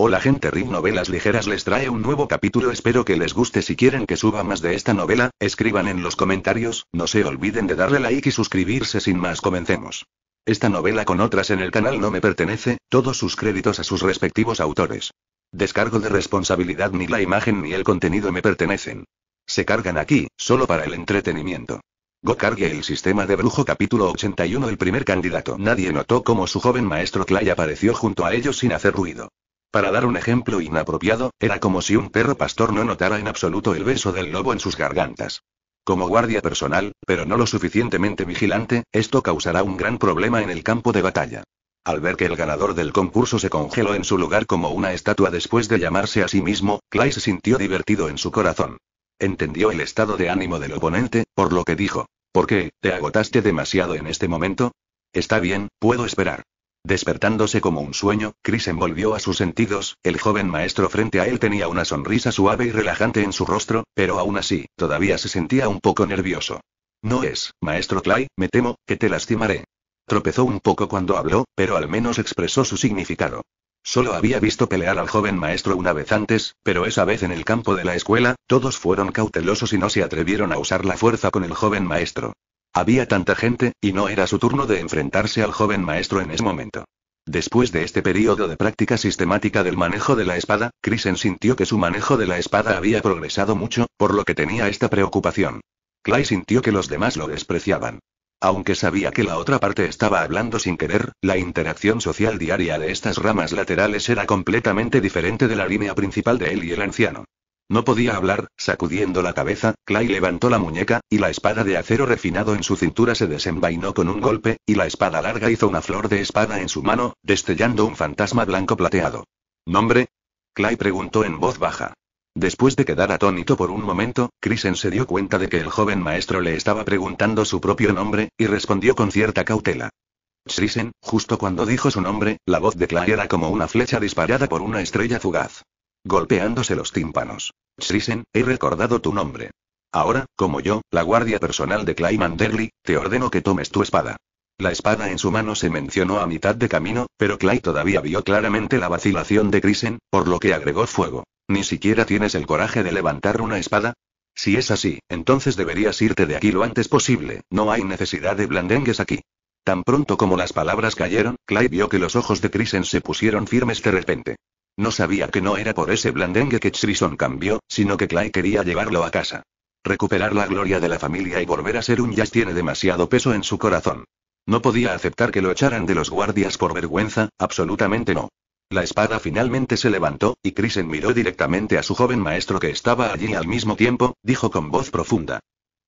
Hola gente RIP Novelas Ligeras les trae un nuevo capítulo espero que les guste si quieren que suba más de esta novela, escriban en los comentarios, no se olviden de darle like y suscribirse sin más comencemos. Esta novela con otras en el canal no me pertenece, todos sus créditos a sus respectivos autores. Descargo de responsabilidad ni la imagen ni el contenido me pertenecen. Se cargan aquí, solo para el entretenimiento. Go cargue el sistema de brujo capítulo 81 El primer candidato Nadie notó cómo su joven maestro Clay apareció junto a ellos sin hacer ruido. Para dar un ejemplo inapropiado, era como si un perro pastor no notara en absoluto el beso del lobo en sus gargantas. Como guardia personal, pero no lo suficientemente vigilante, esto causará un gran problema en el campo de batalla. Al ver que el ganador del concurso se congeló en su lugar como una estatua después de llamarse a sí mismo, Clay se sintió divertido en su corazón. Entendió el estado de ánimo del oponente, por lo que dijo, ¿por qué, te agotaste demasiado en este momento? Está bien, puedo esperar. Despertándose como un sueño, Chris envolvió a sus sentidos, el joven maestro frente a él tenía una sonrisa suave y relajante en su rostro, pero aún así, todavía se sentía un poco nervioso. No es, maestro Clay, me temo, que te lastimaré. Tropezó un poco cuando habló, pero al menos expresó su significado. Solo había visto pelear al joven maestro una vez antes, pero esa vez en el campo de la escuela, todos fueron cautelosos y no se atrevieron a usar la fuerza con el joven maestro. Había tanta gente, y no era su turno de enfrentarse al joven maestro en ese momento. Después de este periodo de práctica sistemática del manejo de la espada, Krisen sintió que su manejo de la espada había progresado mucho, por lo que tenía esta preocupación. Clay sintió que los demás lo despreciaban. Aunque sabía que la otra parte estaba hablando sin querer, la interacción social diaria de estas ramas laterales era completamente diferente de la línea principal de él y el anciano. No podía hablar, sacudiendo la cabeza, Clay levantó la muñeca, y la espada de acero refinado en su cintura se desenvainó con un golpe, y la espada larga hizo una flor de espada en su mano, destellando un fantasma blanco plateado. ¿Nombre? Clay preguntó en voz baja. Después de quedar atónito por un momento, Krisen se dio cuenta de que el joven maestro le estaba preguntando su propio nombre, y respondió con cierta cautela. Krisen, justo cuando dijo su nombre, la voz de Clay era como una flecha disparada por una estrella fugaz golpeándose los tímpanos. Srisen, he recordado tu nombre. Ahora, como yo, la guardia personal de Clymanderly, te ordeno que tomes tu espada. La espada en su mano se mencionó a mitad de camino, pero Clay todavía vio claramente la vacilación de Krisen, por lo que agregó fuego. ¿Ni siquiera tienes el coraje de levantar una espada? Si es así, entonces deberías irte de aquí lo antes posible, no hay necesidad de blandengues aquí. Tan pronto como las palabras cayeron, Clay vio que los ojos de Krisen se pusieron firmes de repente. No sabía que no era por ese blandengue que Trison cambió, sino que Clay quería llevarlo a casa. Recuperar la gloria de la familia y volver a ser un jazz tiene demasiado peso en su corazón. No podía aceptar que lo echaran de los guardias por vergüenza, absolutamente no. La espada finalmente se levantó, y Krisen miró directamente a su joven maestro que estaba allí al mismo tiempo, dijo con voz profunda.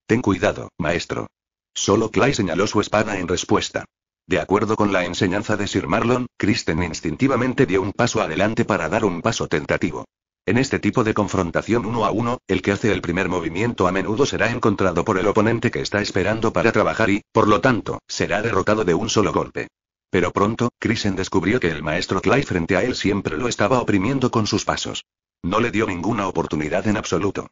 Ten cuidado, maestro. Solo Clay señaló su espada en respuesta. De acuerdo con la enseñanza de Sir Marlon, Kristen instintivamente dio un paso adelante para dar un paso tentativo. En este tipo de confrontación uno a uno, el que hace el primer movimiento a menudo será encontrado por el oponente que está esperando para trabajar y, por lo tanto, será derrotado de un solo golpe. Pero pronto, Kristen descubrió que el maestro Clay frente a él siempre lo estaba oprimiendo con sus pasos. No le dio ninguna oportunidad en absoluto.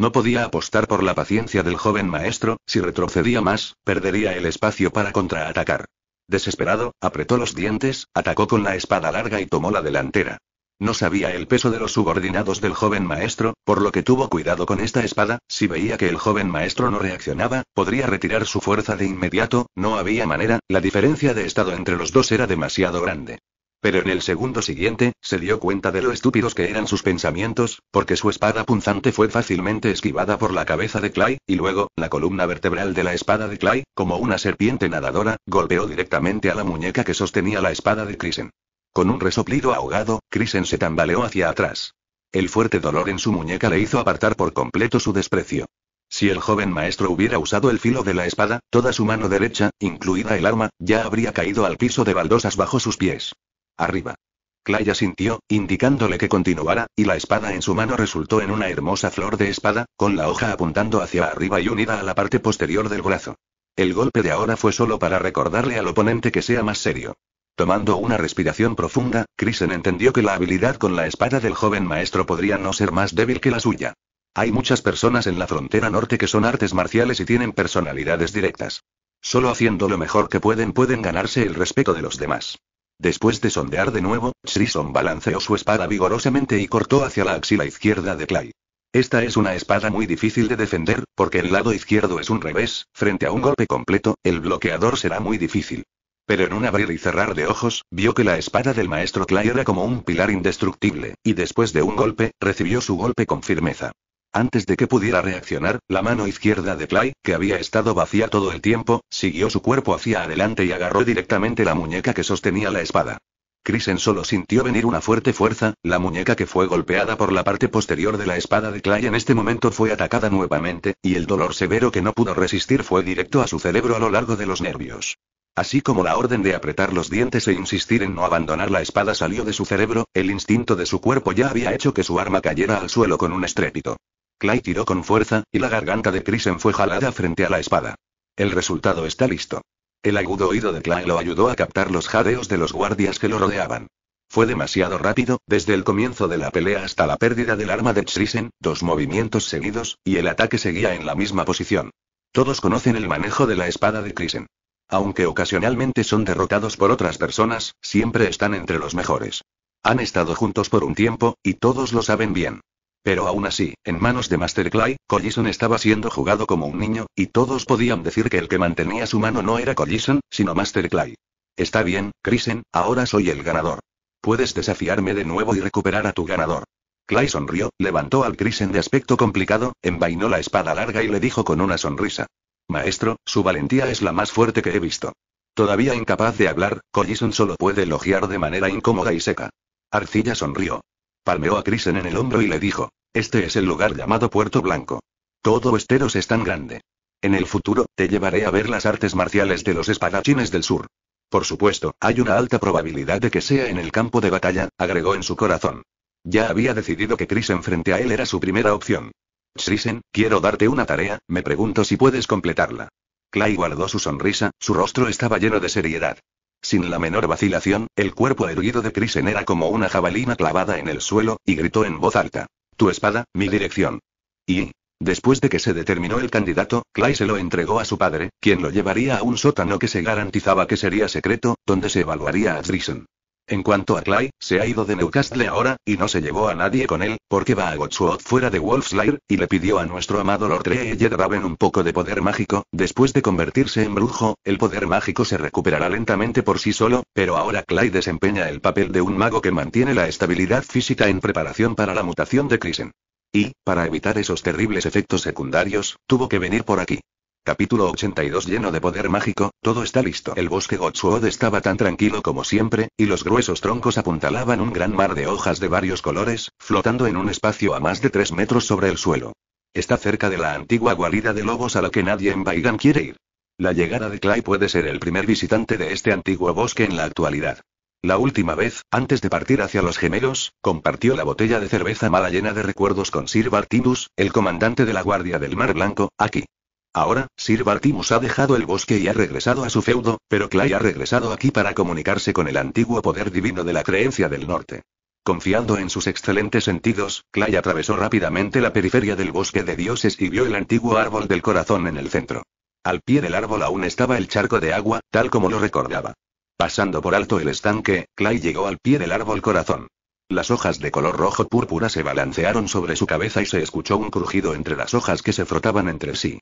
No podía apostar por la paciencia del joven maestro, si retrocedía más, perdería el espacio para contraatacar. Desesperado, apretó los dientes, atacó con la espada larga y tomó la delantera. No sabía el peso de los subordinados del joven maestro, por lo que tuvo cuidado con esta espada, si veía que el joven maestro no reaccionaba, podría retirar su fuerza de inmediato, no había manera, la diferencia de estado entre los dos era demasiado grande. Pero en el segundo siguiente, se dio cuenta de lo estúpidos que eran sus pensamientos, porque su espada punzante fue fácilmente esquivada por la cabeza de Clay, y luego, la columna vertebral de la espada de Clay, como una serpiente nadadora, golpeó directamente a la muñeca que sostenía la espada de Krisen. Con un resoplido ahogado, Krisen se tambaleó hacia atrás. El fuerte dolor en su muñeca le hizo apartar por completo su desprecio. Si el joven maestro hubiera usado el filo de la espada, toda su mano derecha, incluida el arma, ya habría caído al piso de baldosas bajo sus pies. Arriba. Claya sintió, indicándole que continuara, y la espada en su mano resultó en una hermosa flor de espada, con la hoja apuntando hacia arriba y unida a la parte posterior del brazo. El golpe de ahora fue solo para recordarle al oponente que sea más serio. Tomando una respiración profunda, Krisen entendió que la habilidad con la espada del joven maestro podría no ser más débil que la suya. Hay muchas personas en la frontera norte que son artes marciales y tienen personalidades directas. Solo haciendo lo mejor que pueden pueden ganarse el respeto de los demás. Después de sondear de nuevo, Shrison balanceó su espada vigorosamente y cortó hacia la axila izquierda de Clay. Esta es una espada muy difícil de defender, porque el lado izquierdo es un revés, frente a un golpe completo, el bloqueador será muy difícil. Pero en un abrir y cerrar de ojos, vio que la espada del maestro Clay era como un pilar indestructible, y después de un golpe, recibió su golpe con firmeza. Antes de que pudiera reaccionar, la mano izquierda de Clay, que había estado vacía todo el tiempo, siguió su cuerpo hacia adelante y agarró directamente la muñeca que sostenía la espada. Krisen solo sintió venir una fuerte fuerza, la muñeca que fue golpeada por la parte posterior de la espada de Clay en este momento fue atacada nuevamente, y el dolor severo que no pudo resistir fue directo a su cerebro a lo largo de los nervios. Así como la orden de apretar los dientes e insistir en no abandonar la espada salió de su cerebro, el instinto de su cuerpo ya había hecho que su arma cayera al suelo con un estrépito. Clay tiró con fuerza, y la garganta de Krisen fue jalada frente a la espada. El resultado está listo. El agudo oído de Clay lo ayudó a captar los jadeos de los guardias que lo rodeaban. Fue demasiado rápido, desde el comienzo de la pelea hasta la pérdida del arma de Krisen, dos movimientos seguidos, y el ataque seguía en la misma posición. Todos conocen el manejo de la espada de Krisen. Aunque ocasionalmente son derrotados por otras personas, siempre están entre los mejores. Han estado juntos por un tiempo, y todos lo saben bien. Pero aún así, en manos de Master Clay, Collison estaba siendo jugado como un niño, y todos podían decir que el que mantenía su mano no era Collison, sino Master Clay. Está bien, Krisen, ahora soy el ganador. Puedes desafiarme de nuevo y recuperar a tu ganador. Clay sonrió, levantó al Krisen de aspecto complicado, envainó la espada larga y le dijo con una sonrisa. Maestro, su valentía es la más fuerte que he visto. Todavía incapaz de hablar, Collison solo puede elogiar de manera incómoda y seca. Arcilla sonrió. Palmeó a Krisen en el hombro y le dijo. Este es el lugar llamado Puerto Blanco. Todo Esteros es tan grande. En el futuro, te llevaré a ver las artes marciales de los espadachines del sur. Por supuesto, hay una alta probabilidad de que sea en el campo de batalla, agregó en su corazón. Ya había decidido que Krisen frente a él era su primera opción. Krisen, quiero darte una tarea, me pregunto si puedes completarla. Clay guardó su sonrisa, su rostro estaba lleno de seriedad. Sin la menor vacilación, el cuerpo erguido de Krisen era como una jabalina clavada en el suelo, y gritó en voz alta. Tu espada, mi dirección. Y, Después de que se determinó el candidato, Clay se lo entregó a su padre, quien lo llevaría a un sótano que se garantizaba que sería secreto, donde se evaluaría a Drisen. En cuanto a Clay, se ha ido de Newcastle ahora, y no se llevó a nadie con él, porque va a Godswood fuera de Wolfslayer, y le pidió a nuestro amado Lord Reyed Raven un poco de poder mágico, después de convertirse en brujo, el poder mágico se recuperará lentamente por sí solo, pero ahora Clay desempeña el papel de un mago que mantiene la estabilidad física en preparación para la mutación de Krisen. Y, para evitar esos terribles efectos secundarios, tuvo que venir por aquí. Capítulo 82 Lleno de poder mágico, todo está listo. El bosque Gotsuod estaba tan tranquilo como siempre, y los gruesos troncos apuntalaban un gran mar de hojas de varios colores, flotando en un espacio a más de tres metros sobre el suelo. Está cerca de la antigua guarida de lobos a la que nadie en Baigan quiere ir. La llegada de Clay puede ser el primer visitante de este antiguo bosque en la actualidad. La última vez, antes de partir hacia los gemelos, compartió la botella de cerveza mala llena de recuerdos con Sir Bartinus, el comandante de la Guardia del Mar Blanco, aquí. Ahora, Sir Bartimus ha dejado el bosque y ha regresado a su feudo, pero Clay ha regresado aquí para comunicarse con el antiguo poder divino de la creencia del norte. Confiando en sus excelentes sentidos, Clay atravesó rápidamente la periferia del bosque de dioses y vio el antiguo árbol del corazón en el centro. Al pie del árbol aún estaba el charco de agua, tal como lo recordaba. Pasando por alto el estanque, Clay llegó al pie del árbol corazón. Las hojas de color rojo púrpura se balancearon sobre su cabeza y se escuchó un crujido entre las hojas que se frotaban entre sí.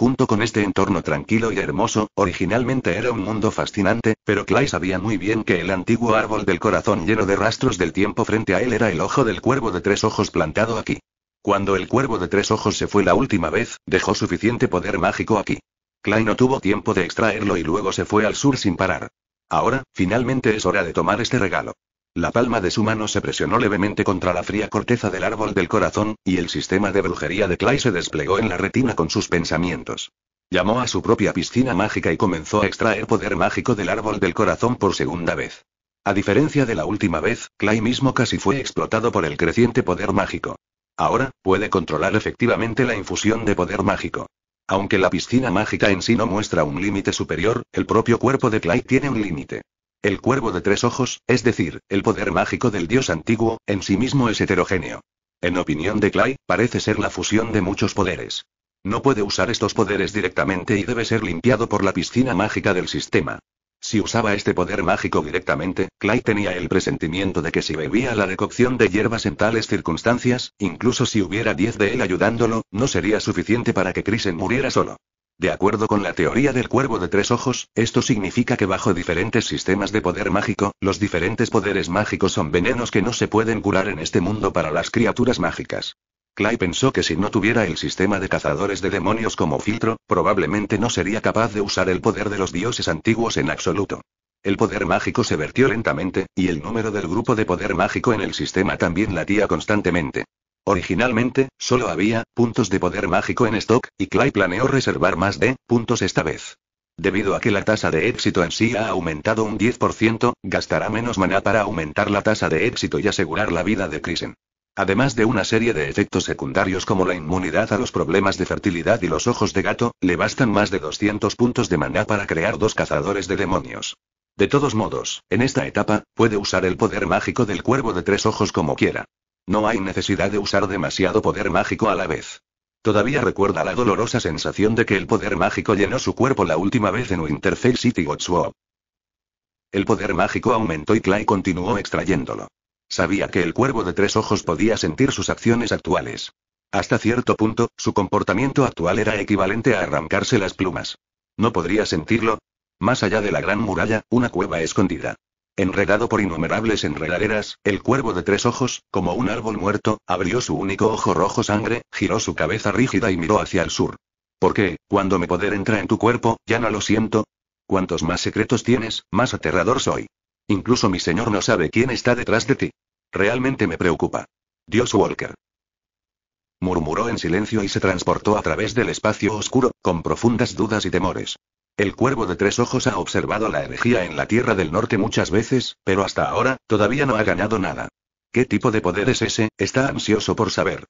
Junto con este entorno tranquilo y hermoso, originalmente era un mundo fascinante, pero Clay sabía muy bien que el antiguo árbol del corazón lleno de rastros del tiempo frente a él era el ojo del cuervo de tres ojos plantado aquí. Cuando el cuervo de tres ojos se fue la última vez, dejó suficiente poder mágico aquí. Clay no tuvo tiempo de extraerlo y luego se fue al sur sin parar. Ahora, finalmente es hora de tomar este regalo. La palma de su mano se presionó levemente contra la fría corteza del árbol del corazón, y el sistema de brujería de Clay se desplegó en la retina con sus pensamientos. Llamó a su propia piscina mágica y comenzó a extraer poder mágico del árbol del corazón por segunda vez. A diferencia de la última vez, Clay mismo casi fue explotado por el creciente poder mágico. Ahora, puede controlar efectivamente la infusión de poder mágico. Aunque la piscina mágica en sí no muestra un límite superior, el propio cuerpo de Clay tiene un límite. El cuervo de tres ojos, es decir, el poder mágico del dios antiguo, en sí mismo es heterogéneo. En opinión de Clay, parece ser la fusión de muchos poderes. No puede usar estos poderes directamente y debe ser limpiado por la piscina mágica del sistema. Si usaba este poder mágico directamente, Clay tenía el presentimiento de que si bebía la decocción de hierbas en tales circunstancias, incluso si hubiera diez de él ayudándolo, no sería suficiente para que Krisen muriera solo. De acuerdo con la teoría del cuervo de tres ojos, esto significa que bajo diferentes sistemas de poder mágico, los diferentes poderes mágicos son venenos que no se pueden curar en este mundo para las criaturas mágicas. Clay pensó que si no tuviera el sistema de cazadores de demonios como filtro, probablemente no sería capaz de usar el poder de los dioses antiguos en absoluto. El poder mágico se vertió lentamente, y el número del grupo de poder mágico en el sistema también latía constantemente. Originalmente, solo había puntos de poder mágico en stock, y Clay planeó reservar más de puntos esta vez. Debido a que la tasa de éxito en sí ha aumentado un 10%, gastará menos maná para aumentar la tasa de éxito y asegurar la vida de Krisen. Además de una serie de efectos secundarios como la inmunidad a los problemas de fertilidad y los ojos de gato, le bastan más de 200 puntos de maná para crear dos cazadores de demonios. De todos modos, en esta etapa, puede usar el poder mágico del cuervo de tres ojos como quiera. No hay necesidad de usar demasiado poder mágico a la vez. Todavía recuerda la dolorosa sensación de que el poder mágico llenó su cuerpo la última vez en Winterfell City Gotswap. El poder mágico aumentó y Clay continuó extrayéndolo. Sabía que el cuervo de tres ojos podía sentir sus acciones actuales. Hasta cierto punto, su comportamiento actual era equivalente a arrancarse las plumas. ¿No podría sentirlo? Más allá de la gran muralla, una cueva escondida. Enredado por innumerables enredaderas, el cuervo de tres ojos, como un árbol muerto, abrió su único ojo rojo sangre, giró su cabeza rígida y miró hacia el sur. ¿Por qué, cuando mi poder entra en tu cuerpo, ya no lo siento? Cuantos más secretos tienes, más aterrador soy. Incluso mi señor no sabe quién está detrás de ti. Realmente me preocupa. Dios Walker. Murmuró en silencio y se transportó a través del espacio oscuro, con profundas dudas y temores. El cuervo de tres ojos ha observado la herejía en la Tierra del Norte muchas veces, pero hasta ahora, todavía no ha ganado nada. ¿Qué tipo de poder es ese? Está ansioso por saber.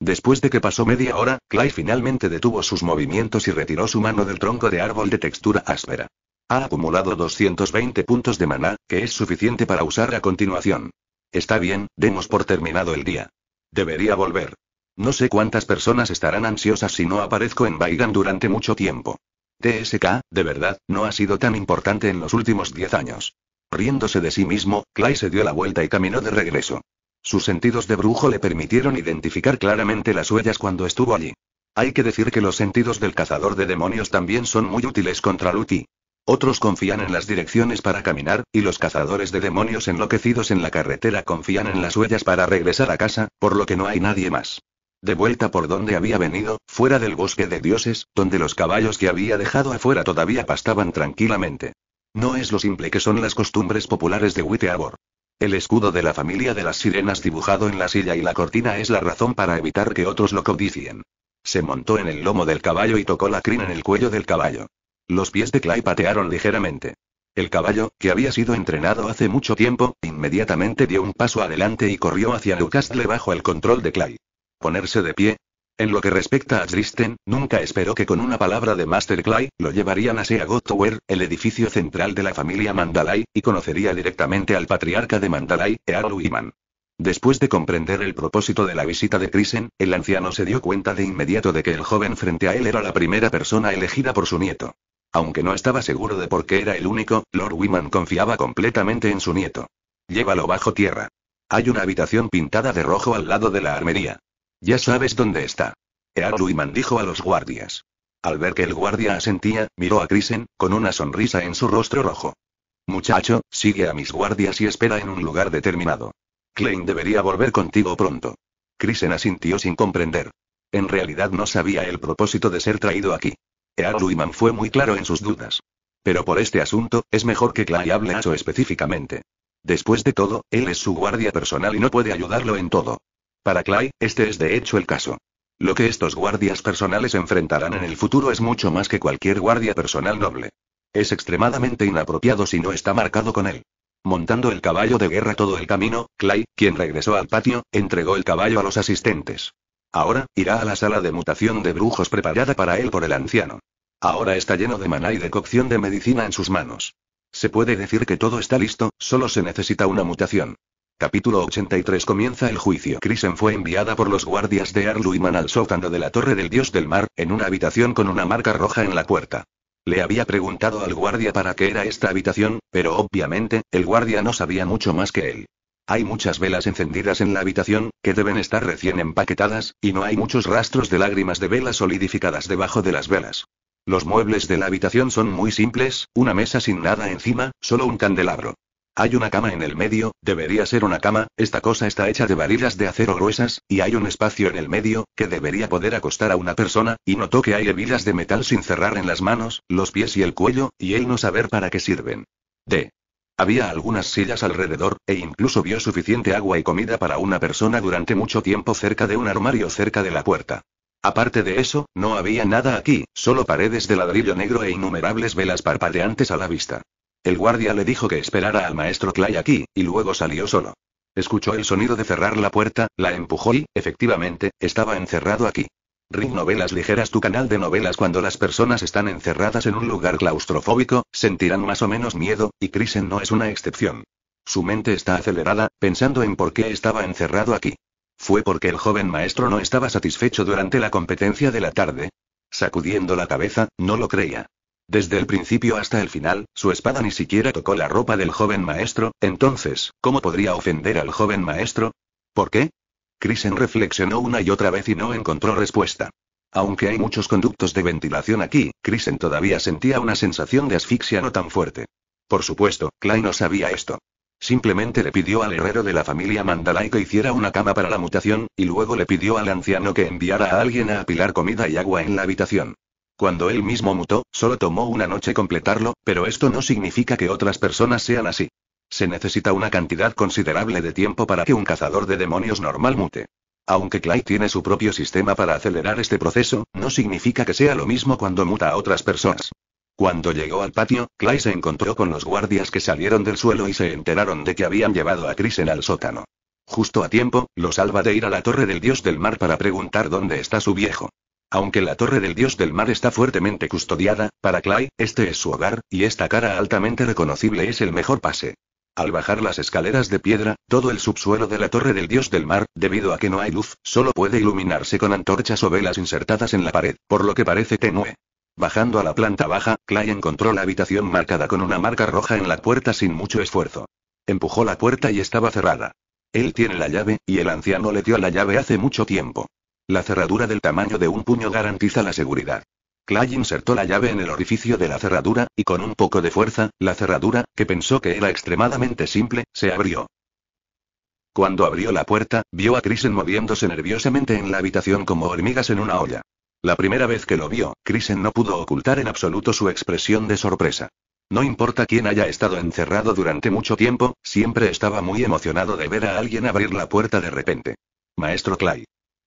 Después de que pasó media hora, Clay finalmente detuvo sus movimientos y retiró su mano del tronco de árbol de textura áspera. Ha acumulado 220 puntos de maná, que es suficiente para usar a continuación. Está bien, demos por terminado el día. Debería volver. No sé cuántas personas estarán ansiosas si no aparezco en Baigan durante mucho tiempo. TSK, de verdad, no ha sido tan importante en los últimos 10 años. Riéndose de sí mismo, Clay se dio la vuelta y caminó de regreso. Sus sentidos de brujo le permitieron identificar claramente las huellas cuando estuvo allí. Hay que decir que los sentidos del cazador de demonios también son muy útiles contra Luti. Otros confían en las direcciones para caminar, y los cazadores de demonios enloquecidos en la carretera confían en las huellas para regresar a casa, por lo que no hay nadie más. De vuelta por donde había venido, fuera del bosque de dioses, donde los caballos que había dejado afuera todavía pastaban tranquilamente. No es lo simple que son las costumbres populares de Witteabor. El escudo de la familia de las sirenas dibujado en la silla y la cortina es la razón para evitar que otros lo codicien. Se montó en el lomo del caballo y tocó la crin en el cuello del caballo. Los pies de Clay patearon ligeramente. El caballo, que había sido entrenado hace mucho tiempo, inmediatamente dio un paso adelante y corrió hacia Newcastle bajo el control de Clay ponerse de pie. En lo que respecta a Tristen, nunca esperó que con una palabra de Master Clay, lo llevarían a Seago Tower, el edificio central de la familia Mandalay, y conocería directamente al patriarca de Mandalay, Earl Wiman. Después de comprender el propósito de la visita de Kristen, el anciano se dio cuenta de inmediato de que el joven frente a él era la primera persona elegida por su nieto. Aunque no estaba seguro de por qué era el único, Lord Wiman confiaba completamente en su nieto. Llévalo bajo tierra. Hay una habitación pintada de rojo al lado de la armería. Ya sabes dónde está. Earluiman dijo a los guardias. Al ver que el guardia asentía, miró a Krisen, con una sonrisa en su rostro rojo. Muchacho, sigue a mis guardias y espera en un lugar determinado. Klein debería volver contigo pronto. Krisen asintió sin comprender. En realidad no sabía el propósito de ser traído aquí. Earluiman fue muy claro en sus dudas. Pero por este asunto, es mejor que Klein hable a eso específicamente. Después de todo, él es su guardia personal y no puede ayudarlo en todo. Para Clay, este es de hecho el caso. Lo que estos guardias personales enfrentarán en el futuro es mucho más que cualquier guardia personal noble. Es extremadamente inapropiado si no está marcado con él. Montando el caballo de guerra todo el camino, Clay, quien regresó al patio, entregó el caballo a los asistentes. Ahora, irá a la sala de mutación de brujos preparada para él por el anciano. Ahora está lleno de maná y de cocción de medicina en sus manos. Se puede decir que todo está listo, solo se necesita una mutación. Capítulo 83 Comienza el juicio. Krisen fue enviada por los guardias de Arluiman al sótano de la Torre del Dios del Mar, en una habitación con una marca roja en la puerta. Le había preguntado al guardia para qué era esta habitación, pero obviamente, el guardia no sabía mucho más que él. Hay muchas velas encendidas en la habitación, que deben estar recién empaquetadas, y no hay muchos rastros de lágrimas de velas solidificadas debajo de las velas. Los muebles de la habitación son muy simples, una mesa sin nada encima, solo un candelabro. Hay una cama en el medio, debería ser una cama, esta cosa está hecha de varillas de acero gruesas, y hay un espacio en el medio, que debería poder acostar a una persona, y notó que hay hebillas de metal sin cerrar en las manos, los pies y el cuello, y él no saber para qué sirven. D. Había algunas sillas alrededor, e incluso vio suficiente agua y comida para una persona durante mucho tiempo cerca de un armario cerca de la puerta. Aparte de eso, no había nada aquí, solo paredes de ladrillo negro e innumerables velas parpadeantes a la vista. El guardia le dijo que esperara al maestro Clay aquí, y luego salió solo. Escuchó el sonido de cerrar la puerta, la empujó y, efectivamente, estaba encerrado aquí. Ring Novelas Ligeras Tu canal de novelas Cuando las personas están encerradas en un lugar claustrofóbico, sentirán más o menos miedo, y Krisen no es una excepción. Su mente está acelerada, pensando en por qué estaba encerrado aquí. ¿Fue porque el joven maestro no estaba satisfecho durante la competencia de la tarde? Sacudiendo la cabeza, no lo creía. Desde el principio hasta el final, su espada ni siquiera tocó la ropa del joven maestro, entonces, ¿cómo podría ofender al joven maestro? ¿Por qué? Krisen reflexionó una y otra vez y no encontró respuesta. Aunque hay muchos conductos de ventilación aquí, Krisen todavía sentía una sensación de asfixia no tan fuerte. Por supuesto, Klein no sabía esto. Simplemente le pidió al herrero de la familia Mandalay que hiciera una cama para la mutación, y luego le pidió al anciano que enviara a alguien a apilar comida y agua en la habitación. Cuando él mismo mutó, solo tomó una noche completarlo, pero esto no significa que otras personas sean así. Se necesita una cantidad considerable de tiempo para que un cazador de demonios normal mute. Aunque Clay tiene su propio sistema para acelerar este proceso, no significa que sea lo mismo cuando muta a otras personas. Cuando llegó al patio, Clay se encontró con los guardias que salieron del suelo y se enteraron de que habían llevado a en al sótano. Justo a tiempo, lo salva de ir a la torre del dios del mar para preguntar dónde está su viejo. Aunque la torre del dios del mar está fuertemente custodiada, para Clay, este es su hogar, y esta cara altamente reconocible es el mejor pase. Al bajar las escaleras de piedra, todo el subsuelo de la torre del dios del mar, debido a que no hay luz, solo puede iluminarse con antorchas o velas insertadas en la pared, por lo que parece tenue. Bajando a la planta baja, Clay encontró la habitación marcada con una marca roja en la puerta sin mucho esfuerzo. Empujó la puerta y estaba cerrada. Él tiene la llave, y el anciano le dio la llave hace mucho tiempo. La cerradura del tamaño de un puño garantiza la seguridad. Clay insertó la llave en el orificio de la cerradura, y con un poco de fuerza, la cerradura, que pensó que era extremadamente simple, se abrió. Cuando abrió la puerta, vio a Krisen moviéndose nerviosamente en la habitación como hormigas en una olla. La primera vez que lo vio, Krisen no pudo ocultar en absoluto su expresión de sorpresa. No importa quién haya estado encerrado durante mucho tiempo, siempre estaba muy emocionado de ver a alguien abrir la puerta de repente. Maestro Clay.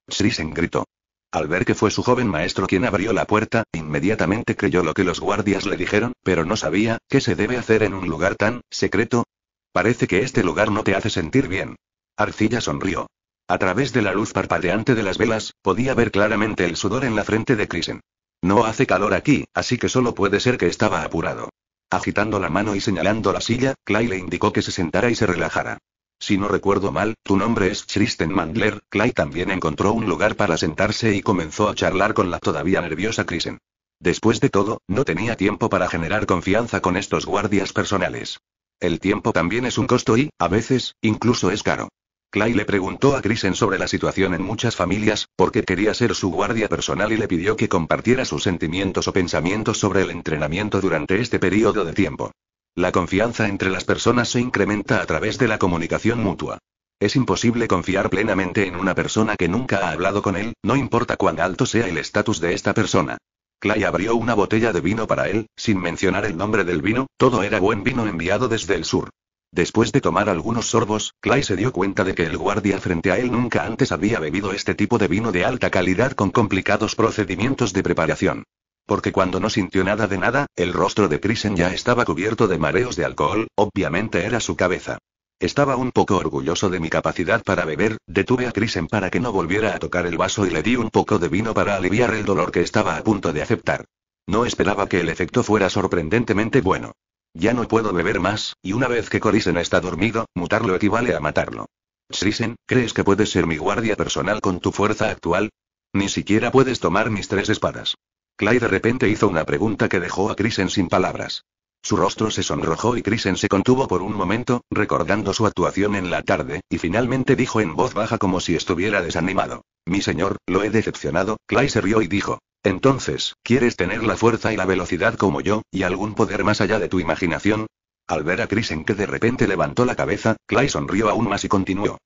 Shrisen gritó. Al ver que fue su joven maestro quien abrió la puerta, inmediatamente creyó lo que los guardias le dijeron, pero no sabía qué se debe hacer en un lugar tan secreto. Parece que este lugar no te hace sentir bien. Arcilla sonrió. A través de la luz parpadeante de las velas, podía ver claramente el sudor en la frente de Krisen. No hace calor aquí, así que solo puede ser que estaba apurado. Agitando la mano y señalando la silla, Clay le indicó que se sentara y se relajara. Si no recuerdo mal, tu nombre es Kristen Mandler. Clay también encontró un lugar para sentarse y comenzó a charlar con la todavía nerviosa Kristen. Después de todo, no tenía tiempo para generar confianza con estos guardias personales. El tiempo también es un costo y, a veces, incluso es caro. Clay le preguntó a Kristen sobre la situación en muchas familias, porque quería ser su guardia personal y le pidió que compartiera sus sentimientos o pensamientos sobre el entrenamiento durante este periodo de tiempo. La confianza entre las personas se incrementa a través de la comunicación mutua. Es imposible confiar plenamente en una persona que nunca ha hablado con él, no importa cuán alto sea el estatus de esta persona. Clay abrió una botella de vino para él, sin mencionar el nombre del vino, todo era buen vino enviado desde el sur. Después de tomar algunos sorbos, Clay se dio cuenta de que el guardia frente a él nunca antes había bebido este tipo de vino de alta calidad con complicados procedimientos de preparación. Porque cuando no sintió nada de nada, el rostro de Krisen ya estaba cubierto de mareos de alcohol, obviamente era su cabeza. Estaba un poco orgulloso de mi capacidad para beber, detuve a Krisen para que no volviera a tocar el vaso y le di un poco de vino para aliviar el dolor que estaba a punto de aceptar. No esperaba que el efecto fuera sorprendentemente bueno. Ya no puedo beber más, y una vez que Corisen está dormido, mutarlo equivale a matarlo. Krisen, ¿crees que puedes ser mi guardia personal con tu fuerza actual? Ni siquiera puedes tomar mis tres espadas. Clay de repente hizo una pregunta que dejó a Crisen sin palabras. Su rostro se sonrojó y Crisen se contuvo por un momento, recordando su actuación en la tarde, y finalmente dijo en voz baja como si estuviera desanimado. Mi señor, lo he decepcionado, Clay se rió y dijo. Entonces, ¿quieres tener la fuerza y la velocidad como yo, y algún poder más allá de tu imaginación? Al ver a Crisen que de repente levantó la cabeza, Clay sonrió aún más y continuó.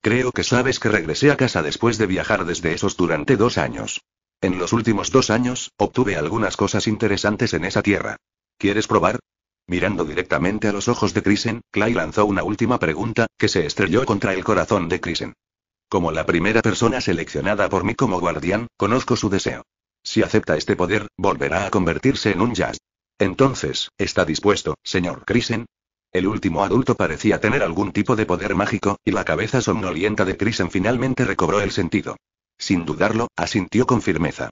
Creo que sabes que regresé a casa después de viajar desde esos durante dos años. En los últimos dos años, obtuve algunas cosas interesantes en esa tierra. ¿Quieres probar? Mirando directamente a los ojos de Krisen, Clay lanzó una última pregunta, que se estrelló contra el corazón de Krisen. Como la primera persona seleccionada por mí como guardián, conozco su deseo. Si acepta este poder, volverá a convertirse en un jazz. Entonces, ¿está dispuesto, señor Krisen? El último adulto parecía tener algún tipo de poder mágico, y la cabeza somnolienta de Krisen finalmente recobró el sentido. Sin dudarlo, asintió con firmeza.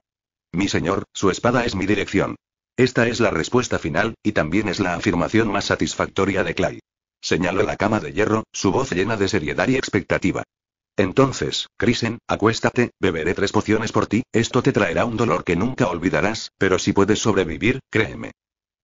Mi señor, su espada es mi dirección. Esta es la respuesta final, y también es la afirmación más satisfactoria de Clay. Señaló la cama de hierro, su voz llena de seriedad y expectativa. Entonces, Crisen, acuéstate, beberé tres pociones por ti, esto te traerá un dolor que nunca olvidarás, pero si puedes sobrevivir, créeme.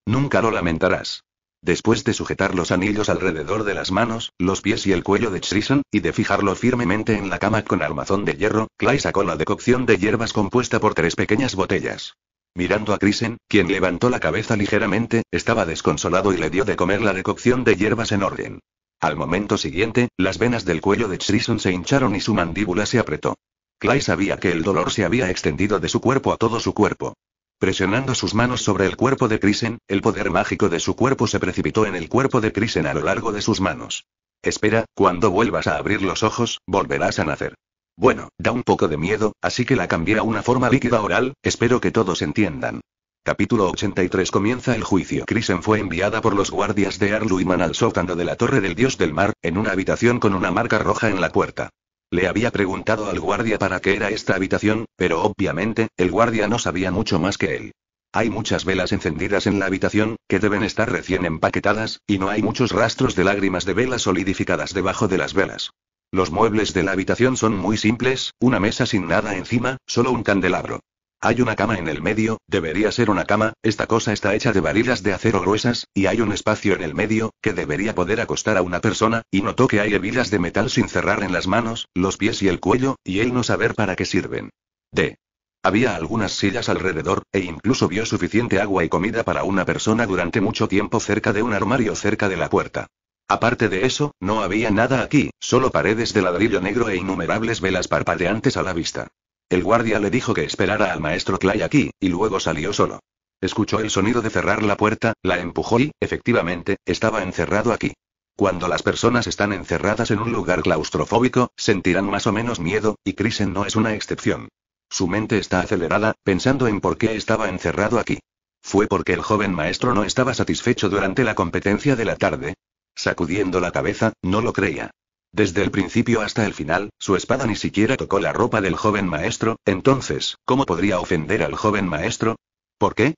Nunca lo lamentarás. Después de sujetar los anillos alrededor de las manos, los pies y el cuello de Chisholm, y de fijarlo firmemente en la cama con armazón de hierro, Clay sacó la decocción de hierbas compuesta por tres pequeñas botellas. Mirando a Krisen, quien levantó la cabeza ligeramente, estaba desconsolado y le dio de comer la decocción de hierbas en orden. Al momento siguiente, las venas del cuello de Chisholm se hincharon y su mandíbula se apretó. Clay sabía que el dolor se había extendido de su cuerpo a todo su cuerpo. Presionando sus manos sobre el cuerpo de Krisen, el poder mágico de su cuerpo se precipitó en el cuerpo de Krisen a lo largo de sus manos. Espera, cuando vuelvas a abrir los ojos, volverás a nacer. Bueno, da un poco de miedo, así que la cambié a una forma líquida oral, espero que todos entiendan. Capítulo 83 Comienza el juicio. Krisen fue enviada por los guardias de Arluiman al sótano de la Torre del Dios del Mar, en una habitación con una marca roja en la puerta. Le había preguntado al guardia para qué era esta habitación, pero obviamente, el guardia no sabía mucho más que él. Hay muchas velas encendidas en la habitación, que deben estar recién empaquetadas, y no hay muchos rastros de lágrimas de velas solidificadas debajo de las velas. Los muebles de la habitación son muy simples, una mesa sin nada encima, solo un candelabro. Hay una cama en el medio, debería ser una cama, esta cosa está hecha de varillas de acero gruesas, y hay un espacio en el medio, que debería poder acostar a una persona, y notó que hay hebillas de metal sin cerrar en las manos, los pies y el cuello, y él no saber para qué sirven. D. Había algunas sillas alrededor, e incluso vio suficiente agua y comida para una persona durante mucho tiempo cerca de un armario cerca de la puerta. Aparte de eso, no había nada aquí, solo paredes de ladrillo negro e innumerables velas parpadeantes a la vista. El guardia le dijo que esperara al maestro Clay aquí, y luego salió solo. Escuchó el sonido de cerrar la puerta, la empujó y, efectivamente, estaba encerrado aquí. Cuando las personas están encerradas en un lugar claustrofóbico, sentirán más o menos miedo, y Krisen no es una excepción. Su mente está acelerada, pensando en por qué estaba encerrado aquí. ¿Fue porque el joven maestro no estaba satisfecho durante la competencia de la tarde? Sacudiendo la cabeza, no lo creía. Desde el principio hasta el final, su espada ni siquiera tocó la ropa del joven maestro, entonces, ¿cómo podría ofender al joven maestro? ¿Por qué?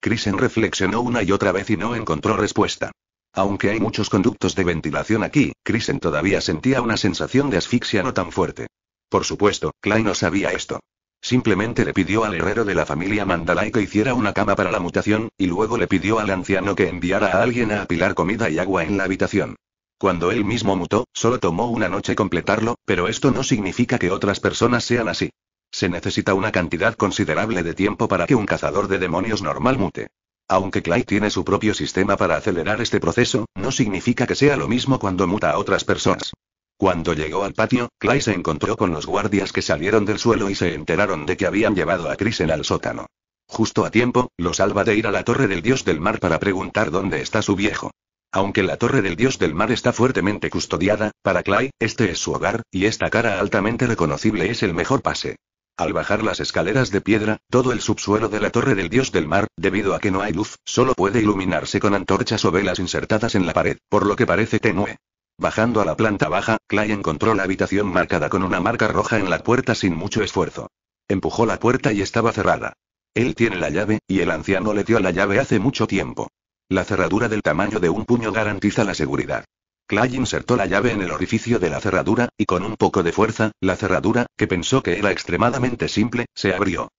Krisen reflexionó una y otra vez y no encontró respuesta. Aunque hay muchos conductos de ventilación aquí, Krisen todavía sentía una sensación de asfixia no tan fuerte. Por supuesto, Klein no sabía esto. Simplemente le pidió al herrero de la familia Mandalay que hiciera una cama para la mutación, y luego le pidió al anciano que enviara a alguien a apilar comida y agua en la habitación. Cuando él mismo mutó, solo tomó una noche completarlo, pero esto no significa que otras personas sean así. Se necesita una cantidad considerable de tiempo para que un cazador de demonios normal mute. Aunque Clay tiene su propio sistema para acelerar este proceso, no significa que sea lo mismo cuando muta a otras personas. Cuando llegó al patio, Clay se encontró con los guardias que salieron del suelo y se enteraron de que habían llevado a en al sótano. Justo a tiempo, lo salva de ir a la torre del dios del mar para preguntar dónde está su viejo. Aunque la torre del dios del mar está fuertemente custodiada, para Clay, este es su hogar, y esta cara altamente reconocible es el mejor pase. Al bajar las escaleras de piedra, todo el subsuelo de la torre del dios del mar, debido a que no hay luz, solo puede iluminarse con antorchas o velas insertadas en la pared, por lo que parece tenue. Bajando a la planta baja, Clay encontró la habitación marcada con una marca roja en la puerta sin mucho esfuerzo. Empujó la puerta y estaba cerrada. Él tiene la llave, y el anciano le dio la llave hace mucho tiempo. La cerradura del tamaño de un puño garantiza la seguridad. Clay insertó la llave en el orificio de la cerradura, y con un poco de fuerza, la cerradura, que pensó que era extremadamente simple, se abrió.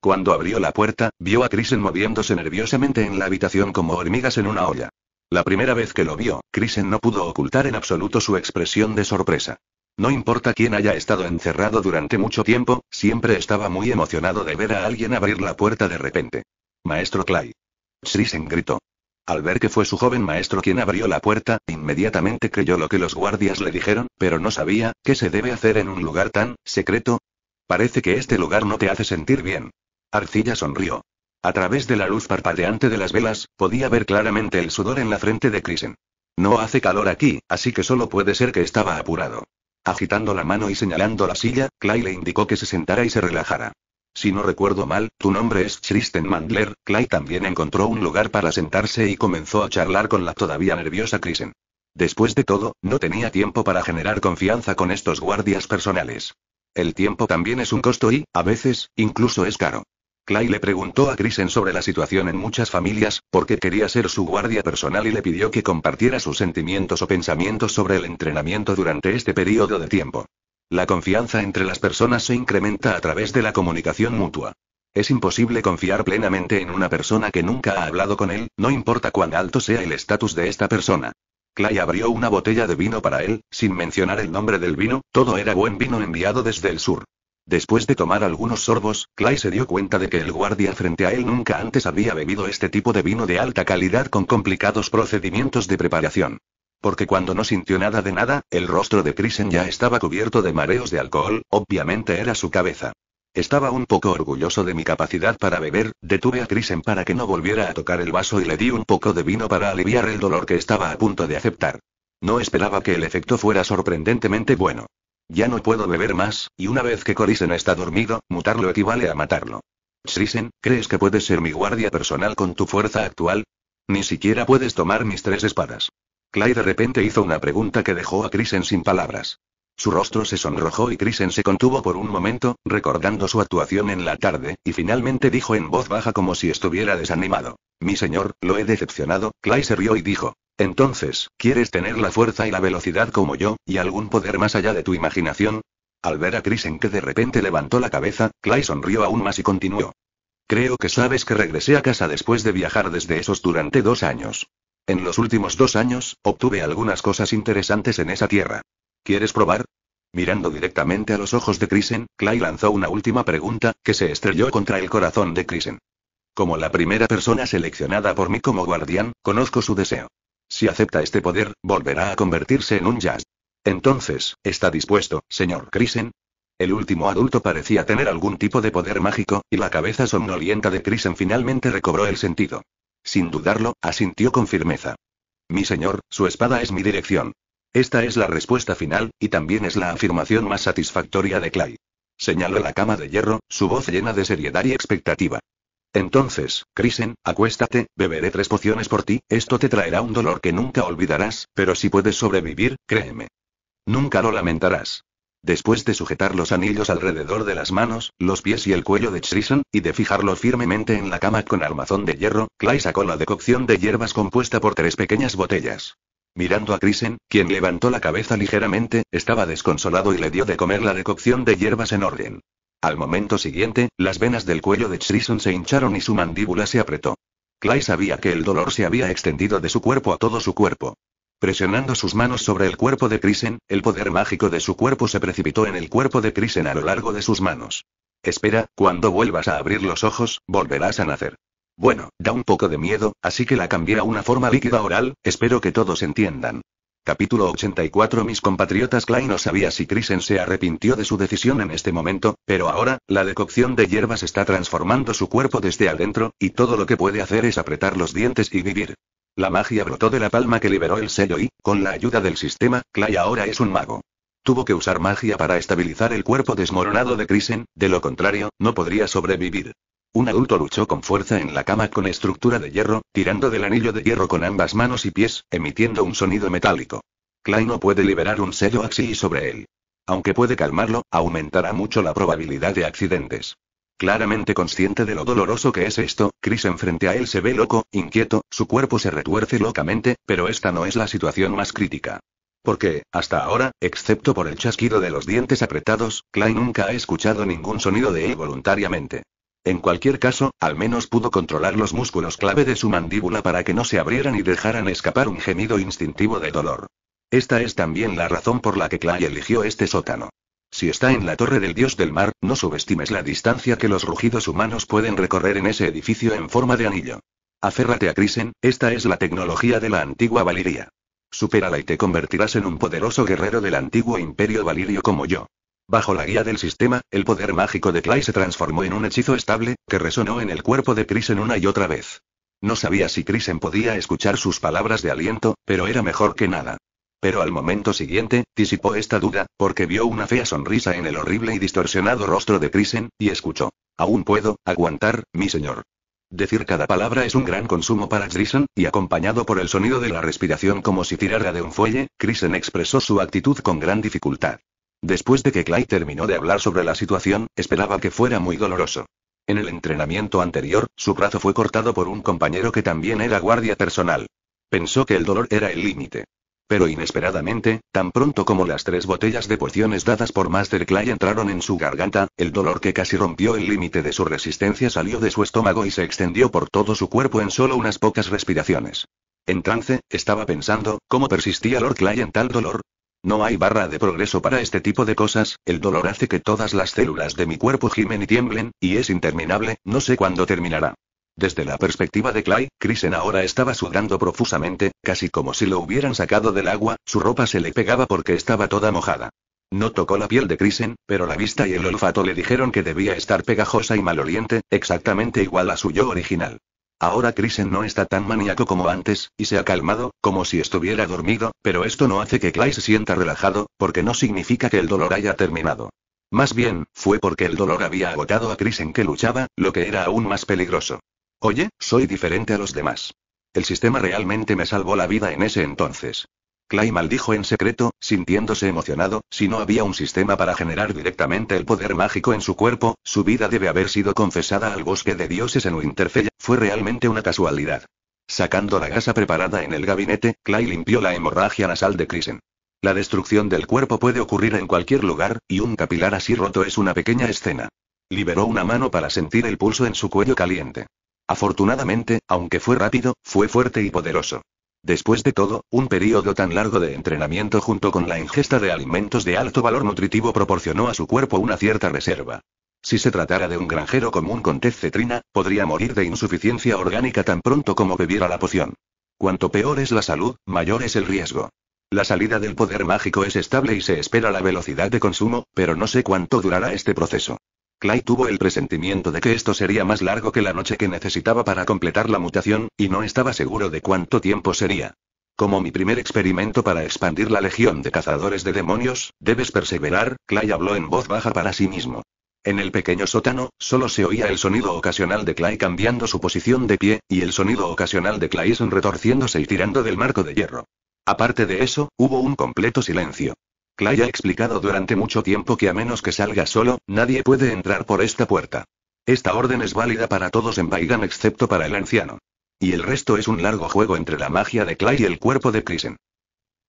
Cuando abrió la puerta, vio a Krisen moviéndose nerviosamente en la habitación como hormigas en una olla. La primera vez que lo vio, Krisen no pudo ocultar en absoluto su expresión de sorpresa. No importa quién haya estado encerrado durante mucho tiempo, siempre estaba muy emocionado de ver a alguien abrir la puerta de repente. Maestro Clay. Shisen gritó. Al ver que fue su joven maestro quien abrió la puerta, inmediatamente creyó lo que los guardias le dijeron, pero no sabía qué se debe hacer en un lugar tan secreto. Parece que este lugar no te hace sentir bien. Arcilla sonrió. A través de la luz parpadeante de las velas, podía ver claramente el sudor en la frente de Krisen. No hace calor aquí, así que solo puede ser que estaba apurado. Agitando la mano y señalando la silla, Clay le indicó que se sentara y se relajara. Si no recuerdo mal, tu nombre es Kristen Mandler. Clay también encontró un lugar para sentarse y comenzó a charlar con la todavía nerviosa Kristen. Después de todo, no tenía tiempo para generar confianza con estos guardias personales. El tiempo también es un costo y, a veces, incluso es caro. Clay le preguntó a Kristen sobre la situación en muchas familias, porque quería ser su guardia personal y le pidió que compartiera sus sentimientos o pensamientos sobre el entrenamiento durante este periodo de tiempo. La confianza entre las personas se incrementa a través de la comunicación mutua. Es imposible confiar plenamente en una persona que nunca ha hablado con él, no importa cuán alto sea el estatus de esta persona. Clay abrió una botella de vino para él, sin mencionar el nombre del vino, todo era buen vino enviado desde el sur. Después de tomar algunos sorbos, Clay se dio cuenta de que el guardia frente a él nunca antes había bebido este tipo de vino de alta calidad con complicados procedimientos de preparación. Porque cuando no sintió nada de nada, el rostro de Krisen ya estaba cubierto de mareos de alcohol, obviamente era su cabeza. Estaba un poco orgulloso de mi capacidad para beber, detuve a Krisen para que no volviera a tocar el vaso y le di un poco de vino para aliviar el dolor que estaba a punto de aceptar. No esperaba que el efecto fuera sorprendentemente bueno. Ya no puedo beber más, y una vez que Krisen está dormido, mutarlo equivale a matarlo. Krisen, ¿crees que puedes ser mi guardia personal con tu fuerza actual? Ni siquiera puedes tomar mis tres espadas. Clay de repente hizo una pregunta que dejó a Crisen sin palabras. Su rostro se sonrojó y Crisen se contuvo por un momento, recordando su actuación en la tarde, y finalmente dijo en voz baja como si estuviera desanimado. Mi señor, lo he decepcionado, Clay se rió y dijo. Entonces, ¿quieres tener la fuerza y la velocidad como yo, y algún poder más allá de tu imaginación? Al ver a Crisen que de repente levantó la cabeza, Clay sonrió aún más y continuó. Creo que sabes que regresé a casa después de viajar desde esos durante dos años. En los últimos dos años, obtuve algunas cosas interesantes en esa tierra. ¿Quieres probar? Mirando directamente a los ojos de Krisen, Clay lanzó una última pregunta, que se estrelló contra el corazón de Krisen. Como la primera persona seleccionada por mí como guardián, conozco su deseo. Si acepta este poder, volverá a convertirse en un jazz. Entonces, ¿está dispuesto, señor Krisen? El último adulto parecía tener algún tipo de poder mágico, y la cabeza somnolienta de Krisen finalmente recobró el sentido. Sin dudarlo, asintió con firmeza. Mi señor, su espada es mi dirección. Esta es la respuesta final, y también es la afirmación más satisfactoria de Clay. Señaló la cama de hierro, su voz llena de seriedad y expectativa. Entonces, Crisen, acuéstate, beberé tres pociones por ti, esto te traerá un dolor que nunca olvidarás, pero si puedes sobrevivir, créeme. Nunca lo lamentarás. Después de sujetar los anillos alrededor de las manos, los pies y el cuello de Chrison, y de fijarlo firmemente en la cama con armazón de hierro, Clay sacó la decocción de hierbas compuesta por tres pequeñas botellas. Mirando a Crisen, quien levantó la cabeza ligeramente, estaba desconsolado y le dio de comer la decocción de hierbas en orden. Al momento siguiente, las venas del cuello de Chrison se hincharon y su mandíbula se apretó. Clay sabía que el dolor se había extendido de su cuerpo a todo su cuerpo. Presionando sus manos sobre el cuerpo de Krisen, el poder mágico de su cuerpo se precipitó en el cuerpo de Krisen a lo largo de sus manos. Espera, cuando vuelvas a abrir los ojos, volverás a nacer. Bueno, da un poco de miedo, así que la cambié a una forma líquida oral, espero que todos entiendan. Capítulo 84 Mis compatriotas Klein no sabía si Krisen se arrepintió de su decisión en este momento, pero ahora, la decocción de hierbas está transformando su cuerpo desde adentro, y todo lo que puede hacer es apretar los dientes y vivir. La magia brotó de la palma que liberó el sello y, con la ayuda del sistema, Clay ahora es un mago. Tuvo que usar magia para estabilizar el cuerpo desmoronado de Krisen, de lo contrario, no podría sobrevivir. Un adulto luchó con fuerza en la cama con estructura de hierro, tirando del anillo de hierro con ambas manos y pies, emitiendo un sonido metálico. Clay no puede liberar un sello axi sobre él. Aunque puede calmarlo, aumentará mucho la probabilidad de accidentes. Claramente consciente de lo doloroso que es esto, Chris enfrente a él se ve loco, inquieto, su cuerpo se retuerce locamente, pero esta no es la situación más crítica. Porque, hasta ahora, excepto por el chasquido de los dientes apretados, Clay nunca ha escuchado ningún sonido de él voluntariamente. En cualquier caso, al menos pudo controlar los músculos clave de su mandíbula para que no se abrieran y dejaran escapar un gemido instintivo de dolor. Esta es también la razón por la que Clay eligió este sótano. Si está en la torre del dios del mar, no subestimes la distancia que los rugidos humanos pueden recorrer en ese edificio en forma de anillo. Aférrate a Crisen, esta es la tecnología de la antigua Valiria. Superala y te convertirás en un poderoso guerrero del antiguo imperio valirio como yo. Bajo la guía del sistema, el poder mágico de Clay se transformó en un hechizo estable, que resonó en el cuerpo de Crisen una y otra vez. No sabía si Crisen podía escuchar sus palabras de aliento, pero era mejor que nada. Pero al momento siguiente, disipó esta duda, porque vio una fea sonrisa en el horrible y distorsionado rostro de Crisen, y escuchó. Aún puedo, aguantar, mi señor. Decir cada palabra es un gran consumo para Crisen, y acompañado por el sonido de la respiración como si tirara de un fuelle, Crisen expresó su actitud con gran dificultad. Después de que Clay terminó de hablar sobre la situación, esperaba que fuera muy doloroso. En el entrenamiento anterior, su brazo fue cortado por un compañero que también era guardia personal. Pensó que el dolor era el límite. Pero inesperadamente, tan pronto como las tres botellas de pociones dadas por Master Clay entraron en su garganta, el dolor que casi rompió el límite de su resistencia salió de su estómago y se extendió por todo su cuerpo en solo unas pocas respiraciones. En trance, estaba pensando, ¿cómo persistía Lord Clay en tal dolor? No hay barra de progreso para este tipo de cosas, el dolor hace que todas las células de mi cuerpo gimen y tiemblen, y es interminable, no sé cuándo terminará. Desde la perspectiva de Clay, Krisen ahora estaba sudando profusamente, casi como si lo hubieran sacado del agua, su ropa se le pegaba porque estaba toda mojada. No tocó la piel de Krisen, pero la vista y el olfato le dijeron que debía estar pegajosa y maloliente, exactamente igual a su yo original. Ahora Krisen no está tan maníaco como antes, y se ha calmado, como si estuviera dormido, pero esto no hace que Clay se sienta relajado, porque no significa que el dolor haya terminado. Más bien, fue porque el dolor había agotado a Krisen que luchaba, lo que era aún más peligroso. Oye, soy diferente a los demás. El sistema realmente me salvó la vida en ese entonces. Clay maldijo en secreto, sintiéndose emocionado, si no había un sistema para generar directamente el poder mágico en su cuerpo, su vida debe haber sido confesada al bosque de dioses en Winterfell, fue realmente una casualidad. Sacando la gasa preparada en el gabinete, Clay limpió la hemorragia nasal de Krisen. La destrucción del cuerpo puede ocurrir en cualquier lugar, y un capilar así roto es una pequeña escena. Liberó una mano para sentir el pulso en su cuello caliente. Afortunadamente, aunque fue rápido, fue fuerte y poderoso. Después de todo, un periodo tan largo de entrenamiento junto con la ingesta de alimentos de alto valor nutritivo proporcionó a su cuerpo una cierta reserva. Si se tratara de un granjero común con tez cetrina, podría morir de insuficiencia orgánica tan pronto como bebiera la poción. Cuanto peor es la salud, mayor es el riesgo. La salida del poder mágico es estable y se espera la velocidad de consumo, pero no sé cuánto durará este proceso. Clay tuvo el presentimiento de que esto sería más largo que la noche que necesitaba para completar la mutación, y no estaba seguro de cuánto tiempo sería. Como mi primer experimento para expandir la legión de cazadores de demonios, debes perseverar, Clay habló en voz baja para sí mismo. En el pequeño sótano, solo se oía el sonido ocasional de Clay cambiando su posición de pie, y el sonido ocasional de Clayson retorciéndose y tirando del marco de hierro. Aparte de eso, hubo un completo silencio. Clay ha explicado durante mucho tiempo que a menos que salga solo, nadie puede entrar por esta puerta. Esta orden es válida para todos en Baigan excepto para el anciano. Y el resto es un largo juego entre la magia de Clay y el cuerpo de Krisen.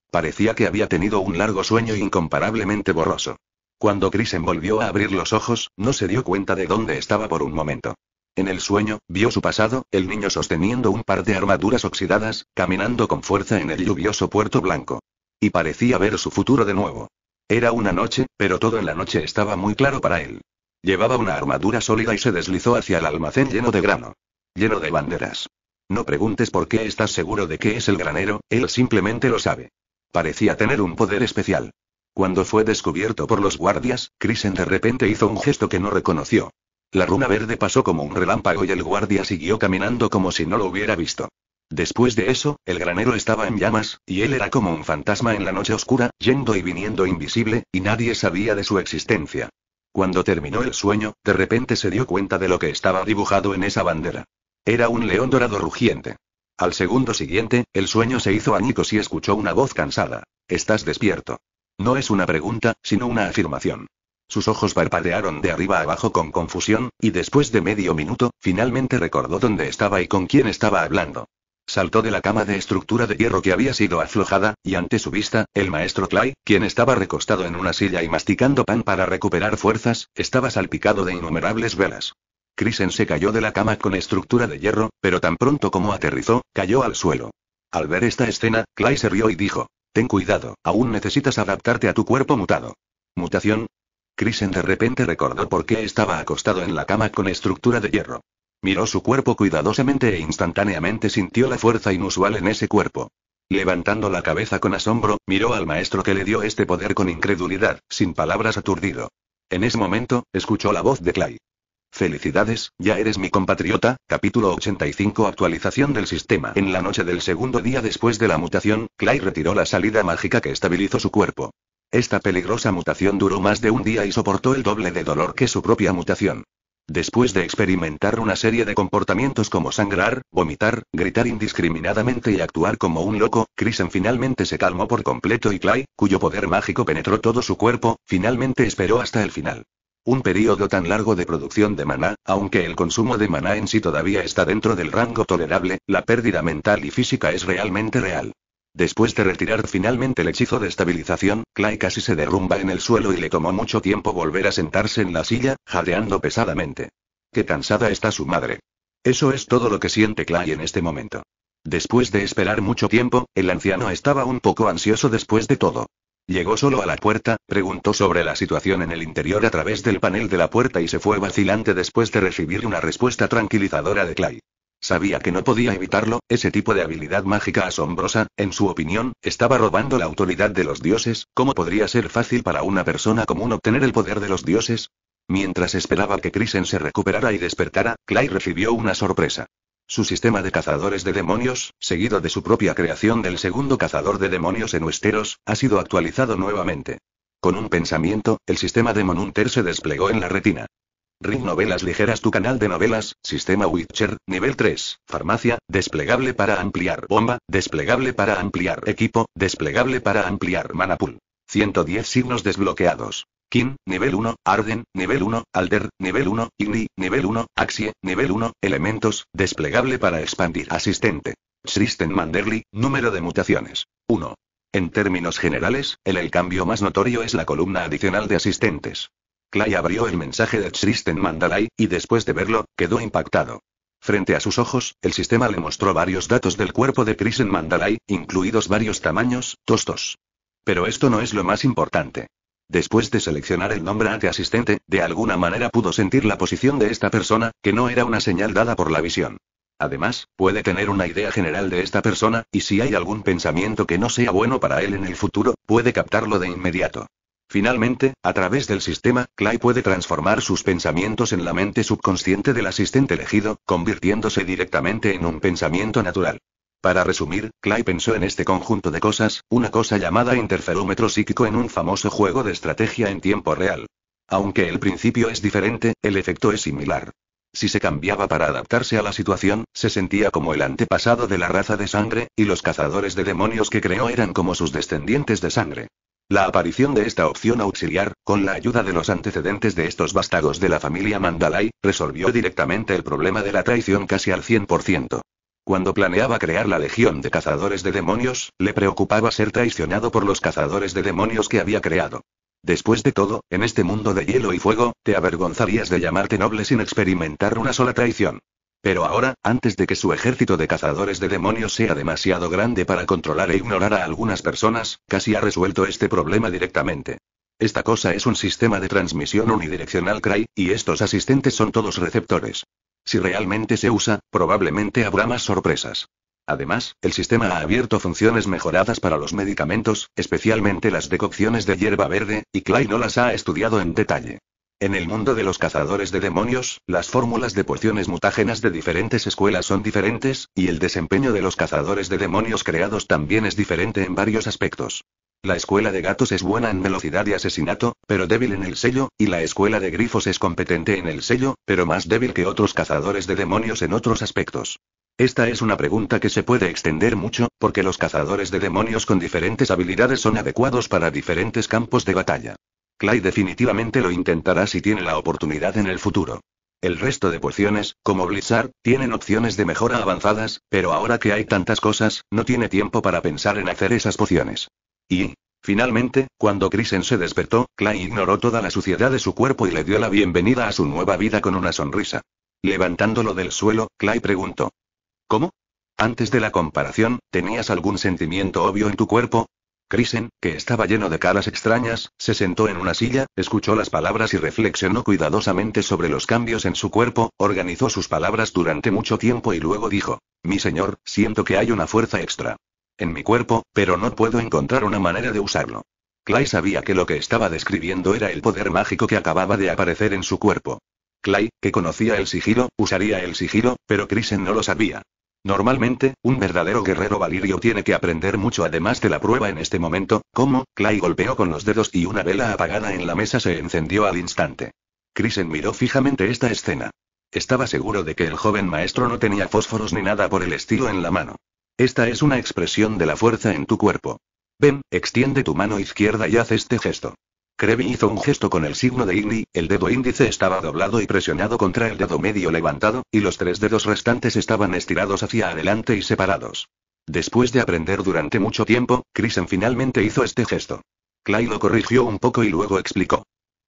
Parecía que había tenido un largo sueño incomparablemente borroso. Cuando Krisen volvió a abrir los ojos, no se dio cuenta de dónde estaba por un momento. En el sueño, vio su pasado, el niño sosteniendo un par de armaduras oxidadas, caminando con fuerza en el lluvioso puerto blanco. Y parecía ver su futuro de nuevo. Era una noche, pero todo en la noche estaba muy claro para él. Llevaba una armadura sólida y se deslizó hacia el almacén lleno de grano. Lleno de banderas. No preguntes por qué estás seguro de que es el granero, él simplemente lo sabe. Parecía tener un poder especial. Cuando fue descubierto por los guardias, Krisen de repente hizo un gesto que no reconoció. La runa verde pasó como un relámpago y el guardia siguió caminando como si no lo hubiera visto. Después de eso, el granero estaba en llamas, y él era como un fantasma en la noche oscura, yendo y viniendo invisible, y nadie sabía de su existencia. Cuando terminó el sueño, de repente se dio cuenta de lo que estaba dibujado en esa bandera. Era un león dorado rugiente. Al segundo siguiente, el sueño se hizo añicos y escuchó una voz cansada. Estás despierto. No es una pregunta, sino una afirmación. Sus ojos parpadearon de arriba abajo con confusión, y después de medio minuto, finalmente recordó dónde estaba y con quién estaba hablando. Saltó de la cama de estructura de hierro que había sido aflojada, y ante su vista, el maestro Clay, quien estaba recostado en una silla y masticando pan para recuperar fuerzas, estaba salpicado de innumerables velas. Crisen se cayó de la cama con estructura de hierro, pero tan pronto como aterrizó, cayó al suelo. Al ver esta escena, Clay se rió y dijo, Ten cuidado, aún necesitas adaptarte a tu cuerpo mutado. ¿Mutación? Crisen de repente recordó por qué estaba acostado en la cama con estructura de hierro. Miró su cuerpo cuidadosamente e instantáneamente sintió la fuerza inusual en ese cuerpo. Levantando la cabeza con asombro, miró al maestro que le dio este poder con incredulidad, sin palabras aturdido. En ese momento, escuchó la voz de Clay. Felicidades, ya eres mi compatriota, capítulo 85 actualización del sistema. En la noche del segundo día después de la mutación, Clay retiró la salida mágica que estabilizó su cuerpo. Esta peligrosa mutación duró más de un día y soportó el doble de dolor que su propia mutación. Después de experimentar una serie de comportamientos como sangrar, vomitar, gritar indiscriminadamente y actuar como un loco, Krisen finalmente se calmó por completo y Clay, cuyo poder mágico penetró todo su cuerpo, finalmente esperó hasta el final. Un periodo tan largo de producción de maná, aunque el consumo de maná en sí todavía está dentro del rango tolerable, la pérdida mental y física es realmente real. Después de retirar finalmente el hechizo de estabilización, Clay casi se derrumba en el suelo y le tomó mucho tiempo volver a sentarse en la silla, jadeando pesadamente. Qué cansada está su madre. Eso es todo lo que siente Clay en este momento. Después de esperar mucho tiempo, el anciano estaba un poco ansioso después de todo. Llegó solo a la puerta, preguntó sobre la situación en el interior a través del panel de la puerta y se fue vacilante después de recibir una respuesta tranquilizadora de Clay. Sabía que no podía evitarlo, ese tipo de habilidad mágica asombrosa, en su opinión, estaba robando la autoridad de los dioses, ¿cómo podría ser fácil para una persona común obtener el poder de los dioses? Mientras esperaba que Krisen se recuperara y despertara, Clay recibió una sorpresa. Su sistema de cazadores de demonios, seguido de su propia creación del segundo cazador de demonios en Westeros, ha sido actualizado nuevamente. Con un pensamiento, el sistema de Monunter se desplegó en la retina. Ring Novelas Ligeras Tu canal de novelas, Sistema Witcher, nivel 3, Farmacia, desplegable para ampliar bomba, desplegable para ampliar equipo, desplegable para ampliar manapool. 110 signos desbloqueados. Kim, nivel 1, Arden, nivel 1, Alder, nivel 1, Igni, nivel 1, Axie, nivel 1, elementos, desplegable para expandir asistente. Tristan Manderly, número de mutaciones. 1. En términos generales, el cambio más notorio es la columna adicional de asistentes. Clay abrió el mensaje de Tristen Mandalay, y después de verlo, quedó impactado. Frente a sus ojos, el sistema le mostró varios datos del cuerpo de Tristen Mandalay, incluidos varios tamaños, tostos. Pero esto no es lo más importante. Después de seleccionar el nombre ante asistente, de alguna manera pudo sentir la posición de esta persona, que no era una señal dada por la visión. Además, puede tener una idea general de esta persona, y si hay algún pensamiento que no sea bueno para él en el futuro, puede captarlo de inmediato. Finalmente, a través del sistema, Clay puede transformar sus pensamientos en la mente subconsciente del asistente elegido, convirtiéndose directamente en un pensamiento natural. Para resumir, Clay pensó en este conjunto de cosas, una cosa llamada interferómetro psíquico en un famoso juego de estrategia en tiempo real. Aunque el principio es diferente, el efecto es similar. Si se cambiaba para adaptarse a la situación, se sentía como el antepasado de la raza de sangre, y los cazadores de demonios que creó eran como sus descendientes de sangre. La aparición de esta opción auxiliar, con la ayuda de los antecedentes de estos vástagos de la familia Mandalay, resolvió directamente el problema de la traición casi al 100%. Cuando planeaba crear la Legión de Cazadores de Demonios, le preocupaba ser traicionado por los cazadores de demonios que había creado. Después de todo, en este mundo de hielo y fuego, te avergonzarías de llamarte noble sin experimentar una sola traición. Pero ahora, antes de que su ejército de cazadores de demonios sea demasiado grande para controlar e ignorar a algunas personas, casi ha resuelto este problema directamente. Esta cosa es un sistema de transmisión unidireccional CRY, y estos asistentes son todos receptores. Si realmente se usa, probablemente habrá más sorpresas. Además, el sistema ha abierto funciones mejoradas para los medicamentos, especialmente las decocciones de hierba verde, y Clay no las ha estudiado en detalle. En el mundo de los cazadores de demonios, las fórmulas de porciones mutágenas de diferentes escuelas son diferentes, y el desempeño de los cazadores de demonios creados también es diferente en varios aspectos. La escuela de gatos es buena en velocidad y asesinato, pero débil en el sello, y la escuela de grifos es competente en el sello, pero más débil que otros cazadores de demonios en otros aspectos. Esta es una pregunta que se puede extender mucho, porque los cazadores de demonios con diferentes habilidades son adecuados para diferentes campos de batalla. Clay definitivamente lo intentará si tiene la oportunidad en el futuro. El resto de pociones, como Blizzard, tienen opciones de mejora avanzadas, pero ahora que hay tantas cosas, no tiene tiempo para pensar en hacer esas pociones. Y, finalmente, cuando Krisen se despertó, Clay ignoró toda la suciedad de su cuerpo y le dio la bienvenida a su nueva vida con una sonrisa. Levantándolo del suelo, Clay preguntó. ¿Cómo? Antes de la comparación, ¿tenías algún sentimiento obvio en tu cuerpo? Crisen, que estaba lleno de caras extrañas, se sentó en una silla, escuchó las palabras y reflexionó cuidadosamente sobre los cambios en su cuerpo, organizó sus palabras durante mucho tiempo y luego dijo, Mi señor, siento que hay una fuerza extra. En mi cuerpo, pero no puedo encontrar una manera de usarlo. Clay sabía que lo que estaba describiendo era el poder mágico que acababa de aparecer en su cuerpo. Clay, que conocía el sigilo, usaría el sigilo, pero Crisen no lo sabía. Normalmente, un verdadero guerrero valirio tiene que aprender mucho además de la prueba en este momento, como, Clay golpeó con los dedos y una vela apagada en la mesa se encendió al instante. Chris miró fijamente esta escena. Estaba seguro de que el joven maestro no tenía fósforos ni nada por el estilo en la mano. Esta es una expresión de la fuerza en tu cuerpo. Ven, extiende tu mano izquierda y haz este gesto. Krebi hizo un gesto con el signo de Igni, el dedo índice estaba doblado y presionado contra el dedo medio levantado, y los tres dedos restantes estaban estirados hacia adelante y separados. Después de aprender durante mucho tiempo, Krisen finalmente hizo este gesto. Clay lo corrigió un poco y luego explicó.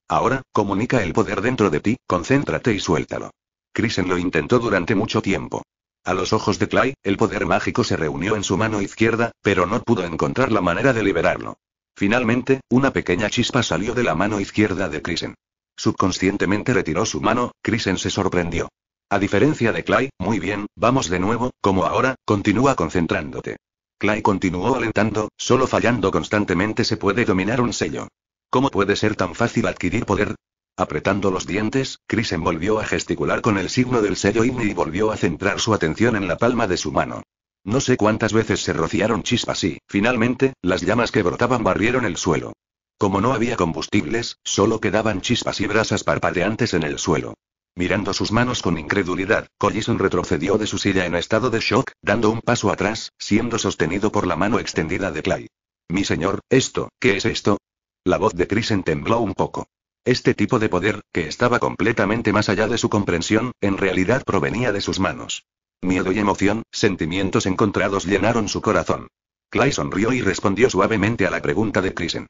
Ahora, comunica el poder dentro de ti, concéntrate y suéltalo. Krisen lo intentó durante mucho tiempo. A los ojos de Clay, el poder mágico se reunió en su mano izquierda, pero no pudo encontrar la manera de liberarlo. Finalmente, una pequeña chispa salió de la mano izquierda de Krisen. Subconscientemente retiró su mano, Krisen se sorprendió. A diferencia de Clay, muy bien, vamos de nuevo, como ahora, continúa concentrándote. Clay continuó alentando, solo fallando constantemente se puede dominar un sello. ¿Cómo puede ser tan fácil adquirir poder? Apretando los dientes, Krisen volvió a gesticular con el signo del sello Igni y volvió a centrar su atención en la palma de su mano. No sé cuántas veces se rociaron chispas y, finalmente, las llamas que brotaban barrieron el suelo. Como no había combustibles, solo quedaban chispas y brasas parpadeantes en el suelo. Mirando sus manos con incredulidad, Collison retrocedió de su silla en estado de shock, dando un paso atrás, siendo sostenido por la mano extendida de Clay. Mi señor, esto, ¿qué es esto? La voz de Crisen tembló un poco. Este tipo de poder, que estaba completamente más allá de su comprensión, en realidad provenía de sus manos. Miedo y emoción, sentimientos encontrados llenaron su corazón. Clay sonrió y respondió suavemente a la pregunta de Krisen.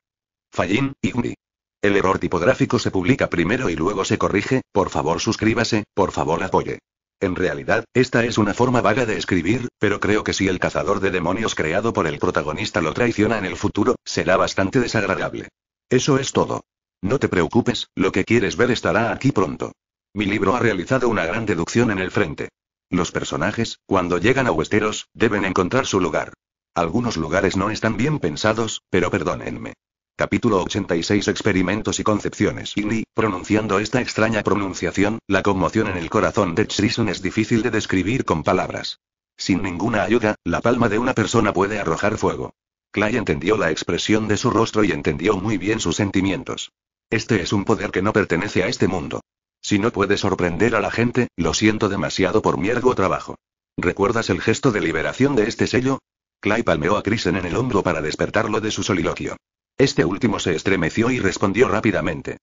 Fallin, Igni. El error tipográfico se publica primero y luego se corrige, por favor suscríbase, por favor apoye. En realidad, esta es una forma vaga de escribir, pero creo que si el cazador de demonios creado por el protagonista lo traiciona en el futuro, será bastante desagradable. Eso es todo. No te preocupes, lo que quieres ver estará aquí pronto. Mi libro ha realizado una gran deducción en el frente. Los personajes, cuando llegan a Westeros, deben encontrar su lugar. Algunos lugares no están bien pensados, pero perdónenme. Capítulo 86 Experimentos y concepciones. Igni, pronunciando esta extraña pronunciación, la conmoción en el corazón de trisun es difícil de describir con palabras. Sin ninguna ayuda, la palma de una persona puede arrojar fuego. Clay entendió la expresión de su rostro y entendió muy bien sus sentimientos. Este es un poder que no pertenece a este mundo. Si no puede sorprender a la gente, lo siento demasiado por mi ergo trabajo. ¿Recuerdas el gesto de liberación de este sello? Clay palmeó a Krisen en el hombro para despertarlo de su soliloquio. Este último se estremeció y respondió rápidamente.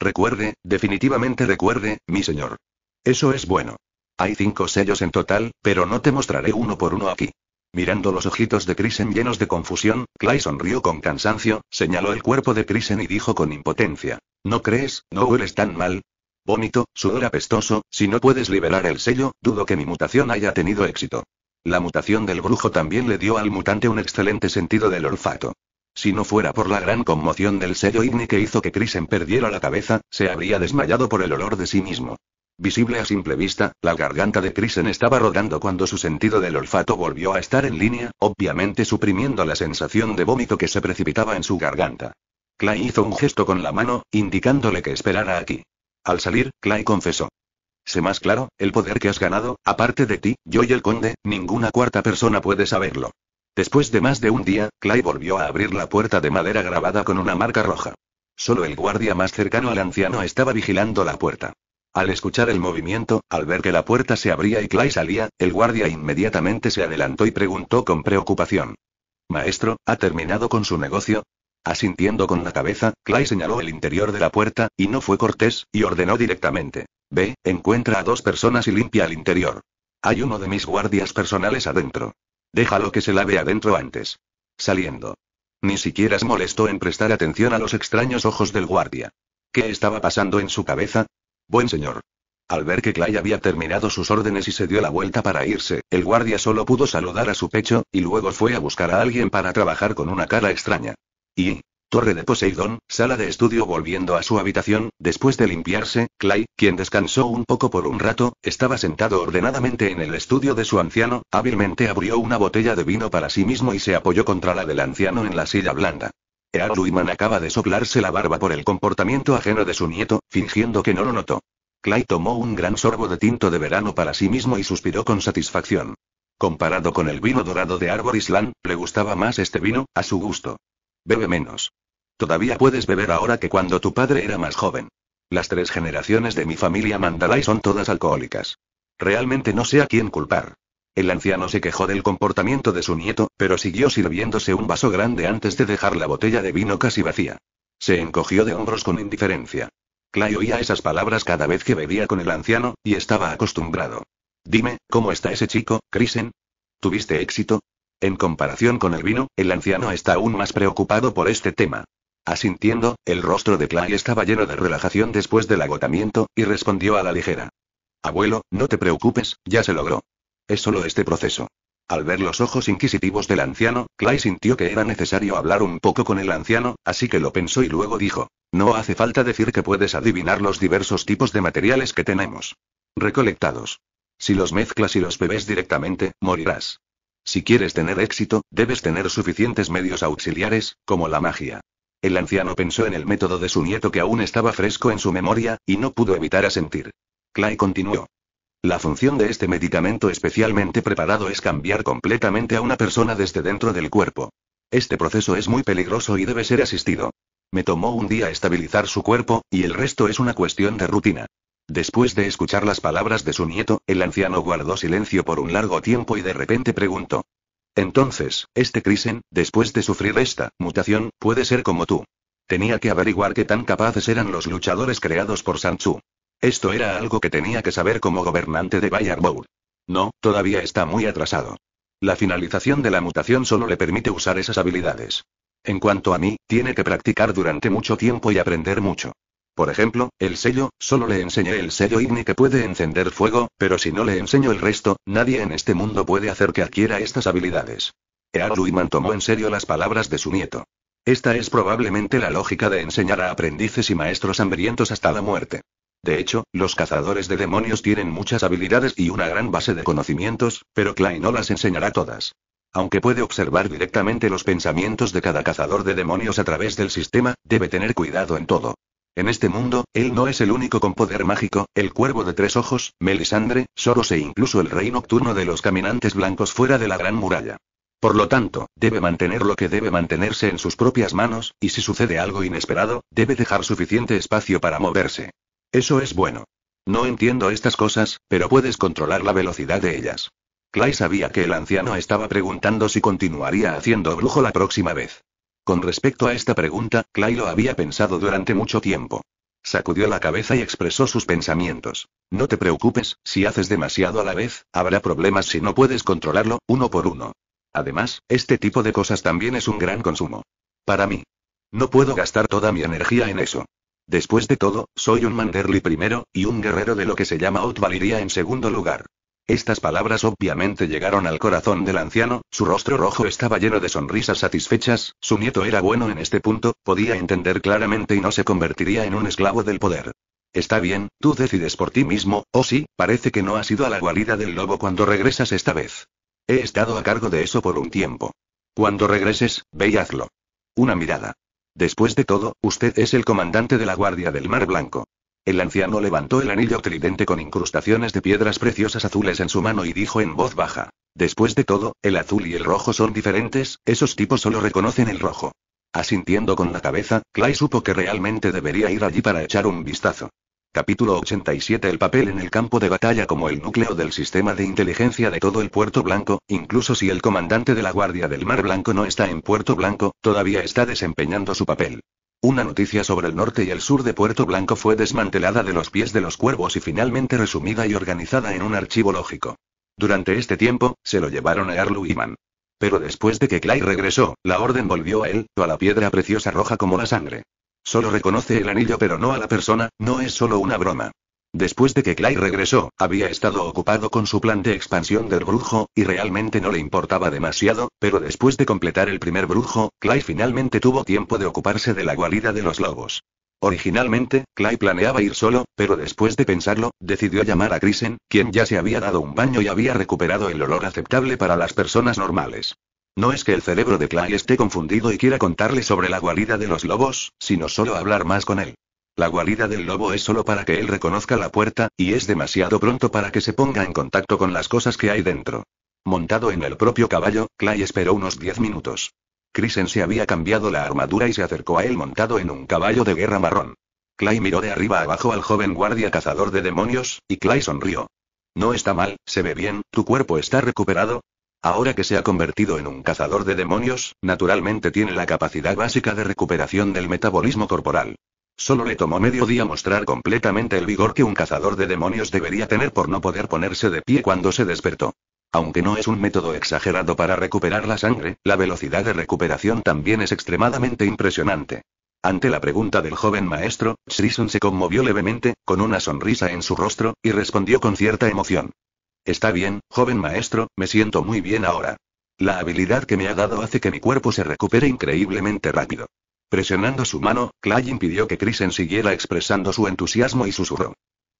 Recuerde, definitivamente recuerde, mi señor. Eso es bueno. Hay cinco sellos en total, pero no te mostraré uno por uno aquí. Mirando los ojitos de Krisen llenos de confusión, Clay sonrió con cansancio, señaló el cuerpo de Krisen y dijo con impotencia. ¿No crees, no hueles tan mal? Vómito, sudor apestoso, si no puedes liberar el sello, dudo que mi mutación haya tenido éxito. La mutación del brujo también le dio al mutante un excelente sentido del olfato. Si no fuera por la gran conmoción del sello Igni que hizo que Krisen perdiera la cabeza, se habría desmayado por el olor de sí mismo. Visible a simple vista, la garganta de Crisen estaba rodando cuando su sentido del olfato volvió a estar en línea, obviamente suprimiendo la sensación de vómito que se precipitaba en su garganta. Clay hizo un gesto con la mano, indicándole que esperara aquí. Al salir, Clay confesó. Sé más claro, el poder que has ganado, aparte de ti, yo y el conde, ninguna cuarta persona puede saberlo. Después de más de un día, Clay volvió a abrir la puerta de madera grabada con una marca roja. Solo el guardia más cercano al anciano estaba vigilando la puerta. Al escuchar el movimiento, al ver que la puerta se abría y Clay salía, el guardia inmediatamente se adelantó y preguntó con preocupación. Maestro, ¿ha terminado con su negocio? Asintiendo con la cabeza, Clay señaló el interior de la puerta, y no fue cortés, y ordenó directamente. Ve, encuentra a dos personas y limpia el interior. Hay uno de mis guardias personales adentro. Déjalo que se lave adentro antes. Saliendo. Ni siquiera se molestó en prestar atención a los extraños ojos del guardia. ¿Qué estaba pasando en su cabeza? Buen señor. Al ver que Clay había terminado sus órdenes y se dio la vuelta para irse, el guardia solo pudo saludar a su pecho, y luego fue a buscar a alguien para trabajar con una cara extraña. Y. Torre de Poseidón, sala de estudio volviendo a su habitación, después de limpiarse, Clay, quien descansó un poco por un rato, estaba sentado ordenadamente en el estudio de su anciano, hábilmente abrió una botella de vino para sí mismo y se apoyó contra la del anciano en la silla blanda. Earl acaba de soplarse la barba por el comportamiento ajeno de su nieto, fingiendo que no lo notó. Clay tomó un gran sorbo de tinto de verano para sí mismo y suspiró con satisfacción. Comparado con el vino dorado de Arbor Island, le gustaba más este vino, a su gusto. Bebe menos. Todavía puedes beber ahora que cuando tu padre era más joven. Las tres generaciones de mi familia Mandalay son todas alcohólicas. Realmente no sé a quién culpar. El anciano se quejó del comportamiento de su nieto, pero siguió sirviéndose un vaso grande antes de dejar la botella de vino casi vacía. Se encogió de hombros con indiferencia. Clay oía esas palabras cada vez que bebía con el anciano, y estaba acostumbrado. Dime, ¿cómo está ese chico, Krisen? ¿Tuviste éxito? En comparación con el vino, el anciano está aún más preocupado por este tema. Asintiendo, el rostro de Clay estaba lleno de relajación después del agotamiento, y respondió a la ligera. Abuelo, no te preocupes, ya se logró. Es solo este proceso. Al ver los ojos inquisitivos del anciano, Clay sintió que era necesario hablar un poco con el anciano, así que lo pensó y luego dijo, no hace falta decir que puedes adivinar los diversos tipos de materiales que tenemos. Recolectados. Si los mezclas y los bebes directamente, morirás. Si quieres tener éxito, debes tener suficientes medios auxiliares, como la magia. El anciano pensó en el método de su nieto que aún estaba fresco en su memoria, y no pudo evitar asentir. Clay continuó. La función de este medicamento especialmente preparado es cambiar completamente a una persona desde dentro del cuerpo. Este proceso es muy peligroso y debe ser asistido. Me tomó un día estabilizar su cuerpo, y el resto es una cuestión de rutina. Después de escuchar las palabras de su nieto, el anciano guardó silencio por un largo tiempo y de repente preguntó. Entonces, este Krisen, después de sufrir esta mutación, puede ser como tú. Tenía que averiguar qué tan capaces eran los luchadores creados por Sanchu. Esto era algo que tenía que saber como gobernante de Bowl. No, todavía está muy atrasado. La finalización de la mutación solo le permite usar esas habilidades. En cuanto a mí, tiene que practicar durante mucho tiempo y aprender mucho. Por ejemplo, el sello, solo le enseñé el sello Igni que puede encender fuego, pero si no le enseño el resto, nadie en este mundo puede hacer que adquiera estas habilidades. Ead tomó en serio las palabras de su nieto. Esta es probablemente la lógica de enseñar a aprendices y maestros hambrientos hasta la muerte. De hecho, los cazadores de demonios tienen muchas habilidades y una gran base de conocimientos, pero Klein no las enseñará todas. Aunque puede observar directamente los pensamientos de cada cazador de demonios a través del sistema, debe tener cuidado en todo. En este mundo, él no es el único con poder mágico, el cuervo de tres ojos, Melisandre, Soros e incluso el rey nocturno de los caminantes blancos fuera de la gran muralla. Por lo tanto, debe mantener lo que debe mantenerse en sus propias manos, y si sucede algo inesperado, debe dejar suficiente espacio para moverse. Eso es bueno. No entiendo estas cosas, pero puedes controlar la velocidad de ellas. Clay sabía que el anciano estaba preguntando si continuaría haciendo brujo la próxima vez. Con respecto a esta pregunta, Clay lo había pensado durante mucho tiempo. Sacudió la cabeza y expresó sus pensamientos. No te preocupes, si haces demasiado a la vez, habrá problemas si no puedes controlarlo, uno por uno. Además, este tipo de cosas también es un gran consumo. Para mí. No puedo gastar toda mi energía en eso. Después de todo, soy un Manderly primero, y un guerrero de lo que se llama Outvaliría en segundo lugar. Estas palabras obviamente llegaron al corazón del anciano, su rostro rojo estaba lleno de sonrisas satisfechas, su nieto era bueno en este punto, podía entender claramente y no se convertiría en un esclavo del poder. Está bien, tú decides por ti mismo, o oh sí, parece que no has ido a la guarida del lobo cuando regresas esta vez. He estado a cargo de eso por un tiempo. Cuando regreses, ve y hazlo. Una mirada. Después de todo, usted es el comandante de la Guardia del Mar Blanco. El anciano levantó el anillo tridente con incrustaciones de piedras preciosas azules en su mano y dijo en voz baja. Después de todo, el azul y el rojo son diferentes, esos tipos solo reconocen el rojo. Asintiendo con la cabeza, Clay supo que realmente debería ir allí para echar un vistazo. Capítulo 87 El papel en el campo de batalla como el núcleo del sistema de inteligencia de todo el Puerto Blanco, incluso si el comandante de la Guardia del Mar Blanco no está en Puerto Blanco, todavía está desempeñando su papel. Una noticia sobre el norte y el sur de Puerto Blanco fue desmantelada de los pies de los cuervos y finalmente resumida y organizada en un archivo lógico. Durante este tiempo, se lo llevaron a Arlu Iman. Pero después de que Clay regresó, la orden volvió a él, a la piedra preciosa roja como la sangre. Solo reconoce el anillo pero no a la persona, no es solo una broma. Después de que Clay regresó, había estado ocupado con su plan de expansión del brujo, y realmente no le importaba demasiado, pero después de completar el primer brujo, Clay finalmente tuvo tiempo de ocuparse de la guarida de los lobos. Originalmente, Clay planeaba ir solo, pero después de pensarlo, decidió llamar a Krisen, quien ya se había dado un baño y había recuperado el olor aceptable para las personas normales. No es que el cerebro de Clay esté confundido y quiera contarle sobre la guarida de los lobos, sino solo hablar más con él. La guarida del lobo es solo para que él reconozca la puerta, y es demasiado pronto para que se ponga en contacto con las cosas que hay dentro. Montado en el propio caballo, Clay esperó unos diez minutos. Crisen se había cambiado la armadura y se acercó a él montado en un caballo de guerra marrón. Clay miró de arriba abajo al joven guardia cazador de demonios, y Clay sonrió. No está mal, se ve bien, tu cuerpo está recuperado. Ahora que se ha convertido en un cazador de demonios, naturalmente tiene la capacidad básica de recuperación del metabolismo corporal. Solo le tomó medio día mostrar completamente el vigor que un cazador de demonios debería tener por no poder ponerse de pie cuando se despertó. Aunque no es un método exagerado para recuperar la sangre, la velocidad de recuperación también es extremadamente impresionante. Ante la pregunta del joven maestro, Srison se conmovió levemente, con una sonrisa en su rostro, y respondió con cierta emoción. Está bien, joven maestro, me siento muy bien ahora. La habilidad que me ha dado hace que mi cuerpo se recupere increíblemente rápido. Presionando su mano, Clay impidió que Krisen siguiera expresando su entusiasmo y susurró.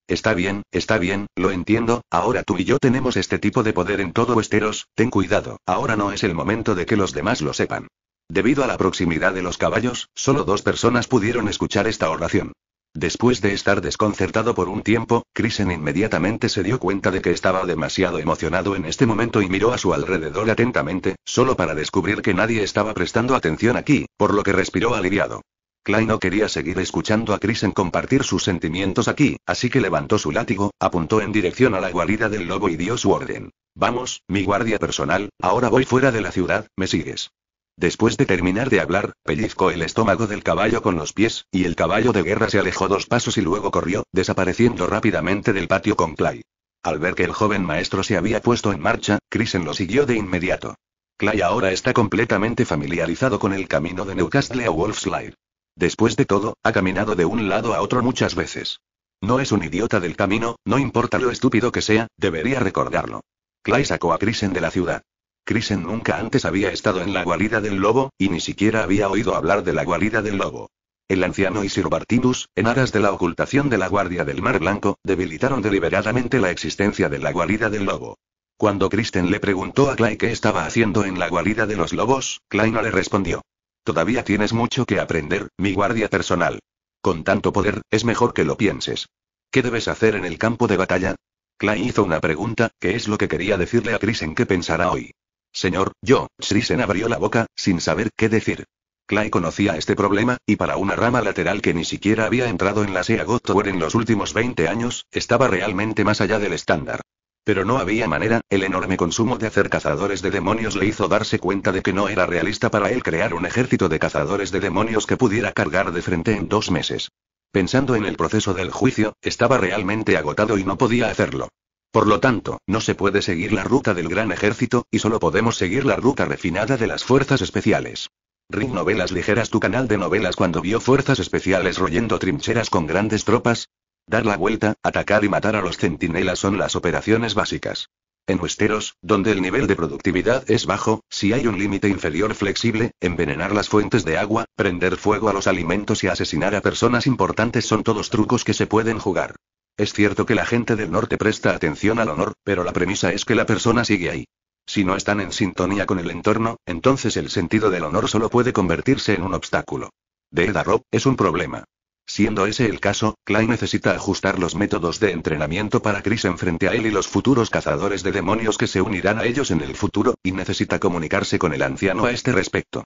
Está bien, está bien, lo entiendo, ahora tú y yo tenemos este tipo de poder en todo Esteros. ten cuidado, ahora no es el momento de que los demás lo sepan. Debido a la proximidad de los caballos, solo dos personas pudieron escuchar esta oración. Después de estar desconcertado por un tiempo, Krisen inmediatamente se dio cuenta de que estaba demasiado emocionado en este momento y miró a su alrededor atentamente, solo para descubrir que nadie estaba prestando atención aquí, por lo que respiró aliviado. Klein no quería seguir escuchando a Krisen compartir sus sentimientos aquí, así que levantó su látigo, apuntó en dirección a la guarida del lobo y dio su orden. Vamos, mi guardia personal, ahora voy fuera de la ciudad, ¿me sigues? Después de terminar de hablar, pellizcó el estómago del caballo con los pies, y el caballo de guerra se alejó dos pasos y luego corrió, desapareciendo rápidamente del patio con Clay. Al ver que el joven maestro se había puesto en marcha, Crisen lo siguió de inmediato. Clay ahora está completamente familiarizado con el camino de Newcastle a Wolfslide. Después de todo, ha caminado de un lado a otro muchas veces. No es un idiota del camino, no importa lo estúpido que sea, debería recordarlo. Clay sacó a Crisen de la ciudad. Crisen nunca antes había estado en la guarida del lobo, y ni siquiera había oído hablar de la guarida del lobo. El anciano y Sir Bartimus, en aras de la ocultación de la Guardia del Mar Blanco, debilitaron deliberadamente la existencia de la guarida del lobo. Cuando Kristen le preguntó a Clay qué estaba haciendo en la guarida de los lobos, Clay no le respondió. Todavía tienes mucho que aprender, mi guardia personal. Con tanto poder, es mejor que lo pienses. ¿Qué debes hacer en el campo de batalla? Clay hizo una pregunta, que es lo que quería decirle a Kristen que pensará hoy? Señor, yo, Shisen abrió la boca, sin saber qué decir. Clay conocía este problema, y para una rama lateral que ni siquiera había entrado en la SEA Tower en los últimos 20 años, estaba realmente más allá del estándar. Pero no había manera, el enorme consumo de hacer cazadores de demonios le hizo darse cuenta de que no era realista para él crear un ejército de cazadores de demonios que pudiera cargar de frente en dos meses. Pensando en el proceso del juicio, estaba realmente agotado y no podía hacerlo. Por lo tanto, no se puede seguir la ruta del gran ejército, y solo podemos seguir la ruta refinada de las fuerzas especiales. Ring Novelas Ligeras tu canal de novelas cuando vio fuerzas especiales royendo trincheras con grandes tropas. Dar la vuelta, atacar y matar a los centinelas son las operaciones básicas. En Huesteros, donde el nivel de productividad es bajo, si hay un límite inferior flexible, envenenar las fuentes de agua, prender fuego a los alimentos y asesinar a personas importantes son todos trucos que se pueden jugar. Es cierto que la gente del norte presta atención al honor, pero la premisa es que la persona sigue ahí. Si no están en sintonía con el entorno, entonces el sentido del honor solo puede convertirse en un obstáculo. De Rob es un problema. Siendo ese el caso, Clay necesita ajustar los métodos de entrenamiento para Chris en frente a él y los futuros cazadores de demonios que se unirán a ellos en el futuro, y necesita comunicarse con el anciano a este respecto.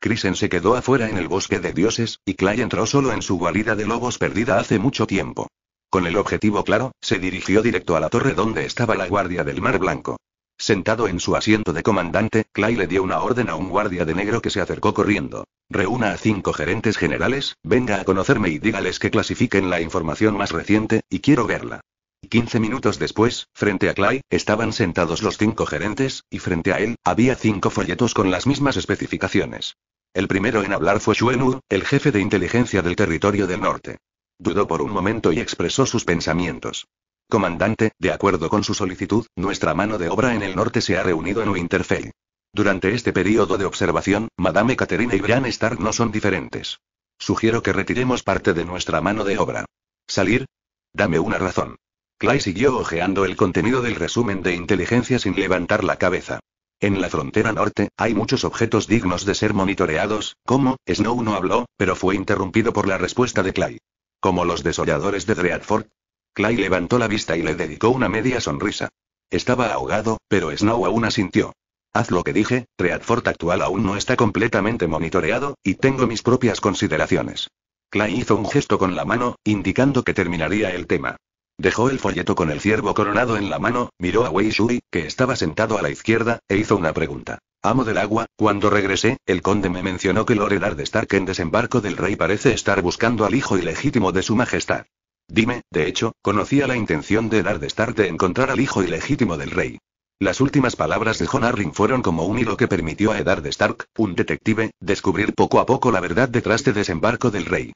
Chris se quedó afuera en el bosque de dioses, y Clay entró solo en su guarida de lobos perdida hace mucho tiempo. Con el objetivo claro, se dirigió directo a la torre donde estaba la guardia del Mar Blanco. Sentado en su asiento de comandante, Clay le dio una orden a un guardia de negro que se acercó corriendo. Reúna a cinco gerentes generales, venga a conocerme y dígales que clasifiquen la información más reciente, y quiero verla. Quince minutos después, frente a Clay, estaban sentados los cinco gerentes, y frente a él, había cinco folletos con las mismas especificaciones. El primero en hablar fue Xuenu, el jefe de inteligencia del territorio del norte. Dudó por un momento y expresó sus pensamientos. Comandante, de acuerdo con su solicitud, nuestra mano de obra en el norte se ha reunido en Winterfell. Durante este periodo de observación, Madame Catherine y Brian Stark no son diferentes. Sugiero que retiremos parte de nuestra mano de obra. ¿Salir? Dame una razón. Clay siguió hojeando el contenido del resumen de inteligencia sin levantar la cabeza. En la frontera norte, hay muchos objetos dignos de ser monitoreados, como, Snow no habló, pero fue interrumpido por la respuesta de Clay. Como los desolladores de Dreadford. Clay levantó la vista y le dedicó una media sonrisa. Estaba ahogado, pero Snow aún asintió. Haz lo que dije, Dreadfort actual aún no está completamente monitoreado, y tengo mis propias consideraciones. Clay hizo un gesto con la mano, indicando que terminaría el tema. Dejó el folleto con el ciervo coronado en la mano, miró a Wei que estaba sentado a la izquierda, e hizo una pregunta. Amo del agua, cuando regresé, el conde me mencionó que Lord de Stark en desembarco del rey parece estar buscando al hijo ilegítimo de su majestad. Dime, de hecho, conocía la intención de Eddard de Stark de encontrar al hijo ilegítimo del rey. Las últimas palabras de John Arryn fueron como un hilo que permitió a Eddard Stark, un detective, descubrir poco a poco la verdad detrás de desembarco del rey.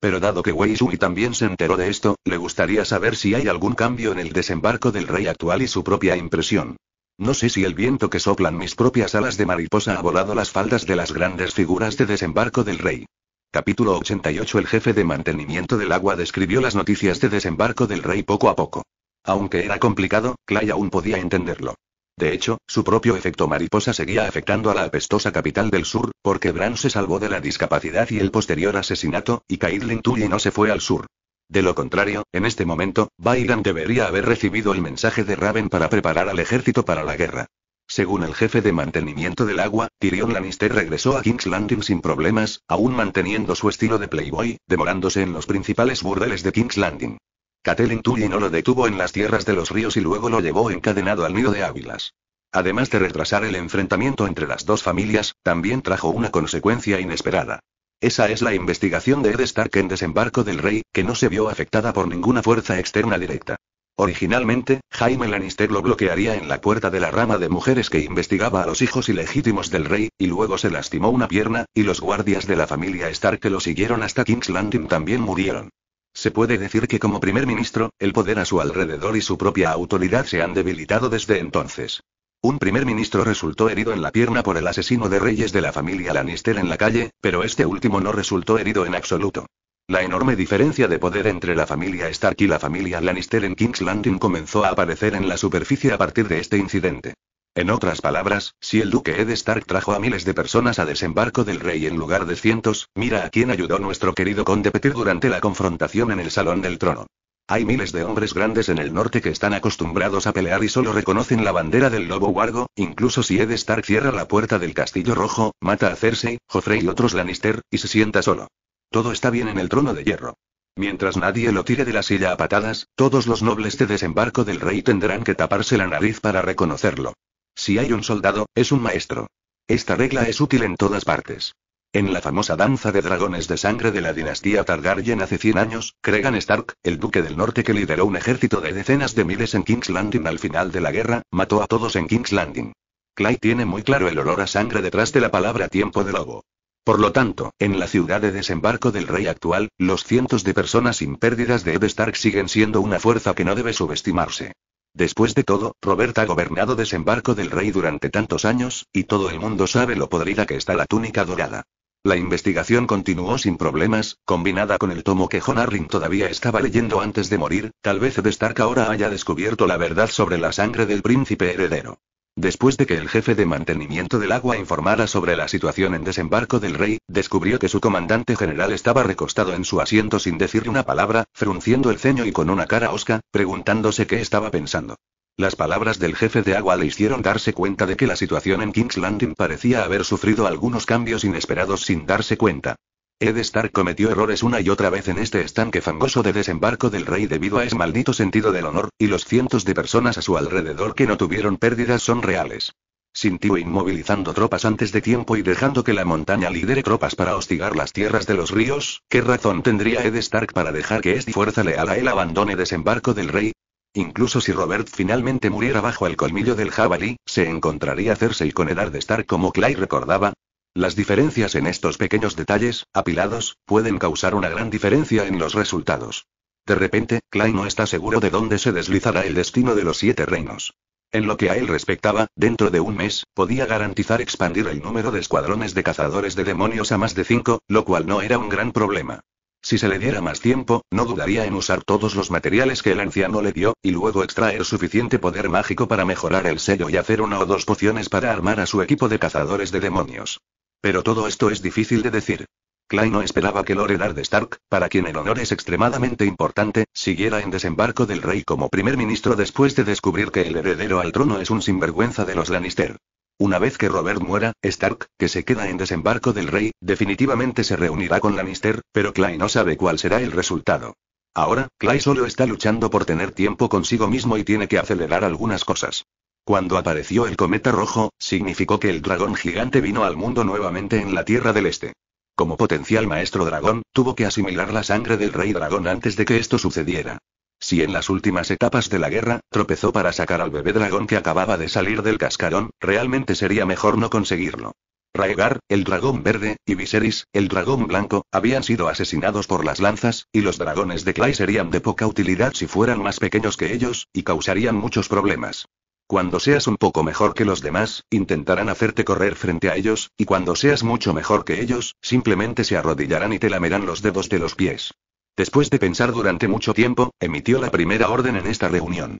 Pero dado que Wei también se enteró de esto, le gustaría saber si hay algún cambio en el desembarco del rey actual y su propia impresión. No sé si el viento que soplan mis propias alas de mariposa ha volado las faldas de las grandes figuras de desembarco del rey. Capítulo 88 El jefe de mantenimiento del agua describió las noticias de desembarco del rey poco a poco. Aunque era complicado, Clay aún podía entenderlo. De hecho, su propio efecto mariposa seguía afectando a la apestosa capital del sur, porque Bran se salvó de la discapacidad y el posterior asesinato, y Caitlin Tully no se fue al sur. De lo contrario, en este momento, Byron debería haber recibido el mensaje de Raven para preparar al ejército para la guerra. Según el jefe de mantenimiento del agua, Tyrion Lannister regresó a King's Landing sin problemas, aún manteniendo su estilo de playboy, demorándose en los principales burdeles de King's Landing. Catelyn Tully no lo detuvo en las tierras de los ríos y luego lo llevó encadenado al nido de Ávilas. Además de retrasar el enfrentamiento entre las dos familias, también trajo una consecuencia inesperada. Esa es la investigación de Ed Stark en Desembarco del Rey, que no se vio afectada por ninguna fuerza externa directa. Originalmente, Jaime Lannister lo bloquearía en la puerta de la rama de mujeres que investigaba a los hijos ilegítimos del rey, y luego se lastimó una pierna, y los guardias de la familia Stark que lo siguieron hasta King's Landing también murieron. Se puede decir que como primer ministro, el poder a su alrededor y su propia autoridad se han debilitado desde entonces. Un primer ministro resultó herido en la pierna por el asesino de reyes de la familia Lannister en la calle, pero este último no resultó herido en absoluto. La enorme diferencia de poder entre la familia Stark y la familia Lannister en King's Landing comenzó a aparecer en la superficie a partir de este incidente. En otras palabras, si el duque Ed Stark trajo a miles de personas a desembarco del rey en lugar de cientos, mira a quién ayudó nuestro querido conde Petir durante la confrontación en el Salón del Trono. Hay miles de hombres grandes en el norte que están acostumbrados a pelear y solo reconocen la bandera del lobo Guargo, incluso si Ed Stark cierra la puerta del castillo rojo, mata a Cersei, Joffrey y otros Lannister, y se sienta solo. Todo está bien en el trono de hierro. Mientras nadie lo tire de la silla a patadas, todos los nobles de desembarco del rey tendrán que taparse la nariz para reconocerlo. Si hay un soldado, es un maestro. Esta regla es útil en todas partes. En la famosa danza de dragones de sangre de la dinastía Targaryen hace 100 años, Cregan Stark, el duque del norte que lideró un ejército de decenas de miles en King's Landing al final de la guerra, mató a todos en King's Landing. Clay tiene muy claro el olor a sangre detrás de la palabra tiempo de lobo. Por lo tanto, en la ciudad de desembarco del rey actual, los cientos de personas sin pérdidas de Ed Stark siguen siendo una fuerza que no debe subestimarse. Después de todo, Robert ha gobernado desembarco del rey durante tantos años, y todo el mundo sabe lo podrida que está la túnica dorada. La investigación continuó sin problemas, combinada con el tomo que Jon todavía estaba leyendo antes de morir, tal vez Stark ahora haya descubierto la verdad sobre la sangre del príncipe heredero. Después de que el jefe de mantenimiento del agua informara sobre la situación en desembarco del rey, descubrió que su comandante general estaba recostado en su asiento sin decir una palabra, frunciendo el ceño y con una cara osca, preguntándose qué estaba pensando. Las palabras del jefe de agua le hicieron darse cuenta de que la situación en King's Landing parecía haber sufrido algunos cambios inesperados sin darse cuenta. Ed Stark cometió errores una y otra vez en este estanque fangoso de desembarco del rey debido a ese maldito sentido del honor, y los cientos de personas a su alrededor que no tuvieron pérdidas son reales. Sintió inmovilizando tropas antes de tiempo y dejando que la montaña lidere tropas para hostigar las tierras de los ríos, ¿qué razón tendría Ed Stark para dejar que esta fuerza leal a él abandone desembarco del rey? Incluso si Robert finalmente muriera bajo el colmillo del jabalí, se encontraría Cersei con edad de estar como Clay recordaba. Las diferencias en estos pequeños detalles, apilados, pueden causar una gran diferencia en los resultados. De repente, Clay no está seguro de dónde se deslizará el destino de los siete reinos. En lo que a él respectaba, dentro de un mes, podía garantizar expandir el número de escuadrones de cazadores de demonios a más de cinco, lo cual no era un gran problema. Si se le diera más tiempo, no dudaría en usar todos los materiales que el anciano le dio, y luego extraer suficiente poder mágico para mejorar el sello y hacer una o dos pociones para armar a su equipo de cazadores de demonios. Pero todo esto es difícil de decir. Klein no esperaba que Loredar de Stark, para quien el honor es extremadamente importante, siguiera en desembarco del rey como primer ministro después de descubrir que el heredero al trono es un sinvergüenza de los Lannister. Una vez que Robert muera, Stark, que se queda en desembarco del rey, definitivamente se reunirá con Lannister, pero Clay no sabe cuál será el resultado. Ahora, Clay solo está luchando por tener tiempo consigo mismo y tiene que acelerar algunas cosas. Cuando apareció el cometa rojo, significó que el dragón gigante vino al mundo nuevamente en la Tierra del Este. Como potencial maestro dragón, tuvo que asimilar la sangre del rey dragón antes de que esto sucediera. Si en las últimas etapas de la guerra, tropezó para sacar al bebé dragón que acababa de salir del cascarón, realmente sería mejor no conseguirlo. Raegar, el dragón verde, y Viserys, el dragón blanco, habían sido asesinados por las lanzas, y los dragones de Clay serían de poca utilidad si fueran más pequeños que ellos, y causarían muchos problemas. Cuando seas un poco mejor que los demás, intentarán hacerte correr frente a ellos, y cuando seas mucho mejor que ellos, simplemente se arrodillarán y te lamerán los dedos de los pies. Después de pensar durante mucho tiempo, emitió la primera orden en esta reunión.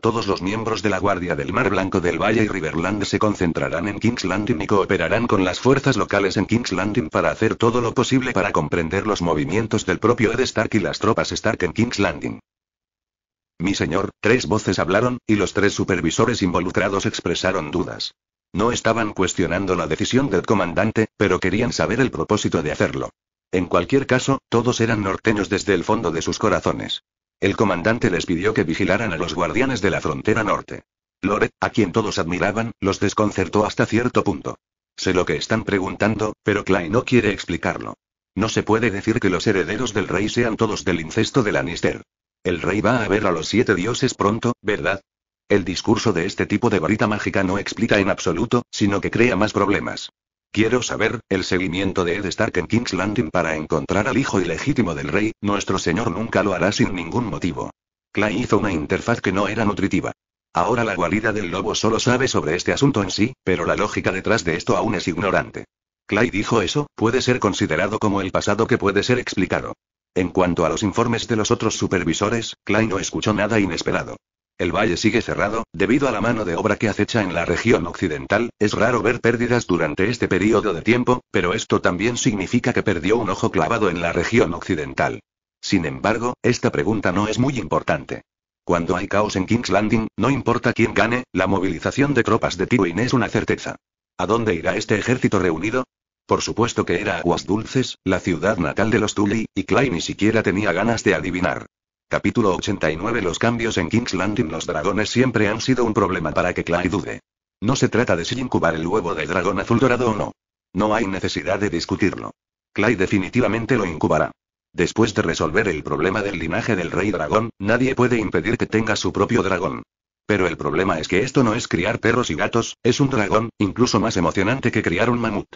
Todos los miembros de la Guardia del Mar Blanco del Valle y Riverland se concentrarán en King's Landing y cooperarán con las fuerzas locales en King's Landing para hacer todo lo posible para comprender los movimientos del propio Ed Stark y las tropas Stark en King's Landing. Mi señor, tres voces hablaron, y los tres supervisores involucrados expresaron dudas. No estaban cuestionando la decisión del comandante, pero querían saber el propósito de hacerlo. En cualquier caso, todos eran norteños desde el fondo de sus corazones. El comandante les pidió que vigilaran a los guardianes de la frontera norte. Loret, a quien todos admiraban, los desconcertó hasta cierto punto. Sé lo que están preguntando, pero Klein no quiere explicarlo. No se puede decir que los herederos del rey sean todos del incesto de Lannister. El rey va a ver a los siete dioses pronto, ¿verdad? El discurso de este tipo de varita mágica no explica en absoluto, sino que crea más problemas. Quiero saber, el seguimiento de Ed Stark en King's Landing para encontrar al hijo ilegítimo del rey, nuestro señor nunca lo hará sin ningún motivo. Clay hizo una interfaz que no era nutritiva. Ahora la guarida del lobo solo sabe sobre este asunto en sí, pero la lógica detrás de esto aún es ignorante. Clay dijo eso, puede ser considerado como el pasado que puede ser explicado. En cuanto a los informes de los otros supervisores, Clay no escuchó nada inesperado. El valle sigue cerrado, debido a la mano de obra que acecha en la región occidental, es raro ver pérdidas durante este periodo de tiempo, pero esto también significa que perdió un ojo clavado en la región occidental. Sin embargo, esta pregunta no es muy importante. Cuando hay caos en King's Landing, no importa quién gane, la movilización de tropas de Tywin es una certeza. ¿A dónde irá este ejército reunido? Por supuesto que era Aguas Dulces, la ciudad natal de los Tully, y Clay ni siquiera tenía ganas de adivinar. Capítulo 89 Los cambios en King's Landing Los dragones siempre han sido un problema para que Clay dude. No se trata de si incubar el huevo del dragón azul dorado o no. No hay necesidad de discutirlo. Clay definitivamente lo incubará. Después de resolver el problema del linaje del rey dragón, nadie puede impedir que tenga su propio dragón. Pero el problema es que esto no es criar perros y gatos, es un dragón, incluso más emocionante que criar un mamut.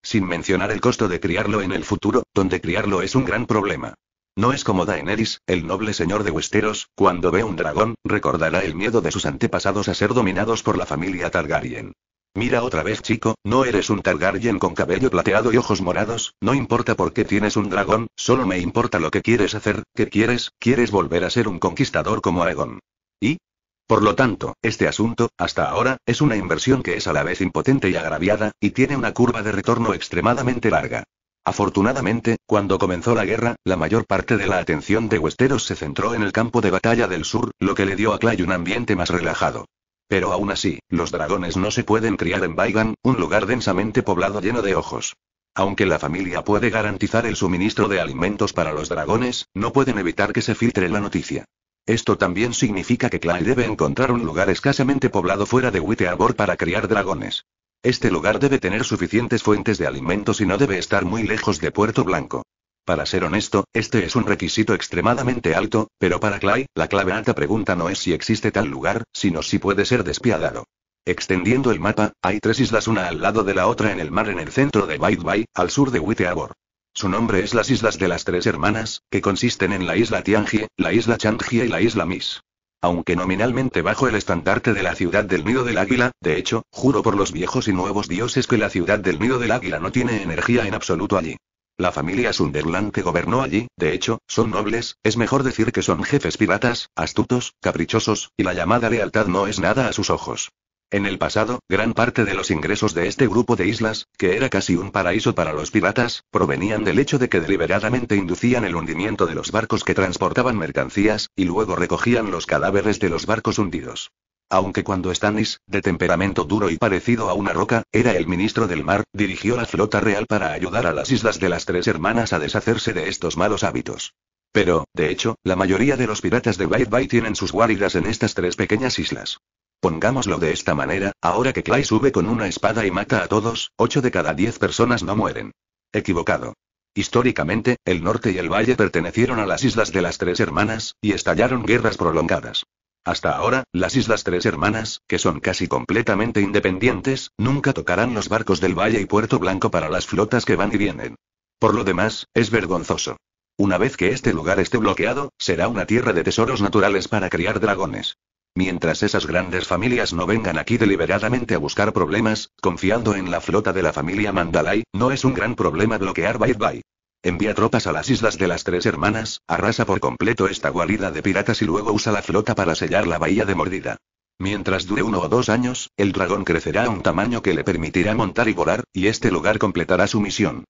Sin mencionar el costo de criarlo en el futuro, donde criarlo es un gran problema. No es como Daenerys, el noble señor de Westeros, cuando ve un dragón, recordará el miedo de sus antepasados a ser dominados por la familia Targaryen. Mira otra vez, chico, no eres un Targaryen con cabello plateado y ojos morados, no importa por qué tienes un dragón, solo me importa lo que quieres hacer, ¿qué quieres? Quieres volver a ser un conquistador como Aegon. ¿Y? Por lo tanto, este asunto, hasta ahora, es una inversión que es a la vez impotente y agraviada, y tiene una curva de retorno extremadamente larga. Afortunadamente, cuando comenzó la guerra, la mayor parte de la atención de Westeros se centró en el campo de batalla del sur, lo que le dio a Clay un ambiente más relajado. Pero aún así, los dragones no se pueden criar en Baigan, un lugar densamente poblado lleno de ojos. Aunque la familia puede garantizar el suministro de alimentos para los dragones, no pueden evitar que se filtre la noticia. Esto también significa que Clay debe encontrar un lugar escasamente poblado fuera de Arbor para criar dragones. Este lugar debe tener suficientes fuentes de alimentos y no debe estar muy lejos de Puerto Blanco. Para ser honesto, este es un requisito extremadamente alto, pero para Clay, la clave alta pregunta no es si existe tal lugar, sino si puede ser despiadado. Extendiendo el mapa, hay tres islas una al lado de la otra en el mar en el centro de White Bay, al sur de Witteabor. Su nombre es las Islas de las Tres Hermanas, que consisten en la isla Tianjie, la isla Changjie y la isla Miss aunque nominalmente bajo el estandarte de la ciudad del nido del águila, de hecho, juro por los viejos y nuevos dioses que la ciudad del nido del águila no tiene energía en absoluto allí. La familia Sunderland que gobernó allí, de hecho, son nobles, es mejor decir que son jefes piratas, astutos, caprichosos, y la llamada lealtad no es nada a sus ojos. En el pasado, gran parte de los ingresos de este grupo de islas, que era casi un paraíso para los piratas, provenían del hecho de que deliberadamente inducían el hundimiento de los barcos que transportaban mercancías, y luego recogían los cadáveres de los barcos hundidos. Aunque cuando Stannis, de temperamento duro y parecido a una roca, era el ministro del mar, dirigió la flota real para ayudar a las islas de las Tres Hermanas a deshacerse de estos malos hábitos. Pero, de hecho, la mayoría de los piratas de Bait Bay tienen sus guaridas en estas tres pequeñas islas. Pongámoslo de esta manera, ahora que Clay sube con una espada y mata a todos, 8 de cada 10 personas no mueren. Equivocado. Históricamente, el norte y el valle pertenecieron a las islas de las Tres Hermanas, y estallaron guerras prolongadas. Hasta ahora, las Islas Tres Hermanas, que son casi completamente independientes, nunca tocarán los barcos del Valle y Puerto Blanco para las flotas que van y vienen. Por lo demás, es vergonzoso. Una vez que este lugar esté bloqueado, será una tierra de tesoros naturales para criar dragones. Mientras esas grandes familias no vengan aquí deliberadamente a buscar problemas, confiando en la flota de la familia Mandalay, no es un gran problema bloquear Bait Bay. Envía tropas a las islas de las Tres Hermanas, arrasa por completo esta guarida de piratas y luego usa la flota para sellar la bahía de mordida. Mientras dure uno o dos años, el dragón crecerá a un tamaño que le permitirá montar y volar, y este lugar completará su misión.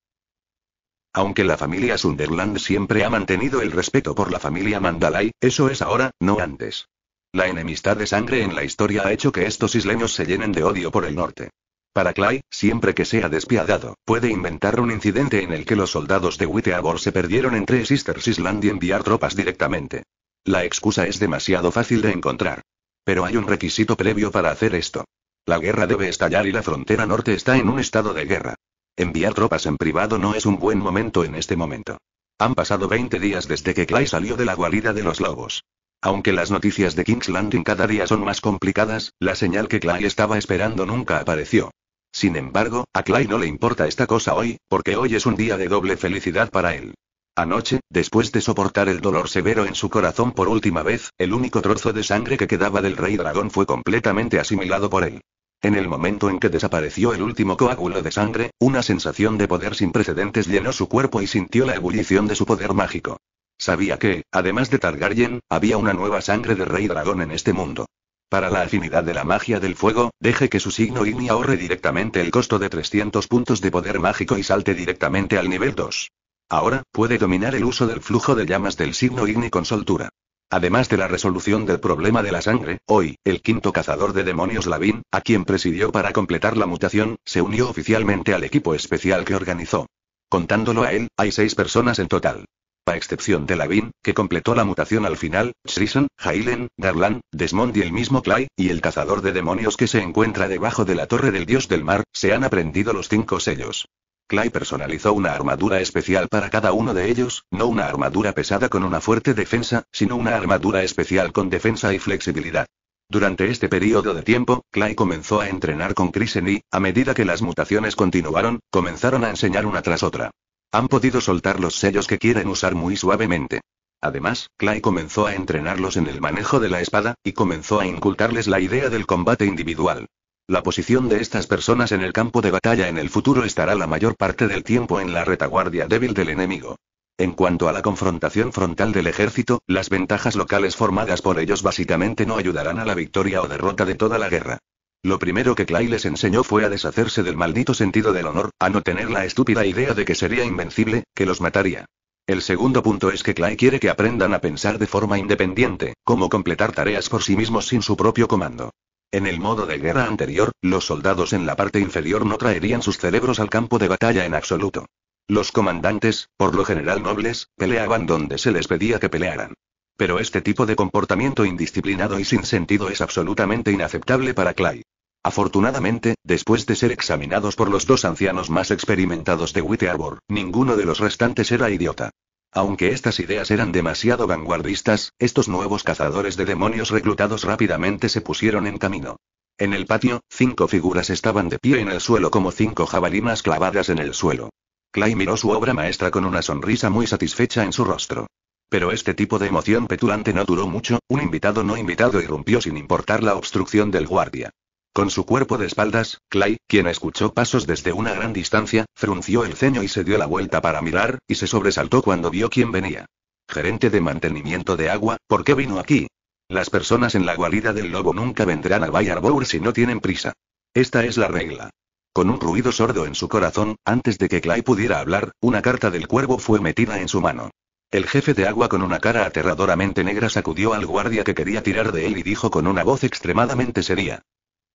Aunque la familia Sunderland siempre ha mantenido el respeto por la familia Mandalay, eso es ahora, no antes. La enemistad de sangre en la historia ha hecho que estos isleños se llenen de odio por el norte. Para Clay, siempre que sea despiadado, puede inventar un incidente en el que los soldados de Witteabor se perdieron entre Sisters Island y enviar tropas directamente. La excusa es demasiado fácil de encontrar. Pero hay un requisito previo para hacer esto. La guerra debe estallar y la frontera norte está en un estado de guerra. Enviar tropas en privado no es un buen momento en este momento. Han pasado 20 días desde que Clay salió de la guarida de los lobos. Aunque las noticias de King's Landing cada día son más complicadas, la señal que Clay estaba esperando nunca apareció. Sin embargo, a Clay no le importa esta cosa hoy, porque hoy es un día de doble felicidad para él. Anoche, después de soportar el dolor severo en su corazón por última vez, el único trozo de sangre que quedaba del rey dragón fue completamente asimilado por él. En el momento en que desapareció el último coágulo de sangre, una sensación de poder sin precedentes llenó su cuerpo y sintió la ebullición de su poder mágico. Sabía que, además de Targaryen, había una nueva sangre de rey dragón en este mundo. Para la afinidad de la magia del fuego, deje que su signo Igni ahorre directamente el costo de 300 puntos de poder mágico y salte directamente al nivel 2. Ahora, puede dominar el uso del flujo de llamas del signo Igni con soltura. Además de la resolución del problema de la sangre, hoy, el quinto cazador de demonios Lavin, a quien presidió para completar la mutación, se unió oficialmente al equipo especial que organizó. Contándolo a él, hay seis personas en total. A excepción de Lavin, que completó la mutación al final, Shrison, Hailen, Darlan, Desmond y el mismo Clay, y el cazador de demonios que se encuentra debajo de la torre del dios del mar, se han aprendido los cinco sellos. Clay personalizó una armadura especial para cada uno de ellos, no una armadura pesada con una fuerte defensa, sino una armadura especial con defensa y flexibilidad. Durante este periodo de tiempo, Clay comenzó a entrenar con Krisen y, a medida que las mutaciones continuaron, comenzaron a enseñar una tras otra. Han podido soltar los sellos que quieren usar muy suavemente. Además, Clay comenzó a entrenarlos en el manejo de la espada, y comenzó a inculcarles la idea del combate individual. La posición de estas personas en el campo de batalla en el futuro estará la mayor parte del tiempo en la retaguardia débil del enemigo. En cuanto a la confrontación frontal del ejército, las ventajas locales formadas por ellos básicamente no ayudarán a la victoria o derrota de toda la guerra. Lo primero que Clay les enseñó fue a deshacerse del maldito sentido del honor, a no tener la estúpida idea de que sería invencible, que los mataría. El segundo punto es que Clay quiere que aprendan a pensar de forma independiente, cómo completar tareas por sí mismos sin su propio comando. En el modo de guerra anterior, los soldados en la parte inferior no traerían sus cerebros al campo de batalla en absoluto. Los comandantes, por lo general nobles, peleaban donde se les pedía que pelearan. Pero este tipo de comportamiento indisciplinado y sin sentido es absolutamente inaceptable para Clay. Afortunadamente, después de ser examinados por los dos ancianos más experimentados de White Arbor, ninguno de los restantes era idiota. Aunque estas ideas eran demasiado vanguardistas, estos nuevos cazadores de demonios reclutados rápidamente se pusieron en camino. En el patio, cinco figuras estaban de pie en el suelo como cinco jabalinas clavadas en el suelo. Clay miró su obra maestra con una sonrisa muy satisfecha en su rostro. Pero este tipo de emoción petulante no duró mucho, un invitado no invitado irrumpió sin importar la obstrucción del guardia. Con su cuerpo de espaldas, Clay, quien escuchó pasos desde una gran distancia, frunció el ceño y se dio la vuelta para mirar, y se sobresaltó cuando vio quién venía. Gerente de mantenimiento de agua, ¿por qué vino aquí? Las personas en la guarida del lobo nunca vendrán a Bayard si no tienen prisa. Esta es la regla. Con un ruido sordo en su corazón, antes de que Clay pudiera hablar, una carta del cuervo fue metida en su mano. El jefe de agua con una cara aterradoramente negra sacudió al guardia que quería tirar de él y dijo con una voz extremadamente seria.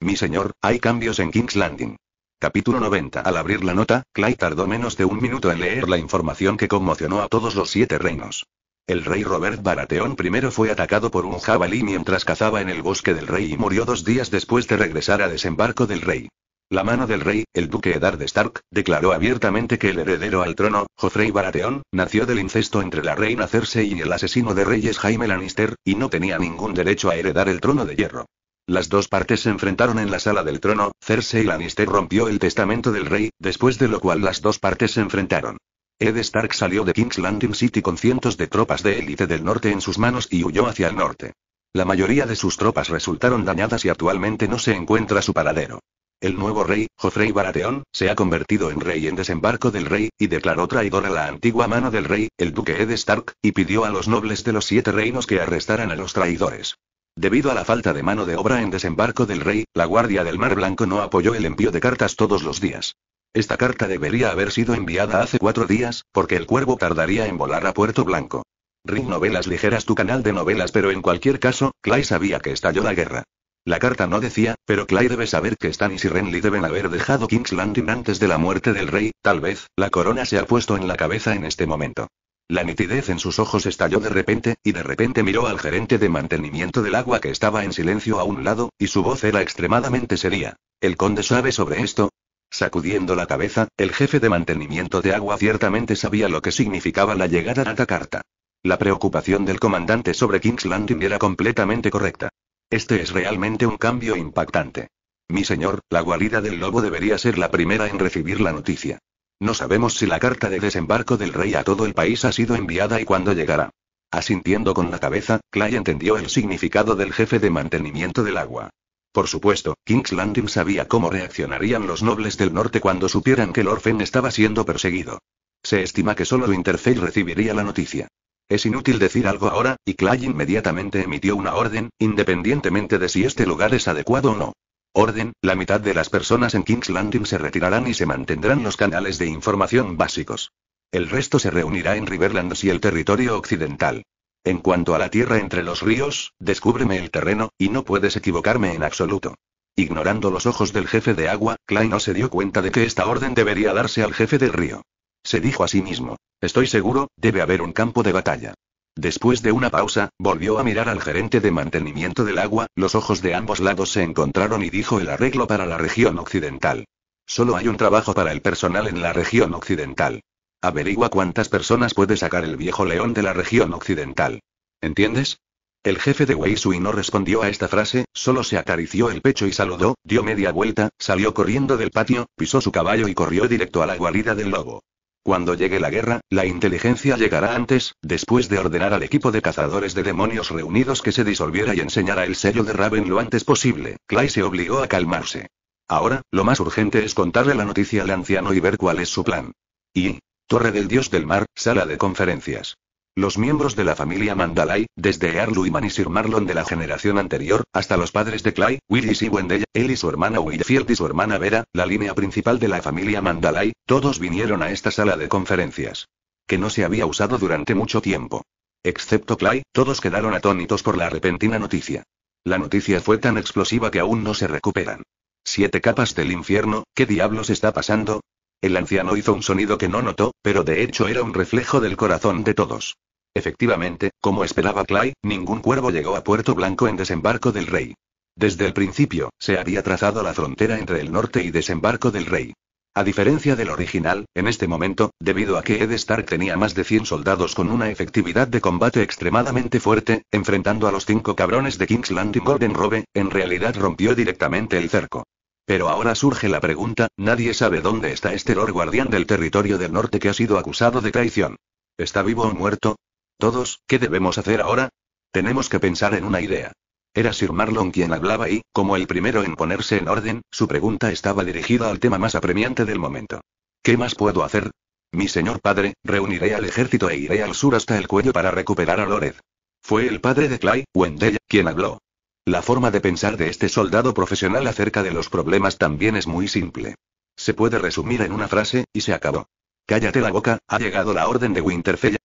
Mi señor, hay cambios en King's Landing. Capítulo 90. Al abrir la nota, Clay tardó menos de un minuto en leer la información que conmocionó a todos los siete reinos. El rey Robert Baratheon I fue atacado por un jabalí mientras cazaba en el bosque del rey y murió dos días después de regresar a desembarco del rey. La mano del rey, el duque Eddard Stark, declaró abiertamente que el heredero al trono, Joffrey Baratheon, nació del incesto entre la reina Cersei y el asesino de reyes Jaime Lannister, y no tenía ningún derecho a heredar el trono de hierro. Las dos partes se enfrentaron en la sala del trono, Cersei Lannister rompió el testamento del rey, después de lo cual las dos partes se enfrentaron. Ed Stark salió de King's Landing City con cientos de tropas de élite del norte en sus manos y huyó hacia el norte. La mayoría de sus tropas resultaron dañadas y actualmente no se encuentra su paradero. El nuevo rey, Joffrey Baratheon, se ha convertido en rey en desembarco del rey, y declaró traidor a la antigua mano del rey, el duque Ed Stark, y pidió a los nobles de los siete reinos que arrestaran a los traidores. Debido a la falta de mano de obra en desembarco del rey, la Guardia del Mar Blanco no apoyó el envío de cartas todos los días. Esta carta debería haber sido enviada hace cuatro días, porque el cuervo tardaría en volar a Puerto Blanco. Ring Novelas Ligeras tu canal de novelas pero en cualquier caso, Clay sabía que estalló la guerra. La carta no decía, pero Clay debe saber que Stannis y Renly deben haber dejado King's Landing antes de la muerte del rey, tal vez, la corona se ha puesto en la cabeza en este momento. La nitidez en sus ojos estalló de repente, y de repente miró al gerente de mantenimiento del agua que estaba en silencio a un lado, y su voz era extremadamente seria. ¿El conde sabe sobre esto? Sacudiendo la cabeza, el jefe de mantenimiento de agua ciertamente sabía lo que significaba la llegada de carta. La preocupación del comandante sobre King's Landing era completamente correcta. Este es realmente un cambio impactante. Mi señor, la guarida del lobo debería ser la primera en recibir la noticia. No sabemos si la carta de desembarco del rey a todo el país ha sido enviada y cuándo llegará. Asintiendo con la cabeza, Clay entendió el significado del jefe de mantenimiento del agua. Por supuesto, King's Landing sabía cómo reaccionarían los nobles del norte cuando supieran que el Orphan estaba siendo perseguido. Se estima que solo Winterfell recibiría la noticia. Es inútil decir algo ahora, y Clay inmediatamente emitió una orden, independientemente de si este lugar es adecuado o no orden, la mitad de las personas en King's Landing se retirarán y se mantendrán los canales de información básicos. El resto se reunirá en Riverlands y el territorio occidental. En cuanto a la tierra entre los ríos, descúbreme el terreno, y no puedes equivocarme en absoluto. Ignorando los ojos del jefe de agua, Klein no se dio cuenta de que esta orden debería darse al jefe del río. Se dijo a sí mismo, estoy seguro, debe haber un campo de batalla. Después de una pausa, volvió a mirar al gerente de mantenimiento del agua, los ojos de ambos lados se encontraron y dijo el arreglo para la región occidental. Solo hay un trabajo para el personal en la región occidental. Averigua cuántas personas puede sacar el viejo león de la región occidental. ¿Entiendes? El jefe de Wei no respondió a esta frase, solo se acarició el pecho y saludó, dio media vuelta, salió corriendo del patio, pisó su caballo y corrió directo a la guarida del lobo. Cuando llegue la guerra, la inteligencia llegará antes, después de ordenar al equipo de cazadores de demonios reunidos que se disolviera y enseñara el sello de Raven lo antes posible, Clay se obligó a calmarse. Ahora, lo más urgente es contarle la noticia al anciano y ver cuál es su plan. Y. Torre del Dios del Mar, sala de conferencias. Los miembros de la familia Mandalay, desde Earl y Manisir Marlon de la generación anterior, hasta los padres de Clay, Willis y Wendell, él y su hermana Wilfield y su hermana Vera, la línea principal de la familia Mandalay, todos vinieron a esta sala de conferencias. Que no se había usado durante mucho tiempo. Excepto Clay, todos quedaron atónitos por la repentina noticia. La noticia fue tan explosiva que aún no se recuperan. Siete capas del infierno, ¿qué diablos está pasando? El anciano hizo un sonido que no notó, pero de hecho era un reflejo del corazón de todos. Efectivamente, como esperaba Clay, ningún cuervo llegó a Puerto Blanco en desembarco del rey. Desde el principio, se había trazado la frontera entre el norte y desembarco del rey. A diferencia del original, en este momento, debido a que Ed Stark tenía más de 100 soldados con una efectividad de combate extremadamente fuerte, enfrentando a los cinco cabrones de King's Landing Golden Robe, en realidad rompió directamente el cerco. Pero ahora surge la pregunta, nadie sabe dónde está este Lord Guardián del territorio del norte que ha sido acusado de traición. ¿Está vivo o muerto? Todos, ¿qué debemos hacer ahora? Tenemos que pensar en una idea. Era Sir Marlon quien hablaba y, como el primero en ponerse en orden, su pregunta estaba dirigida al tema más apremiante del momento. ¿Qué más puedo hacer? Mi señor padre, reuniré al ejército e iré al sur hasta el cuello para recuperar a Lored. Fue el padre de Clay, Wendell, quien habló. La forma de pensar de este soldado profesional acerca de los problemas también es muy simple. Se puede resumir en una frase, y se acabó. Cállate la boca, ha llegado la orden de Winterfell,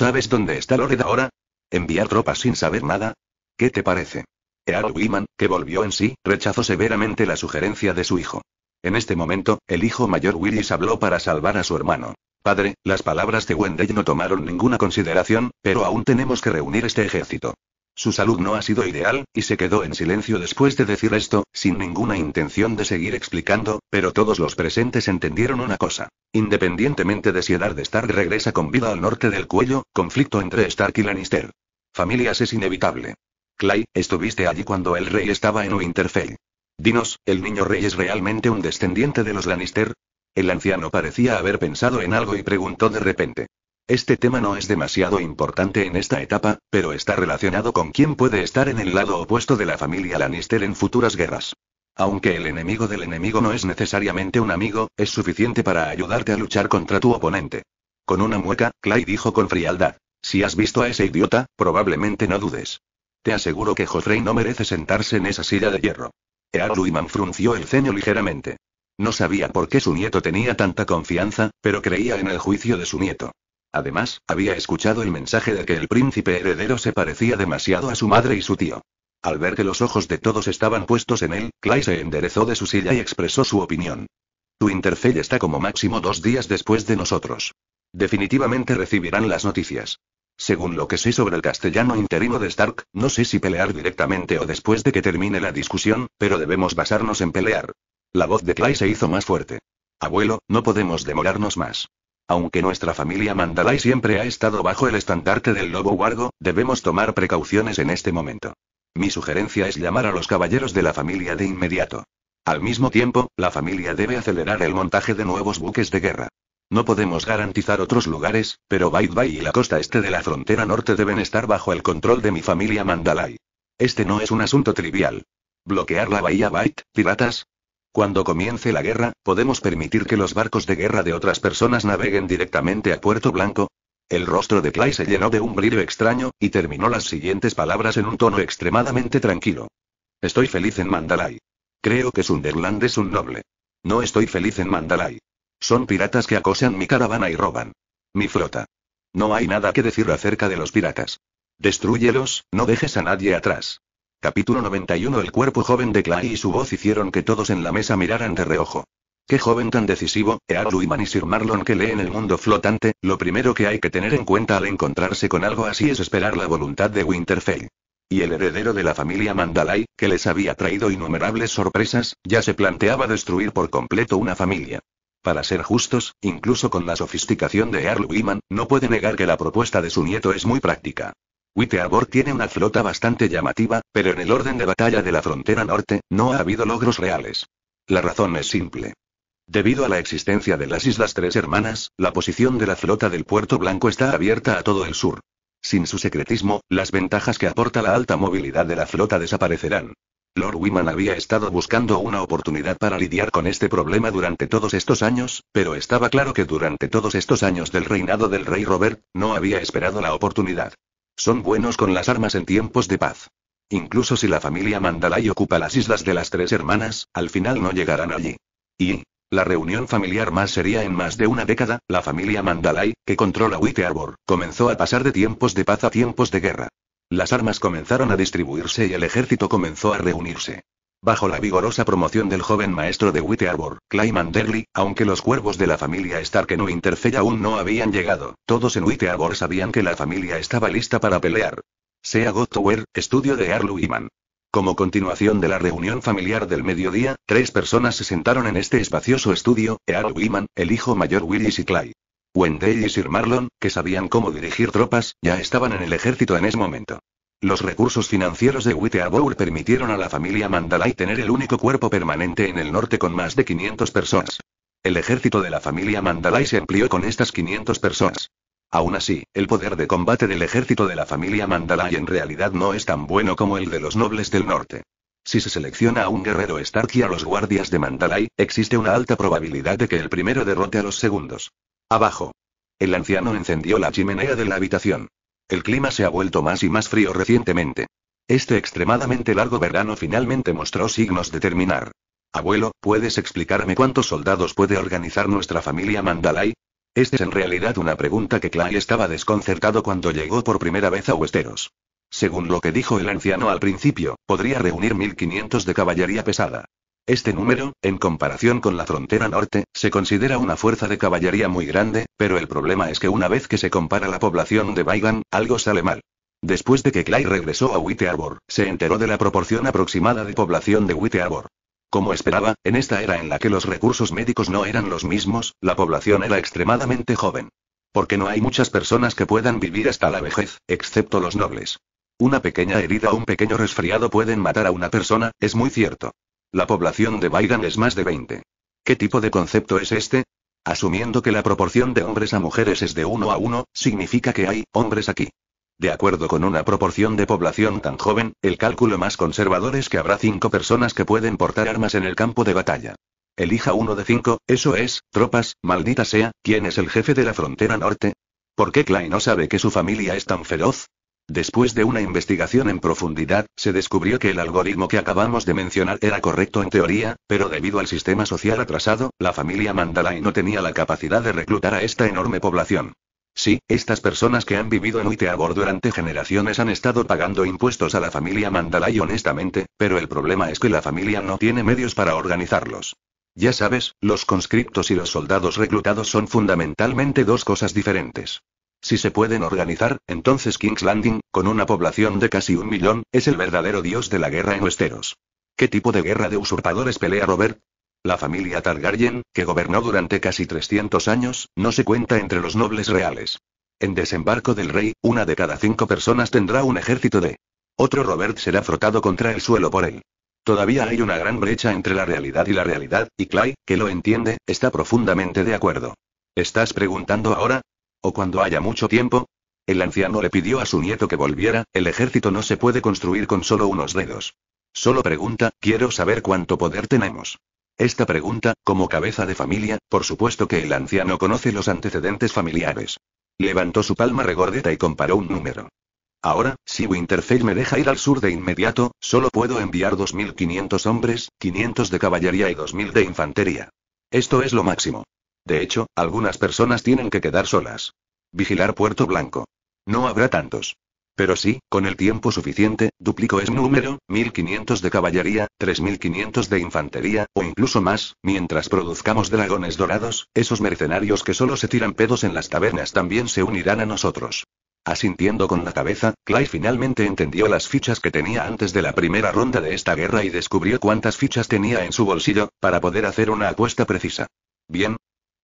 ¿Sabes dónde está Lored ahora? ¿Enviar tropas sin saber nada? ¿Qué te parece? Earl Wiman, que volvió en sí, rechazó severamente la sugerencia de su hijo. En este momento, el hijo mayor Willis habló para salvar a su hermano. Padre, las palabras de Wendell no tomaron ninguna consideración, pero aún tenemos que reunir este ejército. Su salud no ha sido ideal, y se quedó en silencio después de decir esto, sin ninguna intención de seguir explicando, pero todos los presentes entendieron una cosa. Independientemente de si Eddard Stark regresa con vida al norte del cuello, conflicto entre Stark y Lannister. Familias es inevitable. Clay, estuviste allí cuando el rey estaba en Winterfell. Dinos, ¿el niño rey es realmente un descendiente de los Lannister? El anciano parecía haber pensado en algo y preguntó de repente. Este tema no es demasiado importante en esta etapa, pero está relacionado con quién puede estar en el lado opuesto de la familia Lannister en futuras guerras. Aunque el enemigo del enemigo no es necesariamente un amigo, es suficiente para ayudarte a luchar contra tu oponente. Con una mueca, Clay dijo con frialdad. Si has visto a ese idiota, probablemente no dudes. Te aseguro que Joffrey no merece sentarse en esa silla de hierro. Earl frunció el ceño ligeramente. No sabía por qué su nieto tenía tanta confianza, pero creía en el juicio de su nieto. Además, había escuchado el mensaje de que el príncipe heredero se parecía demasiado a su madre y su tío. Al ver que los ojos de todos estaban puestos en él, Clay se enderezó de su silla y expresó su opinión. Tu interfaz está como máximo dos días después de nosotros. Definitivamente recibirán las noticias. Según lo que sé sobre el castellano interino de Stark, no sé si pelear directamente o después de que termine la discusión, pero debemos basarnos en pelear. La voz de Clay se hizo más fuerte. Abuelo, no podemos demorarnos más. Aunque nuestra familia Mandalay siempre ha estado bajo el estandarte del lobo Guardo, debemos tomar precauciones en este momento. Mi sugerencia es llamar a los caballeros de la familia de inmediato. Al mismo tiempo, la familia debe acelerar el montaje de nuevos buques de guerra. No podemos garantizar otros lugares, pero Bait Bai y la costa este de la frontera norte deben estar bajo el control de mi familia Mandalay. Este no es un asunto trivial. Bloquear la bahía Bait, piratas, cuando comience la guerra, ¿podemos permitir que los barcos de guerra de otras personas naveguen directamente a Puerto Blanco? El rostro de Clay se llenó de un brillo extraño, y terminó las siguientes palabras en un tono extremadamente tranquilo. Estoy feliz en Mandalay. Creo que Sunderland es un noble. No estoy feliz en Mandalay. Son piratas que acosan mi caravana y roban. Mi flota. No hay nada que decir acerca de los piratas. Destrúyelos, no dejes a nadie atrás. Capítulo 91 El cuerpo joven de Clay y su voz hicieron que todos en la mesa miraran de reojo. Qué joven tan decisivo, Earl Wiman y Sir Marlon que leen el mundo flotante, lo primero que hay que tener en cuenta al encontrarse con algo así es esperar la voluntad de Winterfell. Y el heredero de la familia Mandalay, que les había traído innumerables sorpresas, ya se planteaba destruir por completo una familia. Para ser justos, incluso con la sofisticación de Earl Wiman, no puede negar que la propuesta de su nieto es muy práctica. Witteabor tiene una flota bastante llamativa, pero en el orden de batalla de la frontera norte, no ha habido logros reales. La razón es simple. Debido a la existencia de las Islas Tres Hermanas, la posición de la flota del Puerto Blanco está abierta a todo el sur. Sin su secretismo, las ventajas que aporta la alta movilidad de la flota desaparecerán. Lord Wiman había estado buscando una oportunidad para lidiar con este problema durante todos estos años, pero estaba claro que durante todos estos años del reinado del rey Robert, no había esperado la oportunidad. Son buenos con las armas en tiempos de paz. Incluso si la familia Mandalay ocupa las islas de las tres hermanas, al final no llegarán allí. Y, la reunión familiar más sería en más de una década, la familia Mandalay, que controla White Arbor, comenzó a pasar de tiempos de paz a tiempos de guerra. Las armas comenzaron a distribuirse y el ejército comenzó a reunirse. Bajo la vigorosa promoción del joven maestro de White Arbor, Manderly, aunque los cuervos de la familia Stark no Winterfell aún no habían llegado, todos en White Arbor sabían que la familia estaba lista para pelear. Sea Gotower, estudio de Wiman. Como continuación de la reunión familiar del mediodía, tres personas se sentaron en este espacioso estudio, Wiman, e el hijo mayor Willis y Clay. Wendell y Sir Marlon, que sabían cómo dirigir tropas, ya estaban en el ejército en ese momento. Los recursos financieros de Witteabour permitieron a la familia Mandalay tener el único cuerpo permanente en el norte con más de 500 personas. El ejército de la familia Mandalay se amplió con estas 500 personas. Aún así, el poder de combate del ejército de la familia Mandalay en realidad no es tan bueno como el de los nobles del norte. Si se selecciona a un guerrero Stark y a los guardias de Mandalay, existe una alta probabilidad de que el primero derrote a los segundos. Abajo. El anciano encendió la chimenea de la habitación. El clima se ha vuelto más y más frío recientemente. Este extremadamente largo verano finalmente mostró signos de terminar. Abuelo, ¿puedes explicarme cuántos soldados puede organizar nuestra familia Mandalay? Esta es en realidad una pregunta que Clay estaba desconcertado cuando llegó por primera vez a Westeros. Según lo que dijo el anciano al principio, podría reunir 1500 de caballería pesada. Este número, en comparación con la frontera norte, se considera una fuerza de caballería muy grande, pero el problema es que una vez que se compara la población de Baigan, algo sale mal. Después de que Clay regresó a White Arbor, se enteró de la proporción aproximada de población de White Arbor. Como esperaba, en esta era en la que los recursos médicos no eran los mismos, la población era extremadamente joven. Porque no hay muchas personas que puedan vivir hasta la vejez, excepto los nobles. Una pequeña herida o un pequeño resfriado pueden matar a una persona, es muy cierto. La población de Baigan es más de 20. ¿Qué tipo de concepto es este? Asumiendo que la proporción de hombres a mujeres es de 1 a 1, significa que hay hombres aquí. De acuerdo con una proporción de población tan joven, el cálculo más conservador es que habrá 5 personas que pueden portar armas en el campo de batalla. Elija uno de 5, eso es, tropas, maldita sea, ¿quién es el jefe de la frontera norte? ¿Por qué Klein no sabe que su familia es tan feroz? Después de una investigación en profundidad, se descubrió que el algoritmo que acabamos de mencionar era correcto en teoría, pero debido al sistema social atrasado, la familia Mandalay no tenía la capacidad de reclutar a esta enorme población. Sí, estas personas que han vivido en Uiteabor durante generaciones han estado pagando impuestos a la familia Mandalay honestamente, pero el problema es que la familia no tiene medios para organizarlos. Ya sabes, los conscriptos y los soldados reclutados son fundamentalmente dos cosas diferentes. Si se pueden organizar, entonces King's Landing, con una población de casi un millón, es el verdadero dios de la guerra en Westeros. ¿Qué tipo de guerra de usurpadores pelea Robert? La familia Targaryen, que gobernó durante casi 300 años, no se cuenta entre los nobles reales. En desembarco del rey, una de cada cinco personas tendrá un ejército de. Otro Robert será frotado contra el suelo por él. Todavía hay una gran brecha entre la realidad y la realidad, y Clay, que lo entiende, está profundamente de acuerdo. ¿Estás preguntando ahora? O cuando haya mucho tiempo. El anciano le pidió a su nieto que volviera, el ejército no se puede construir con solo unos dedos. Solo pregunta, quiero saber cuánto poder tenemos. Esta pregunta, como cabeza de familia, por supuesto que el anciano conoce los antecedentes familiares. Levantó su palma regordeta y comparó un número. Ahora, si Winterfell me deja ir al sur de inmediato, solo puedo enviar 2.500 hombres, 500 de caballería y 2.000 de infantería. Esto es lo máximo. De hecho, algunas personas tienen que quedar solas. Vigilar Puerto Blanco. No habrá tantos. Pero sí, con el tiempo suficiente, duplico ese número, 1500 de caballería, 3500 de infantería, o incluso más, mientras produzcamos dragones dorados, esos mercenarios que solo se tiran pedos en las tabernas también se unirán a nosotros. Asintiendo con la cabeza, Clay finalmente entendió las fichas que tenía antes de la primera ronda de esta guerra y descubrió cuántas fichas tenía en su bolsillo, para poder hacer una apuesta precisa. Bien,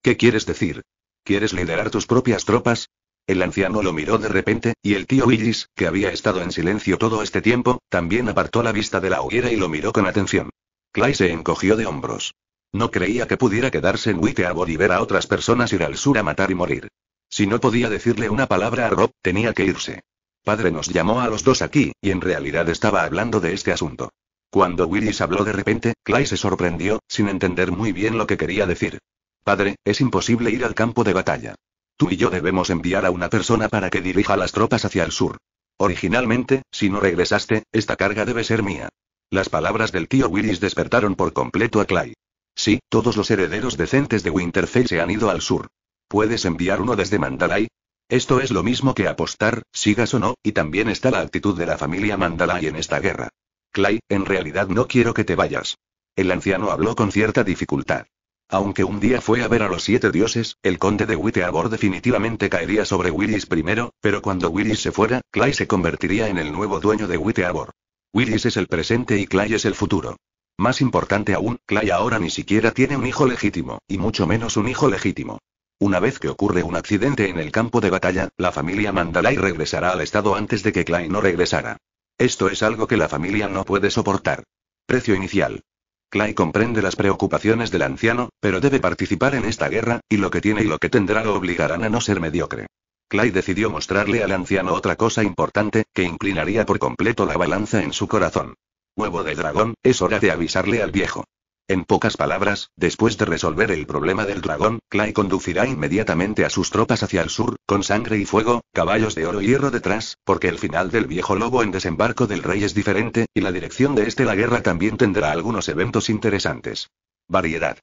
¿Qué quieres decir? ¿Quieres liderar tus propias tropas? El anciano lo miró de repente, y el tío Willis, que había estado en silencio todo este tiempo, también apartó la vista de la hoguera y lo miró con atención. Clay se encogió de hombros. No creía que pudiera quedarse en White y ver a otras personas ir al sur a matar y morir. Si no podía decirle una palabra a Rob, tenía que irse. Padre nos llamó a los dos aquí, y en realidad estaba hablando de este asunto. Cuando Willis habló de repente, Clay se sorprendió, sin entender muy bien lo que quería decir. Padre, es imposible ir al campo de batalla. Tú y yo debemos enviar a una persona para que dirija las tropas hacia el sur. Originalmente, si no regresaste, esta carga debe ser mía. Las palabras del tío Willis despertaron por completo a Clay. Sí, todos los herederos decentes de Winterfell se han ido al sur. ¿Puedes enviar uno desde Mandalay? Esto es lo mismo que apostar, sigas o no, y también está la actitud de la familia Mandalay en esta guerra. Clay, en realidad no quiero que te vayas. El anciano habló con cierta dificultad. Aunque un día fue a ver a los siete dioses, el conde de Witteabor definitivamente caería sobre Willis primero, pero cuando Willis se fuera, Clay se convertiría en el nuevo dueño de Witteabor. Willis es el presente y Clay es el futuro. Más importante aún, Clay ahora ni siquiera tiene un hijo legítimo, y mucho menos un hijo legítimo. Una vez que ocurre un accidente en el campo de batalla, la familia Mandalay regresará al estado antes de que Clay no regresara. Esto es algo que la familia no puede soportar. Precio inicial. Clay comprende las preocupaciones del anciano, pero debe participar en esta guerra, y lo que tiene y lo que tendrá lo obligarán a no ser mediocre. Clay decidió mostrarle al anciano otra cosa importante, que inclinaría por completo la balanza en su corazón. Huevo de dragón, es hora de avisarle al viejo. En pocas palabras, después de resolver el problema del dragón, Clay conducirá inmediatamente a sus tropas hacia el sur, con sangre y fuego, caballos de oro y hierro detrás, porque el final del viejo lobo en desembarco del rey es diferente, y la dirección de este la guerra también tendrá algunos eventos interesantes. Variedad.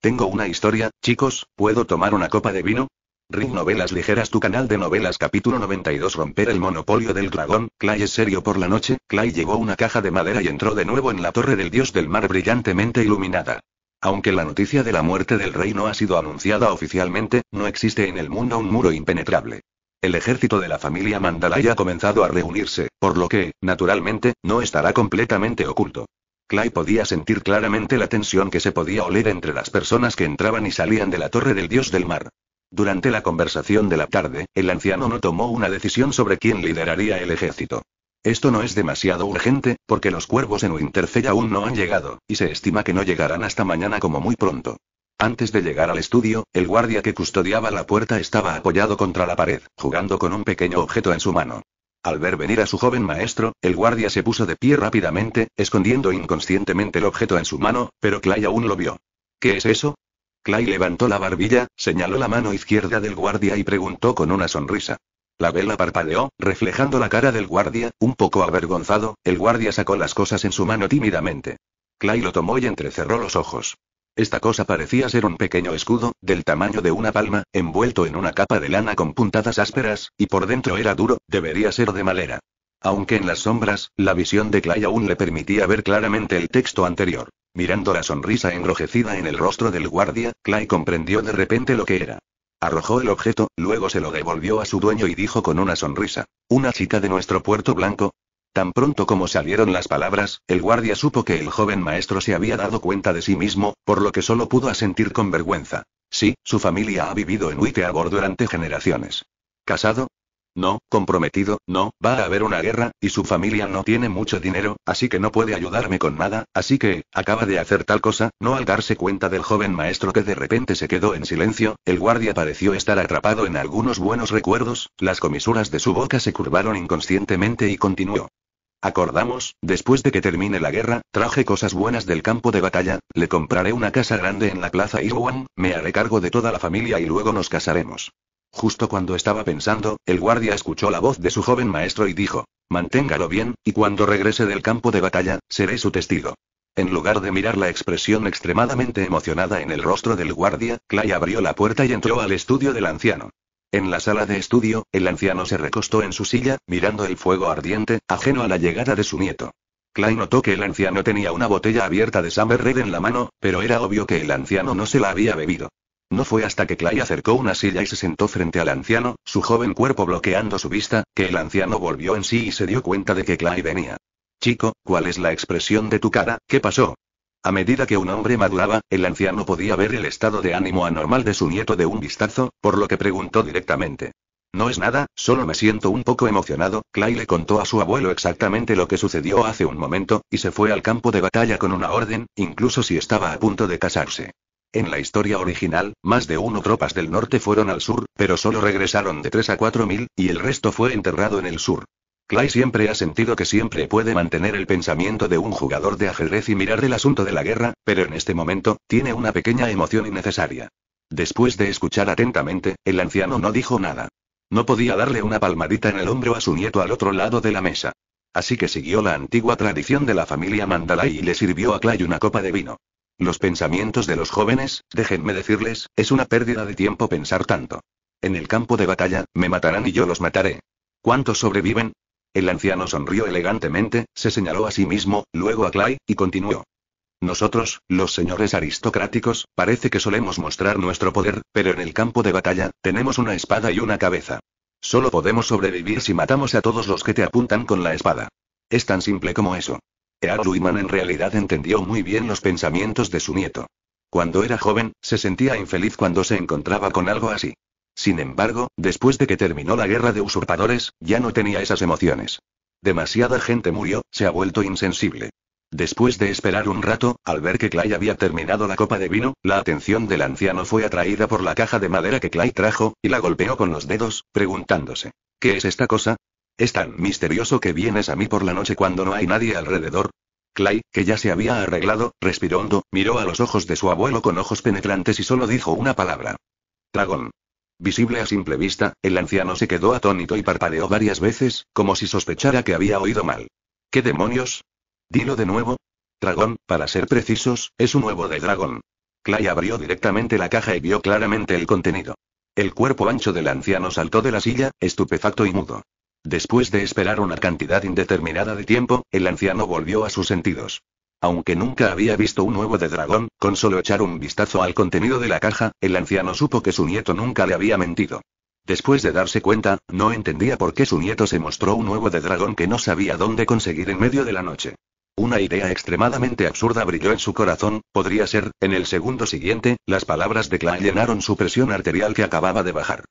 Tengo una historia, chicos, ¿puedo tomar una copa de vino? Ring Novelas Ligeras tu canal de novelas capítulo 92 Romper el monopolio del dragón, Clay es serio por la noche, Clay llevó una caja de madera y entró de nuevo en la torre del dios del mar brillantemente iluminada. Aunque la noticia de la muerte del rey no ha sido anunciada oficialmente, no existe en el mundo un muro impenetrable. El ejército de la familia Mandalay ha comenzado a reunirse, por lo que, naturalmente, no estará completamente oculto. Clay podía sentir claramente la tensión que se podía oler entre las personas que entraban y salían de la torre del dios del mar. Durante la conversación de la tarde, el anciano no tomó una decisión sobre quién lideraría el ejército. Esto no es demasiado urgente, porque los cuervos en Winterfell aún no han llegado, y se estima que no llegarán hasta mañana como muy pronto. Antes de llegar al estudio, el guardia que custodiaba la puerta estaba apoyado contra la pared, jugando con un pequeño objeto en su mano. Al ver venir a su joven maestro, el guardia se puso de pie rápidamente, escondiendo inconscientemente el objeto en su mano, pero Clay aún lo vio. ¿Qué es eso? Clay levantó la barbilla, señaló la mano izquierda del guardia y preguntó con una sonrisa. La vela parpadeó, reflejando la cara del guardia, un poco avergonzado, el guardia sacó las cosas en su mano tímidamente. Clay lo tomó y entrecerró los ojos. Esta cosa parecía ser un pequeño escudo, del tamaño de una palma, envuelto en una capa de lana con puntadas ásperas, y por dentro era duro, debería ser de madera. Aunque en las sombras, la visión de Clay aún le permitía ver claramente el texto anterior. Mirando la sonrisa enrojecida en el rostro del guardia, Clay comprendió de repente lo que era. Arrojó el objeto, luego se lo devolvió a su dueño y dijo con una sonrisa, ¿Una chica de nuestro puerto blanco? Tan pronto como salieron las palabras, el guardia supo que el joven maestro se había dado cuenta de sí mismo, por lo que solo pudo asentir con vergüenza. Sí, su familia ha vivido en Witteabor durante generaciones. Casado, no, comprometido, no, va a haber una guerra, y su familia no tiene mucho dinero, así que no puede ayudarme con nada, así que, acaba de hacer tal cosa, no al darse cuenta del joven maestro que de repente se quedó en silencio, el guardia pareció estar atrapado en algunos buenos recuerdos, las comisuras de su boca se curvaron inconscientemente y continuó. Acordamos, después de que termine la guerra, traje cosas buenas del campo de batalla, le compraré una casa grande en la plaza Irwan, me haré cargo de toda la familia y luego nos casaremos. Justo cuando estaba pensando, el guardia escuchó la voz de su joven maestro y dijo, Manténgalo bien, y cuando regrese del campo de batalla, seré su testigo. En lugar de mirar la expresión extremadamente emocionada en el rostro del guardia, Clay abrió la puerta y entró al estudio del anciano. En la sala de estudio, el anciano se recostó en su silla, mirando el fuego ardiente, ajeno a la llegada de su nieto. Clay notó que el anciano tenía una botella abierta de Summer Red en la mano, pero era obvio que el anciano no se la había bebido. No fue hasta que Clay acercó una silla y se sentó frente al anciano, su joven cuerpo bloqueando su vista, que el anciano volvió en sí y se dio cuenta de que Clay venía. Chico, ¿cuál es la expresión de tu cara? ¿Qué pasó? A medida que un hombre maduraba, el anciano podía ver el estado de ánimo anormal de su nieto de un vistazo, por lo que preguntó directamente. No es nada, solo me siento un poco emocionado, Clay le contó a su abuelo exactamente lo que sucedió hace un momento, y se fue al campo de batalla con una orden, incluso si estaba a punto de casarse. En la historia original, más de uno tropas del norte fueron al sur, pero solo regresaron de 3 a 4 mil, y el resto fue enterrado en el sur. Clay siempre ha sentido que siempre puede mantener el pensamiento de un jugador de ajedrez y mirar el asunto de la guerra, pero en este momento, tiene una pequeña emoción innecesaria. Después de escuchar atentamente, el anciano no dijo nada. No podía darle una palmadita en el hombro a su nieto al otro lado de la mesa. Así que siguió la antigua tradición de la familia Mandalay y le sirvió a Clay una copa de vino. Los pensamientos de los jóvenes, déjenme decirles, es una pérdida de tiempo pensar tanto. En el campo de batalla, me matarán y yo los mataré. ¿Cuántos sobreviven? El anciano sonrió elegantemente, se señaló a sí mismo, luego a Clay, y continuó. Nosotros, los señores aristocráticos, parece que solemos mostrar nuestro poder, pero en el campo de batalla, tenemos una espada y una cabeza. Solo podemos sobrevivir si matamos a todos los que te apuntan con la espada. Es tan simple como eso. Wiman en realidad entendió muy bien los pensamientos de su nieto. Cuando era joven, se sentía infeliz cuando se encontraba con algo así. Sin embargo, después de que terminó la guerra de usurpadores, ya no tenía esas emociones. Demasiada gente murió, se ha vuelto insensible. Después de esperar un rato, al ver que Clay había terminado la copa de vino, la atención del anciano fue atraída por la caja de madera que Clay trajo, y la golpeó con los dedos, preguntándose, ¿qué es esta cosa? Es tan misterioso que vienes a mí por la noche cuando no hay nadie alrededor. Clay, que ya se había arreglado, respiró hondo, miró a los ojos de su abuelo con ojos penetrantes y solo dijo una palabra. Dragón. Visible a simple vista, el anciano se quedó atónito y parpadeó varias veces, como si sospechara que había oído mal. ¿Qué demonios? Dilo de nuevo. Dragón, para ser precisos, es un huevo de dragón. Clay abrió directamente la caja y vio claramente el contenido. El cuerpo ancho del anciano saltó de la silla, estupefacto y mudo. Después de esperar una cantidad indeterminada de tiempo, el anciano volvió a sus sentidos. Aunque nunca había visto un huevo de dragón, con solo echar un vistazo al contenido de la caja, el anciano supo que su nieto nunca le había mentido. Después de darse cuenta, no entendía por qué su nieto se mostró un huevo de dragón que no sabía dónde conseguir en medio de la noche. Una idea extremadamente absurda brilló en su corazón, podría ser, en el segundo siguiente, las palabras de Kla llenaron su presión arterial que acababa de bajar.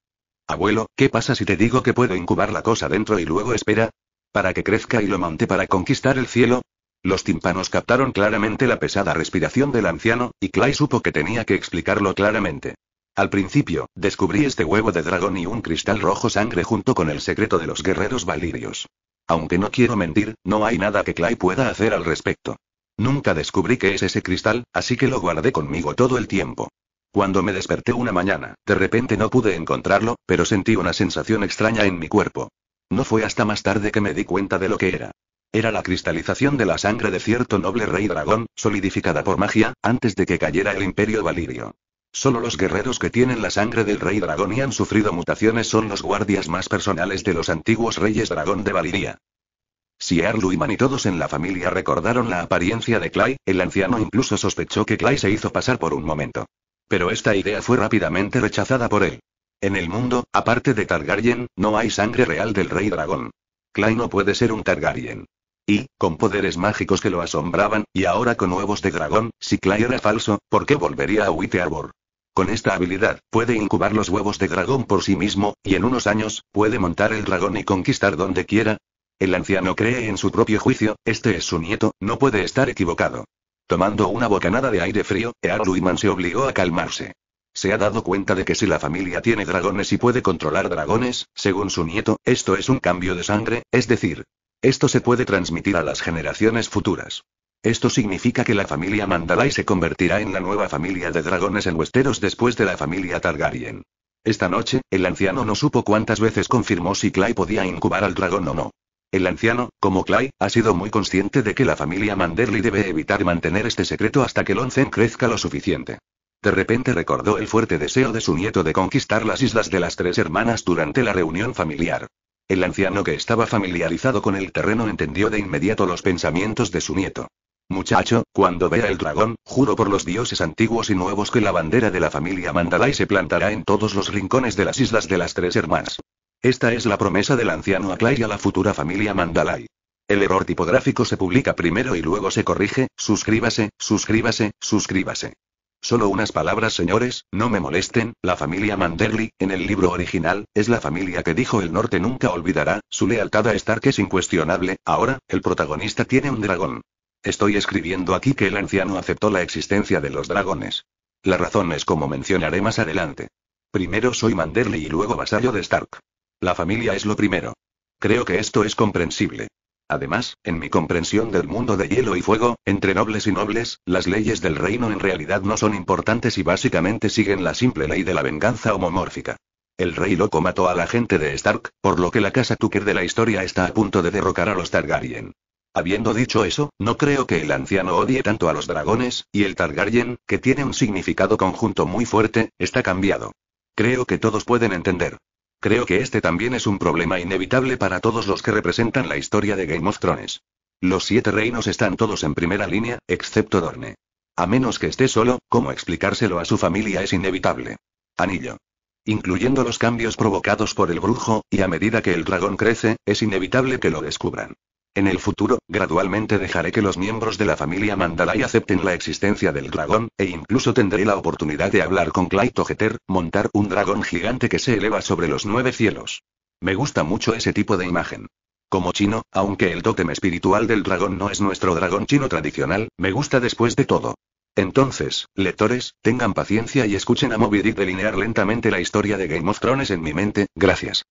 Abuelo, ¿qué pasa si te digo que puedo incubar la cosa dentro y luego espera? Para que crezca y lo monte para conquistar el cielo. Los tímpanos captaron claramente la pesada respiración del anciano, y Clay supo que tenía que explicarlo claramente. Al principio, descubrí este huevo de dragón y un cristal rojo sangre junto con el secreto de los guerreros valirios. Aunque no quiero mentir, no hay nada que Clay pueda hacer al respecto. Nunca descubrí qué es ese cristal, así que lo guardé conmigo todo el tiempo. Cuando me desperté una mañana, de repente no pude encontrarlo, pero sentí una sensación extraña en mi cuerpo. No fue hasta más tarde que me di cuenta de lo que era. Era la cristalización de la sangre de cierto noble rey dragón, solidificada por magia, antes de que cayera el imperio valirio. Solo los guerreros que tienen la sangre del rey dragón y han sufrido mutaciones son los guardias más personales de los antiguos reyes dragón de Valiria. Si Erluiman y todos en la familia recordaron la apariencia de Clay, el anciano incluso sospechó que Clay se hizo pasar por un momento. Pero esta idea fue rápidamente rechazada por él. En el mundo, aparte de Targaryen, no hay sangre real del rey dragón. Clay no puede ser un Targaryen. Y, con poderes mágicos que lo asombraban, y ahora con huevos de dragón, si Clay era falso, ¿por qué volvería a White Arbor? Con esta habilidad, puede incubar los huevos de dragón por sí mismo, y en unos años, puede montar el dragón y conquistar donde quiera. El anciano cree en su propio juicio, este es su nieto, no puede estar equivocado. Tomando una bocanada de aire frío, Earl se obligó a calmarse. Se ha dado cuenta de que si la familia tiene dragones y puede controlar dragones, según su nieto, esto es un cambio de sangre, es decir, esto se puede transmitir a las generaciones futuras. Esto significa que la familia Mandalay se convertirá en la nueva familia de dragones en Westeros después de la familia Targaryen. Esta noche, el anciano no supo cuántas veces confirmó si Clay podía incubar al dragón o no. El anciano, como Clay, ha sido muy consciente de que la familia Manderly debe evitar mantener este secreto hasta que Lonzen crezca lo suficiente. De repente recordó el fuerte deseo de su nieto de conquistar las islas de las tres hermanas durante la reunión familiar. El anciano que estaba familiarizado con el terreno entendió de inmediato los pensamientos de su nieto. Muchacho, cuando vea el dragón, juro por los dioses antiguos y nuevos que la bandera de la familia Mandalay se plantará en todos los rincones de las islas de las tres hermanas. Esta es la promesa del anciano Aklai a la futura familia Mandalay. El error tipográfico se publica primero y luego se corrige, suscríbase, suscríbase, suscríbase. Solo unas palabras señores, no me molesten, la familia Manderly, en el libro original, es la familia que dijo el norte nunca olvidará, su lealtad a Stark es incuestionable, ahora, el protagonista tiene un dragón. Estoy escribiendo aquí que el anciano aceptó la existencia de los dragones. La razón es como mencionaré más adelante. Primero soy Manderly y luego vasallo de Stark. La familia es lo primero. Creo que esto es comprensible. Además, en mi comprensión del mundo de hielo y fuego, entre nobles y nobles, las leyes del reino en realidad no son importantes y básicamente siguen la simple ley de la venganza homomórfica. El rey loco mató a la gente de Stark, por lo que la casa Tucker de la historia está a punto de derrocar a los Targaryen. Habiendo dicho eso, no creo que el anciano odie tanto a los dragones, y el Targaryen, que tiene un significado conjunto muy fuerte, está cambiado. Creo que todos pueden entender. Creo que este también es un problema inevitable para todos los que representan la historia de Game of Thrones. Los siete reinos están todos en primera línea, excepto Dorne. A menos que esté solo, cómo explicárselo a su familia es inevitable. Anillo. Incluyendo los cambios provocados por el brujo, y a medida que el dragón crece, es inevitable que lo descubran. En el futuro, gradualmente dejaré que los miembros de la familia Mandalay acepten la existencia del dragón, e incluso tendré la oportunidad de hablar con Clyde Geter, montar un dragón gigante que se eleva sobre los nueve cielos. Me gusta mucho ese tipo de imagen. Como chino, aunque el tótem espiritual del dragón no es nuestro dragón chino tradicional, me gusta después de todo. Entonces, lectores, tengan paciencia y escuchen a Moby delinear lentamente la historia de Game of Thrones en mi mente, gracias.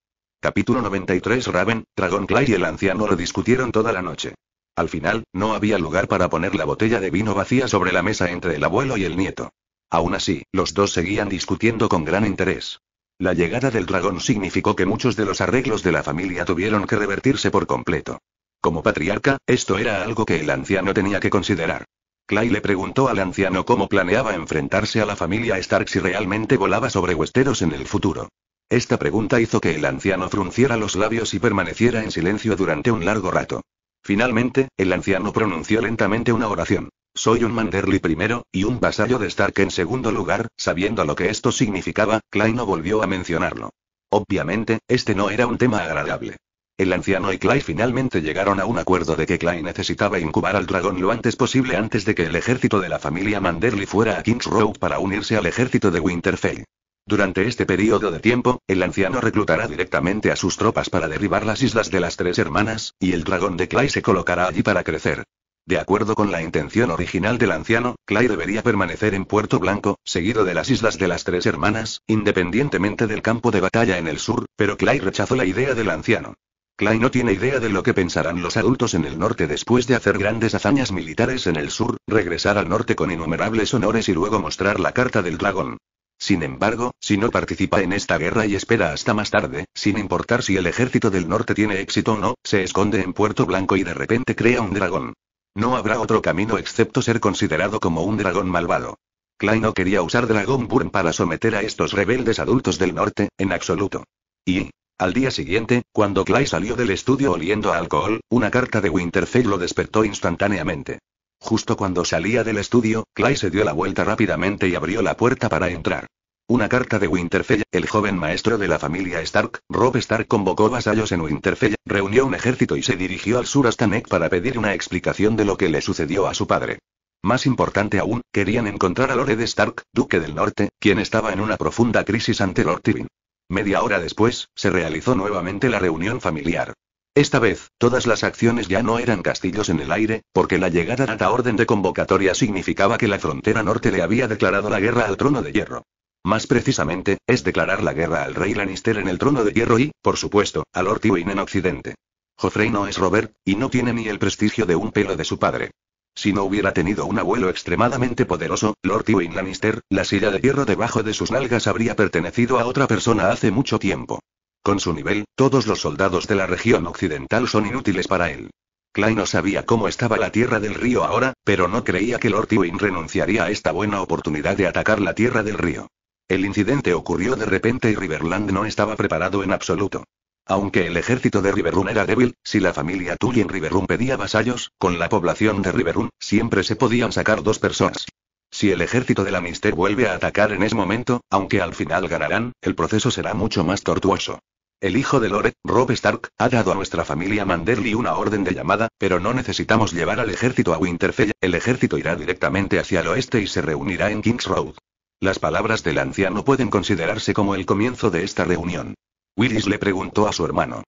Capítulo 93 Raven, Dragón Clay y el anciano lo discutieron toda la noche. Al final, no había lugar para poner la botella de vino vacía sobre la mesa entre el abuelo y el nieto. Aún así, los dos seguían discutiendo con gran interés. La llegada del dragón significó que muchos de los arreglos de la familia tuvieron que revertirse por completo. Como patriarca, esto era algo que el anciano tenía que considerar. Clay le preguntó al anciano cómo planeaba enfrentarse a la familia Stark si realmente volaba sobre Westeros en el futuro. Esta pregunta hizo que el anciano frunciera los labios y permaneciera en silencio durante un largo rato. Finalmente, el anciano pronunció lentamente una oración. Soy un Manderly primero, y un vasallo de Stark en segundo lugar, sabiendo lo que esto significaba, Klein no volvió a mencionarlo. Obviamente, este no era un tema agradable. El anciano y Clay finalmente llegaron a un acuerdo de que Clay necesitaba incubar al dragón lo antes posible antes de que el ejército de la familia Manderly fuera a Kings Road para unirse al ejército de Winterfell. Durante este periodo de tiempo, el anciano reclutará directamente a sus tropas para derribar las islas de las Tres Hermanas, y el dragón de Clay se colocará allí para crecer. De acuerdo con la intención original del anciano, Clay debería permanecer en Puerto Blanco, seguido de las Islas de las Tres Hermanas, independientemente del campo de batalla en el sur, pero Clay rechazó la idea del anciano. Clay no tiene idea de lo que pensarán los adultos en el norte después de hacer grandes hazañas militares en el sur, regresar al norte con innumerables honores y luego mostrar la carta del dragón. Sin embargo, si no participa en esta guerra y espera hasta más tarde, sin importar si el ejército del norte tiene éxito o no, se esconde en Puerto Blanco y de repente crea un dragón. No habrá otro camino excepto ser considerado como un dragón malvado. Klein no quería usar Burn para someter a estos rebeldes adultos del norte, en absoluto. Y, al día siguiente, cuando Clay salió del estudio oliendo alcohol, una carta de Winterfell lo despertó instantáneamente. Justo cuando salía del estudio, Clay se dio la vuelta rápidamente y abrió la puerta para entrar. Una carta de Winterfell, el joven maestro de la familia Stark, Rob Stark convocó vasallos en Winterfell, reunió un ejército y se dirigió al sur hasta Neck para pedir una explicación de lo que le sucedió a su padre. Más importante aún, querían encontrar a Lord Stark, duque del norte, quien estaba en una profunda crisis ante Lord Tywin. Media hora después, se realizó nuevamente la reunión familiar. Esta vez, todas las acciones ya no eran castillos en el aire, porque la llegada de la orden de convocatoria significaba que la frontera norte le había declarado la guerra al trono de hierro. Más precisamente, es declarar la guerra al rey Lannister en el trono de hierro y, por supuesto, a Lord Tywin en occidente. Joffrey no es Robert, y no tiene ni el prestigio de un pelo de su padre. Si no hubiera tenido un abuelo extremadamente poderoso, Lord Tywin Lannister, la silla de hierro debajo de sus nalgas habría pertenecido a otra persona hace mucho tiempo. Con su nivel, todos los soldados de la región occidental son inútiles para él. Clay no sabía cómo estaba la tierra del río ahora, pero no creía que Lord Ewing renunciaría a esta buena oportunidad de atacar la tierra del río. El incidente ocurrió de repente y Riverland no estaba preparado en absoluto. Aunque el ejército de Riverrun era débil, si la familia Tully en Riverrun pedía vasallos, con la población de Riverrun, siempre se podían sacar dos personas. Si el ejército de la Mister vuelve a atacar en ese momento, aunque al final ganarán, el proceso será mucho más tortuoso. El hijo de Lore, Rob Stark, ha dado a nuestra familia Manderly una orden de llamada, pero no necesitamos llevar al ejército a Winterfell, el ejército irá directamente hacia el oeste y se reunirá en King's Road. Las palabras del anciano pueden considerarse como el comienzo de esta reunión. Willis le preguntó a su hermano.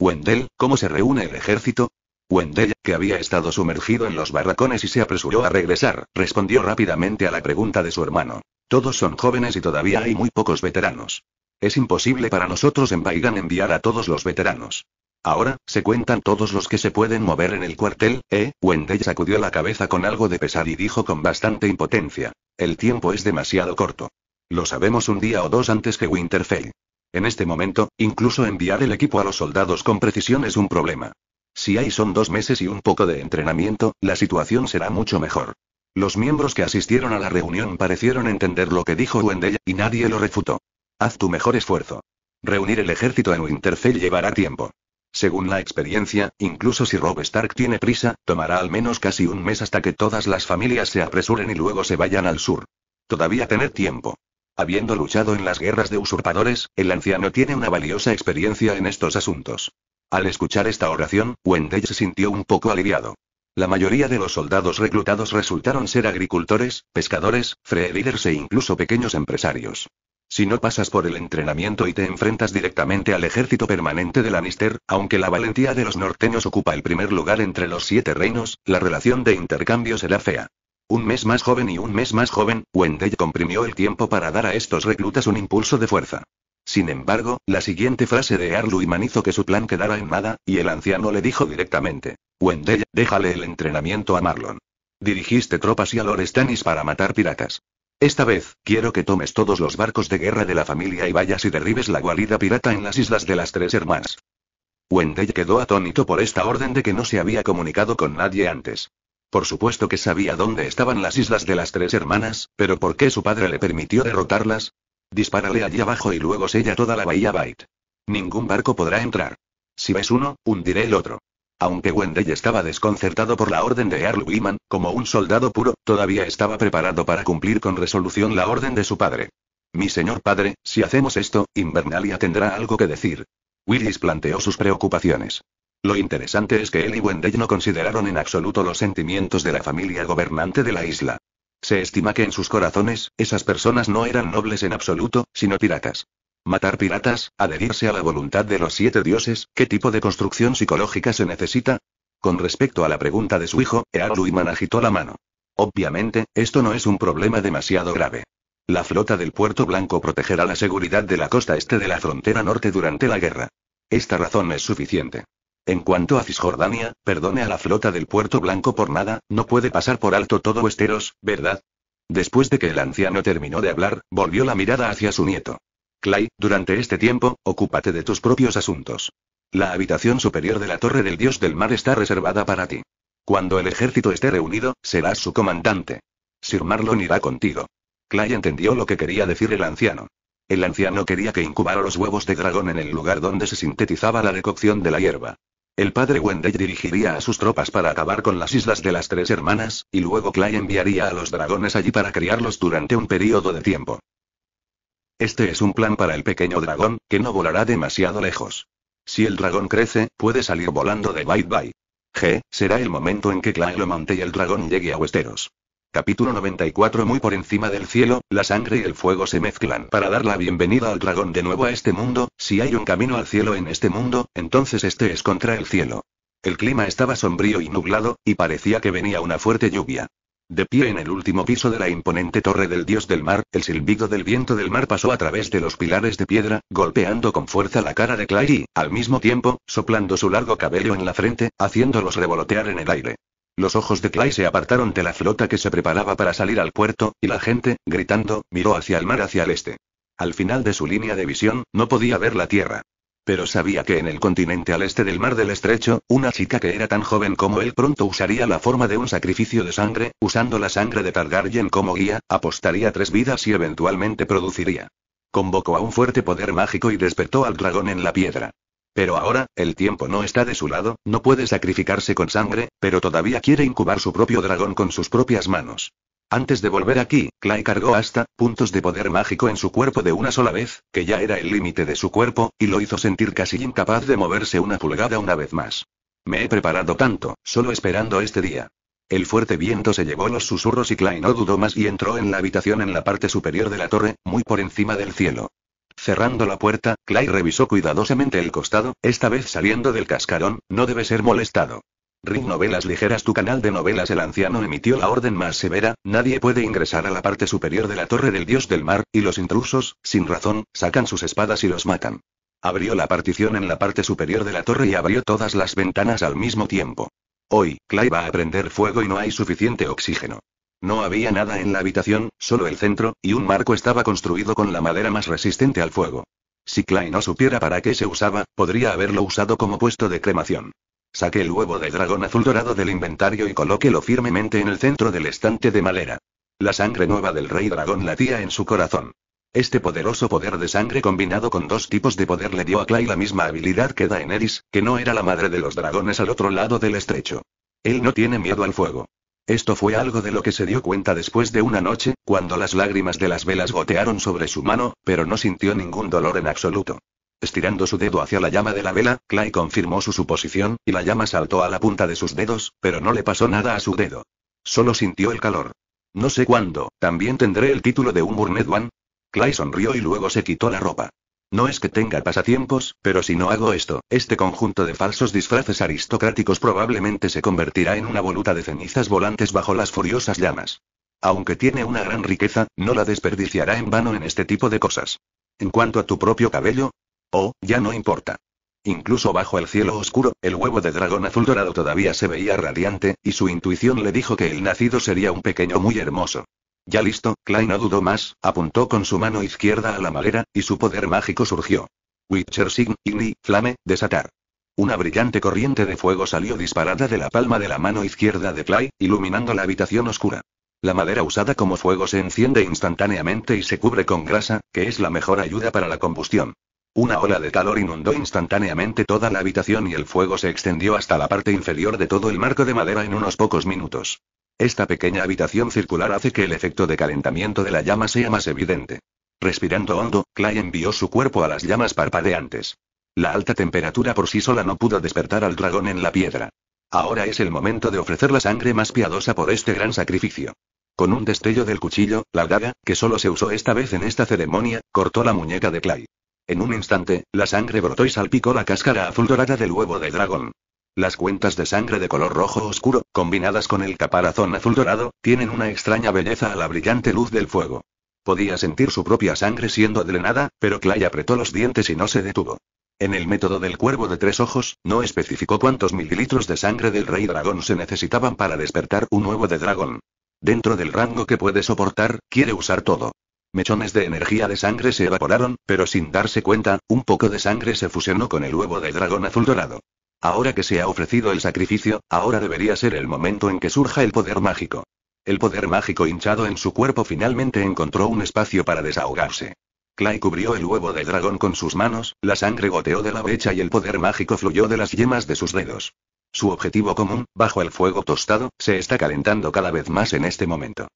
Wendell, ¿cómo se reúne el ejército? Wendell, que había estado sumergido en los barracones y se apresuró a regresar, respondió rápidamente a la pregunta de su hermano. Todos son jóvenes y todavía hay muy pocos veteranos. Es imposible para nosotros en Baigan enviar a todos los veteranos. Ahora, se cuentan todos los que se pueden mover en el cuartel, ¿eh? Wendell sacudió la cabeza con algo de pesar y dijo con bastante impotencia. El tiempo es demasiado corto. Lo sabemos un día o dos antes que Winterfell. En este momento, incluso enviar el equipo a los soldados con precisión es un problema. Si hay son dos meses y un poco de entrenamiento, la situación será mucho mejor. Los miembros que asistieron a la reunión parecieron entender lo que dijo Wendell, y nadie lo refutó. Haz tu mejor esfuerzo. Reunir el ejército en Winterfell llevará tiempo. Según la experiencia, incluso si Rob Stark tiene prisa, tomará al menos casi un mes hasta que todas las familias se apresuren y luego se vayan al sur. Todavía tener tiempo. Habiendo luchado en las guerras de usurpadores, el anciano tiene una valiosa experiencia en estos asuntos. Al escuchar esta oración, Wendell se sintió un poco aliviado. La mayoría de los soldados reclutados resultaron ser agricultores, pescadores, freeriders e incluso pequeños empresarios. Si no pasas por el entrenamiento y te enfrentas directamente al ejército permanente de Lannister, aunque la valentía de los norteños ocupa el primer lugar entre los siete reinos, la relación de intercambio será fea. Un mes más joven y un mes más joven, Wendell comprimió el tiempo para dar a estos reclutas un impulso de fuerza. Sin embargo, la siguiente frase de Arluiman hizo que su plan quedara en nada, y el anciano le dijo directamente: Wendell, déjale el entrenamiento a Marlon. Dirigiste tropas y a Lord para matar piratas. Esta vez, quiero que tomes todos los barcos de guerra de la familia y vayas y derribes la guarida pirata en las islas de las tres hermanas. Wendell quedó atónito por esta orden de que no se había comunicado con nadie antes. Por supuesto que sabía dónde estaban las islas de las tres hermanas, pero ¿por qué su padre le permitió derrotarlas? Dispárale allí abajo y luego sella toda la bahía Bait. Ningún barco podrá entrar. Si ves uno, hundiré el otro. Aunque Wendell estaba desconcertado por la orden de Earl Wiman, como un soldado puro, todavía estaba preparado para cumplir con resolución la orden de su padre. Mi señor padre, si hacemos esto, Invernalia tendrá algo que decir. Willis planteó sus preocupaciones. Lo interesante es que él y Wendell no consideraron en absoluto los sentimientos de la familia gobernante de la isla. Se estima que en sus corazones, esas personas no eran nobles en absoluto, sino piratas matar piratas, adherirse a la voluntad de los siete dioses, ¿qué tipo de construcción psicológica se necesita? Con respecto a la pregunta de su hijo, Earuiman agitó la mano. Obviamente, esto no es un problema demasiado grave. La flota del Puerto Blanco protegerá la seguridad de la costa este de la frontera norte durante la guerra. Esta razón es suficiente. En cuanto a Cisjordania, perdone a la flota del Puerto Blanco por nada, no puede pasar por alto todo Westeros, ¿verdad? Después de que el anciano terminó de hablar, volvió la mirada hacia su nieto. Clay, durante este tiempo, ocúpate de tus propios asuntos. La habitación superior de la Torre del Dios del Mar está reservada para ti. Cuando el ejército esté reunido, serás su comandante. Sir Marlon irá contigo. Clay entendió lo que quería decir el anciano. El anciano quería que incubara los huevos de dragón en el lugar donde se sintetizaba la decocción de la hierba. El padre Wendell dirigiría a sus tropas para acabar con las islas de las tres hermanas, y luego Clay enviaría a los dragones allí para criarlos durante un período de tiempo. Este es un plan para el pequeño dragón, que no volará demasiado lejos. Si el dragón crece, puede salir volando de Bye Bye. G. Será el momento en que Monte y el dragón llegue a Westeros. Capítulo 94 Muy por encima del cielo, la sangre y el fuego se mezclan para dar la bienvenida al dragón de nuevo a este mundo, si hay un camino al cielo en este mundo, entonces este es contra el cielo. El clima estaba sombrío y nublado, y parecía que venía una fuerte lluvia. De pie en el último piso de la imponente torre del dios del mar, el silbido del viento del mar pasó a través de los pilares de piedra, golpeando con fuerza la cara de Clay y, al mismo tiempo, soplando su largo cabello en la frente, haciéndolos revolotear en el aire. Los ojos de Clay se apartaron de la flota que se preparaba para salir al puerto, y la gente, gritando, miró hacia el mar hacia el este. Al final de su línea de visión, no podía ver la tierra pero sabía que en el continente al este del Mar del Estrecho, una chica que era tan joven como él pronto usaría la forma de un sacrificio de sangre, usando la sangre de Targaryen como guía, apostaría tres vidas y eventualmente produciría. Convocó a un fuerte poder mágico y despertó al dragón en la piedra. Pero ahora, el tiempo no está de su lado, no puede sacrificarse con sangre, pero todavía quiere incubar su propio dragón con sus propias manos. Antes de volver aquí, Clay cargó hasta puntos de poder mágico en su cuerpo de una sola vez, que ya era el límite de su cuerpo, y lo hizo sentir casi incapaz de moverse una pulgada una vez más. Me he preparado tanto, solo esperando este día. El fuerte viento se llevó los susurros y Clay no dudó más y entró en la habitación en la parte superior de la torre, muy por encima del cielo. Cerrando la puerta, Clay revisó cuidadosamente el costado, esta vez saliendo del cascarón, no debe ser molestado. Ring Novelas Ligeras Tu canal de novelas El anciano emitió la orden más severa, nadie puede ingresar a la parte superior de la torre del dios del mar, y los intrusos, sin razón, sacan sus espadas y los matan. Abrió la partición en la parte superior de la torre y abrió todas las ventanas al mismo tiempo. Hoy, Clay va a prender fuego y no hay suficiente oxígeno. No había nada en la habitación, solo el centro, y un marco estaba construido con la madera más resistente al fuego. Si Clay no supiera para qué se usaba, podría haberlo usado como puesto de cremación. Saque el huevo de dragón azul dorado del inventario y colóquelo firmemente en el centro del estante de madera. La sangre nueva del rey dragón latía en su corazón. Este poderoso poder de sangre combinado con dos tipos de poder le dio a Clay la misma habilidad que da Daenerys, que no era la madre de los dragones al otro lado del estrecho. Él no tiene miedo al fuego. Esto fue algo de lo que se dio cuenta después de una noche, cuando las lágrimas de las velas gotearon sobre su mano, pero no sintió ningún dolor en absoluto. Estirando su dedo hacia la llama de la vela, Clay confirmó su suposición, y la llama saltó a la punta de sus dedos, pero no le pasó nada a su dedo. Solo sintió el calor. No sé cuándo, ¿también tendré el título de un Burned One? Clay sonrió y luego se quitó la ropa. No es que tenga pasatiempos, pero si no hago esto, este conjunto de falsos disfraces aristocráticos probablemente se convertirá en una voluta de cenizas volantes bajo las furiosas llamas. Aunque tiene una gran riqueza, no la desperdiciará en vano en este tipo de cosas. En cuanto a tu propio cabello, Oh, ya no importa. Incluso bajo el cielo oscuro, el huevo de dragón azul dorado todavía se veía radiante, y su intuición le dijo que el nacido sería un pequeño muy hermoso. Ya listo, Clay no dudó más, apuntó con su mano izquierda a la madera, y su poder mágico surgió. Witcher Sign, Igni, Flame, desatar. Una brillante corriente de fuego salió disparada de la palma de la mano izquierda de Clay, iluminando la habitación oscura. La madera usada como fuego se enciende instantáneamente y se cubre con grasa, que es la mejor ayuda para la combustión. Una ola de calor inundó instantáneamente toda la habitación y el fuego se extendió hasta la parte inferior de todo el marco de madera en unos pocos minutos. Esta pequeña habitación circular hace que el efecto de calentamiento de la llama sea más evidente. Respirando hondo, Clay envió su cuerpo a las llamas parpadeantes. La alta temperatura por sí sola no pudo despertar al dragón en la piedra. Ahora es el momento de ofrecer la sangre más piadosa por este gran sacrificio. Con un destello del cuchillo, la daga, que solo se usó esta vez en esta ceremonia, cortó la muñeca de Clay. En un instante, la sangre brotó y salpicó la cáscara azul dorada del huevo de dragón. Las cuentas de sangre de color rojo oscuro, combinadas con el caparazón azul dorado, tienen una extraña belleza a la brillante luz del fuego. Podía sentir su propia sangre siendo drenada, pero Clay apretó los dientes y no se detuvo. En el método del cuervo de tres ojos, no especificó cuántos mililitros de sangre del rey dragón se necesitaban para despertar un huevo de dragón. Dentro del rango que puede soportar, quiere usar todo. Mechones de energía de sangre se evaporaron, pero sin darse cuenta, un poco de sangre se fusionó con el huevo del dragón azul dorado. Ahora que se ha ofrecido el sacrificio, ahora debería ser el momento en que surja el poder mágico. El poder mágico hinchado en su cuerpo finalmente encontró un espacio para desahogarse. Clay cubrió el huevo del dragón con sus manos, la sangre goteó de la brecha y el poder mágico fluyó de las yemas de sus dedos. Su objetivo común, bajo el fuego tostado, se está calentando cada vez más en este momento.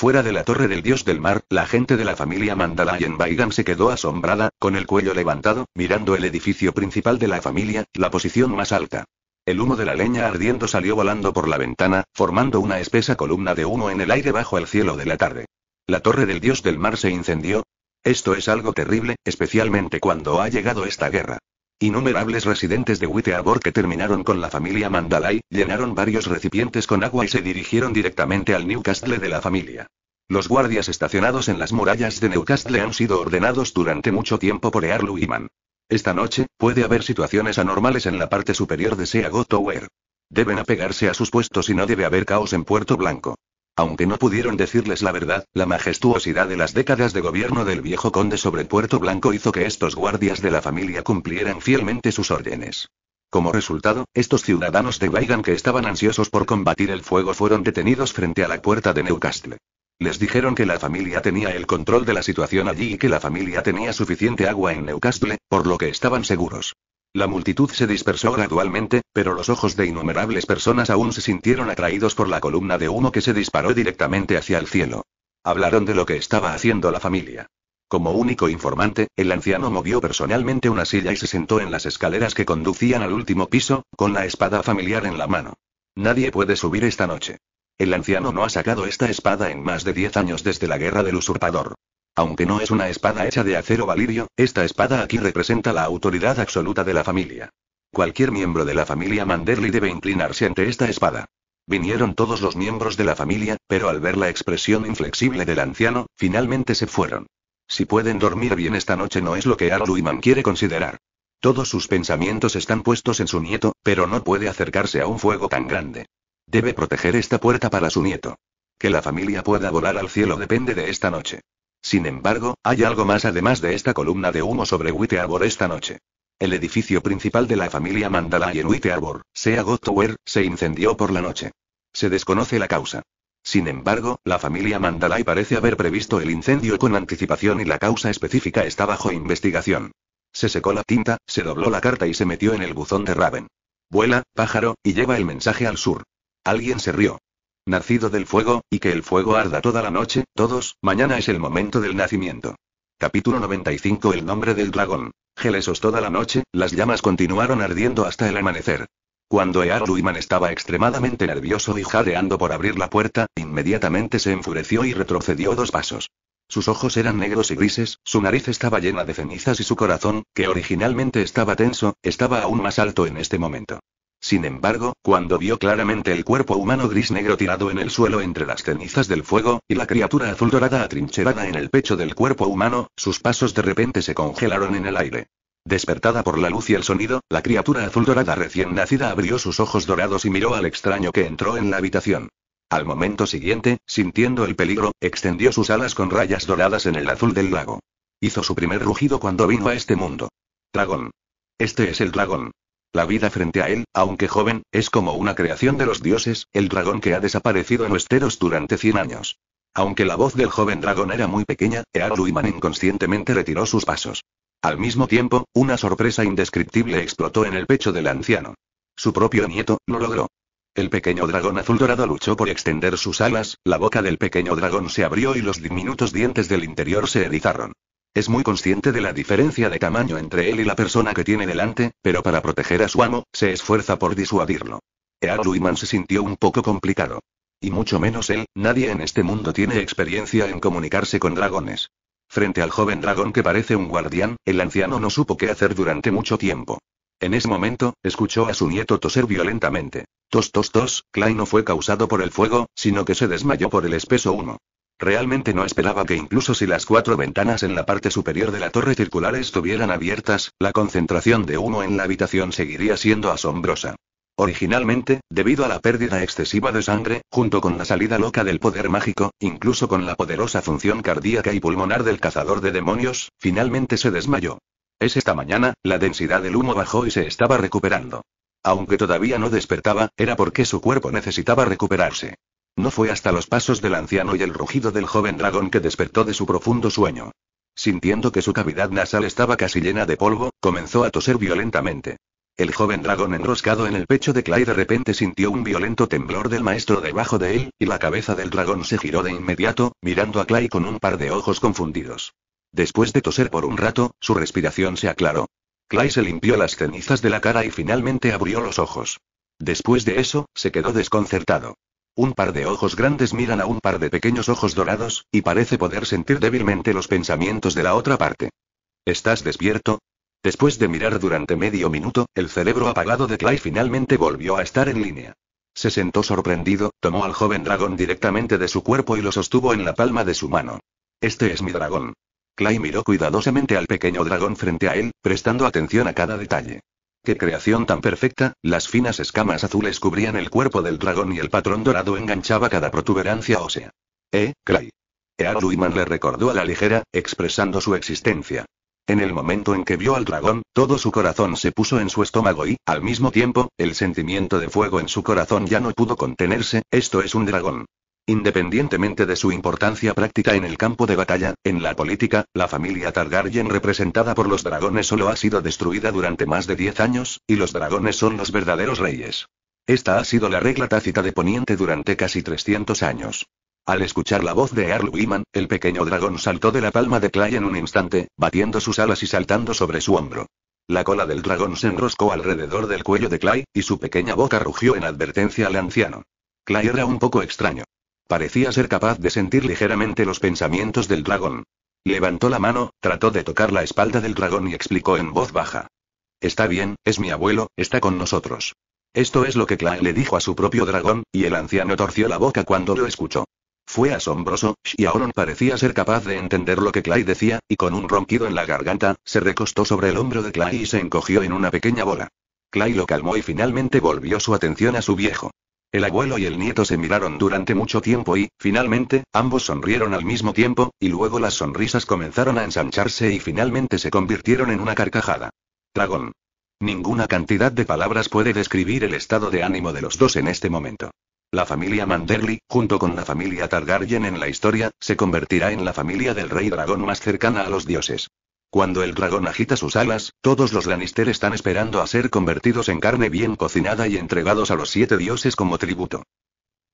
Fuera de la torre del dios del mar, la gente de la familia en Baigan se quedó asombrada, con el cuello levantado, mirando el edificio principal de la familia, la posición más alta. El humo de la leña ardiendo salió volando por la ventana, formando una espesa columna de humo en el aire bajo el cielo de la tarde. La torre del dios del mar se incendió. Esto es algo terrible, especialmente cuando ha llegado esta guerra. Innumerables residentes de Witteabor que terminaron con la familia Mandalay, llenaron varios recipientes con agua y se dirigieron directamente al Newcastle de la familia. Los guardias estacionados en las murallas de Newcastle han sido ordenados durante mucho tiempo por Earl Wiman. Esta noche, puede haber situaciones anormales en la parte superior de Seago Tower. Deben apegarse a sus puestos y no debe haber caos en Puerto Blanco. Aunque no pudieron decirles la verdad, la majestuosidad de las décadas de gobierno del viejo conde sobre Puerto Blanco hizo que estos guardias de la familia cumplieran fielmente sus órdenes. Como resultado, estos ciudadanos de Weigand que estaban ansiosos por combatir el fuego fueron detenidos frente a la puerta de Newcastle. Les dijeron que la familia tenía el control de la situación allí y que la familia tenía suficiente agua en Newcastle, por lo que estaban seguros. La multitud se dispersó gradualmente, pero los ojos de innumerables personas aún se sintieron atraídos por la columna de humo que se disparó directamente hacia el cielo. Hablaron de lo que estaba haciendo la familia. Como único informante, el anciano movió personalmente una silla y se sentó en las escaleras que conducían al último piso, con la espada familiar en la mano. Nadie puede subir esta noche. El anciano no ha sacado esta espada en más de diez años desde la guerra del usurpador. Aunque no es una espada hecha de acero valirio, esta espada aquí representa la autoridad absoluta de la familia. Cualquier miembro de la familia Manderly debe inclinarse ante esta espada. Vinieron todos los miembros de la familia, pero al ver la expresión inflexible del anciano, finalmente se fueron. Si pueden dormir bien esta noche no es lo que Arluiman quiere considerar. Todos sus pensamientos están puestos en su nieto, pero no puede acercarse a un fuego tan grande. Debe proteger esta puerta para su nieto. Que la familia pueda volar al cielo depende de esta noche. Sin embargo, hay algo más además de esta columna de humo sobre White Arbor esta noche. El edificio principal de la familia Mandalay en White Arbor, Sea er, se incendió por la noche. Se desconoce la causa. Sin embargo, la familia Mandalay parece haber previsto el incendio con anticipación y la causa específica está bajo investigación. Se secó la tinta, se dobló la carta y se metió en el buzón de Raven. Vuela, pájaro, y lleva el mensaje al sur. Alguien se rió nacido del fuego, y que el fuego arda toda la noche, todos, mañana es el momento del nacimiento. Capítulo 95 El nombre del dragón. Gelesos toda la noche, las llamas continuaron ardiendo hasta el amanecer. Cuando Earl Luiman estaba extremadamente nervioso y jadeando por abrir la puerta, inmediatamente se enfureció y retrocedió dos pasos. Sus ojos eran negros y grises, su nariz estaba llena de cenizas y su corazón, que originalmente estaba tenso, estaba aún más alto en este momento. Sin embargo, cuando vio claramente el cuerpo humano gris-negro tirado en el suelo entre las cenizas del fuego, y la criatura azul dorada atrincherada en el pecho del cuerpo humano, sus pasos de repente se congelaron en el aire. Despertada por la luz y el sonido, la criatura azul dorada recién nacida abrió sus ojos dorados y miró al extraño que entró en la habitación. Al momento siguiente, sintiendo el peligro, extendió sus alas con rayas doradas en el azul del lago. Hizo su primer rugido cuando vino a este mundo. Dragón. Este es el dragón. La vida frente a él, aunque joven, es como una creación de los dioses, el dragón que ha desaparecido en Westeros durante 100 años. Aunque la voz del joven dragón era muy pequeña, Earluiman inconscientemente retiró sus pasos. Al mismo tiempo, una sorpresa indescriptible explotó en el pecho del anciano. Su propio nieto, lo logró. El pequeño dragón azul dorado luchó por extender sus alas, la boca del pequeño dragón se abrió y los diminutos dientes del interior se erizaron. Es muy consciente de la diferencia de tamaño entre él y la persona que tiene delante, pero para proteger a su amo, se esfuerza por disuadirlo. Earl Luiman se sintió un poco complicado. Y mucho menos él, nadie en este mundo tiene experiencia en comunicarse con dragones. Frente al joven dragón que parece un guardián, el anciano no supo qué hacer durante mucho tiempo. En ese momento, escuchó a su nieto toser violentamente. Tos, tos, tos, no fue causado por el fuego, sino que se desmayó por el espeso humo. Realmente no esperaba que incluso si las cuatro ventanas en la parte superior de la torre circular estuvieran abiertas, la concentración de humo en la habitación seguiría siendo asombrosa. Originalmente, debido a la pérdida excesiva de sangre, junto con la salida loca del poder mágico, incluso con la poderosa función cardíaca y pulmonar del cazador de demonios, finalmente se desmayó. Es esta mañana, la densidad del humo bajó y se estaba recuperando. Aunque todavía no despertaba, era porque su cuerpo necesitaba recuperarse. No fue hasta los pasos del anciano y el rugido del joven dragón que despertó de su profundo sueño. Sintiendo que su cavidad nasal estaba casi llena de polvo, comenzó a toser violentamente. El joven dragón enroscado en el pecho de Clay de repente sintió un violento temblor del maestro debajo de él, y la cabeza del dragón se giró de inmediato, mirando a Clay con un par de ojos confundidos. Después de toser por un rato, su respiración se aclaró. Clay se limpió las cenizas de la cara y finalmente abrió los ojos. Después de eso, se quedó desconcertado. Un par de ojos grandes miran a un par de pequeños ojos dorados, y parece poder sentir débilmente los pensamientos de la otra parte. ¿Estás despierto? Después de mirar durante medio minuto, el cerebro apagado de Clay finalmente volvió a estar en línea. Se sentó sorprendido, tomó al joven dragón directamente de su cuerpo y lo sostuvo en la palma de su mano. Este es mi dragón. Clay miró cuidadosamente al pequeño dragón frente a él, prestando atención a cada detalle. ¡Qué creación tan perfecta! Las finas escamas azules cubrían el cuerpo del dragón y el patrón dorado enganchaba cada protuberancia ósea. ¿Eh, Clay? Earl Luiman le recordó a la ligera, expresando su existencia. En el momento en que vio al dragón, todo su corazón se puso en su estómago y, al mismo tiempo, el sentimiento de fuego en su corazón ya no pudo contenerse, esto es un dragón. Independientemente de su importancia práctica en el campo de batalla, en la política, la familia Targaryen representada por los dragones solo ha sido destruida durante más de 10 años, y los dragones son los verdaderos reyes. Esta ha sido la regla tácita de Poniente durante casi 300 años. Al escuchar la voz de Earl el pequeño dragón saltó de la palma de Clay en un instante, batiendo sus alas y saltando sobre su hombro. La cola del dragón se enroscó alrededor del cuello de Clay, y su pequeña boca rugió en advertencia al anciano. Clay era un poco extraño. Parecía ser capaz de sentir ligeramente los pensamientos del dragón. Levantó la mano, trató de tocar la espalda del dragón y explicó en voz baja. Está bien, es mi abuelo, está con nosotros. Esto es lo que Clay le dijo a su propio dragón, y el anciano torció la boca cuando lo escuchó. Fue asombroso, Xiaoron parecía ser capaz de entender lo que Clay decía, y con un ronquido en la garganta, se recostó sobre el hombro de Clay y se encogió en una pequeña bola. Clay lo calmó y finalmente volvió su atención a su viejo. El abuelo y el nieto se miraron durante mucho tiempo y, finalmente, ambos sonrieron al mismo tiempo, y luego las sonrisas comenzaron a ensancharse y finalmente se convirtieron en una carcajada. Dragón. Ninguna cantidad de palabras puede describir el estado de ánimo de los dos en este momento. La familia Manderly, junto con la familia Targaryen en la historia, se convertirá en la familia del rey dragón más cercana a los dioses. Cuando el dragón agita sus alas, todos los Lannister están esperando a ser convertidos en carne bien cocinada y entregados a los siete dioses como tributo.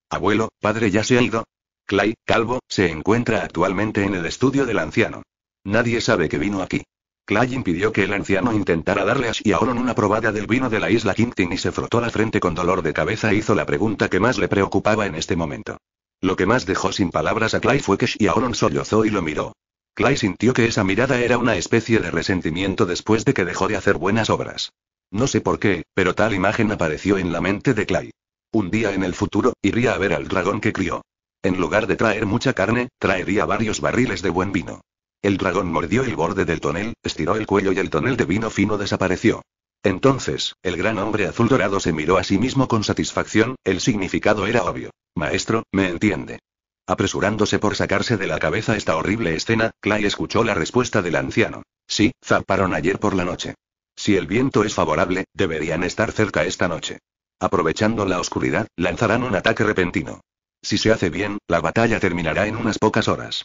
Abuelo, padre ya se ha ido. Clay, calvo, se encuentra actualmente en el estudio del anciano. Nadie sabe que vino aquí. Clay impidió que el anciano intentara darle a Shiaoron una probada del vino de la isla Kingtin y se frotó la frente con dolor de cabeza e hizo la pregunta que más le preocupaba en este momento. Lo que más dejó sin palabras a Clay fue que Shiaoron sollozó y lo miró. Clay sintió que esa mirada era una especie de resentimiento después de que dejó de hacer buenas obras. No sé por qué, pero tal imagen apareció en la mente de Clay. Un día en el futuro, iría a ver al dragón que crió. En lugar de traer mucha carne, traería varios barriles de buen vino. El dragón mordió el borde del tonel, estiró el cuello y el tonel de vino fino desapareció. Entonces, el gran hombre azul dorado se miró a sí mismo con satisfacción, el significado era obvio. Maestro, me entiende. Apresurándose por sacarse de la cabeza esta horrible escena, Clay escuchó la respuesta del anciano. Sí, zarparon ayer por la noche. Si el viento es favorable, deberían estar cerca esta noche. Aprovechando la oscuridad, lanzarán un ataque repentino. Si se hace bien, la batalla terminará en unas pocas horas.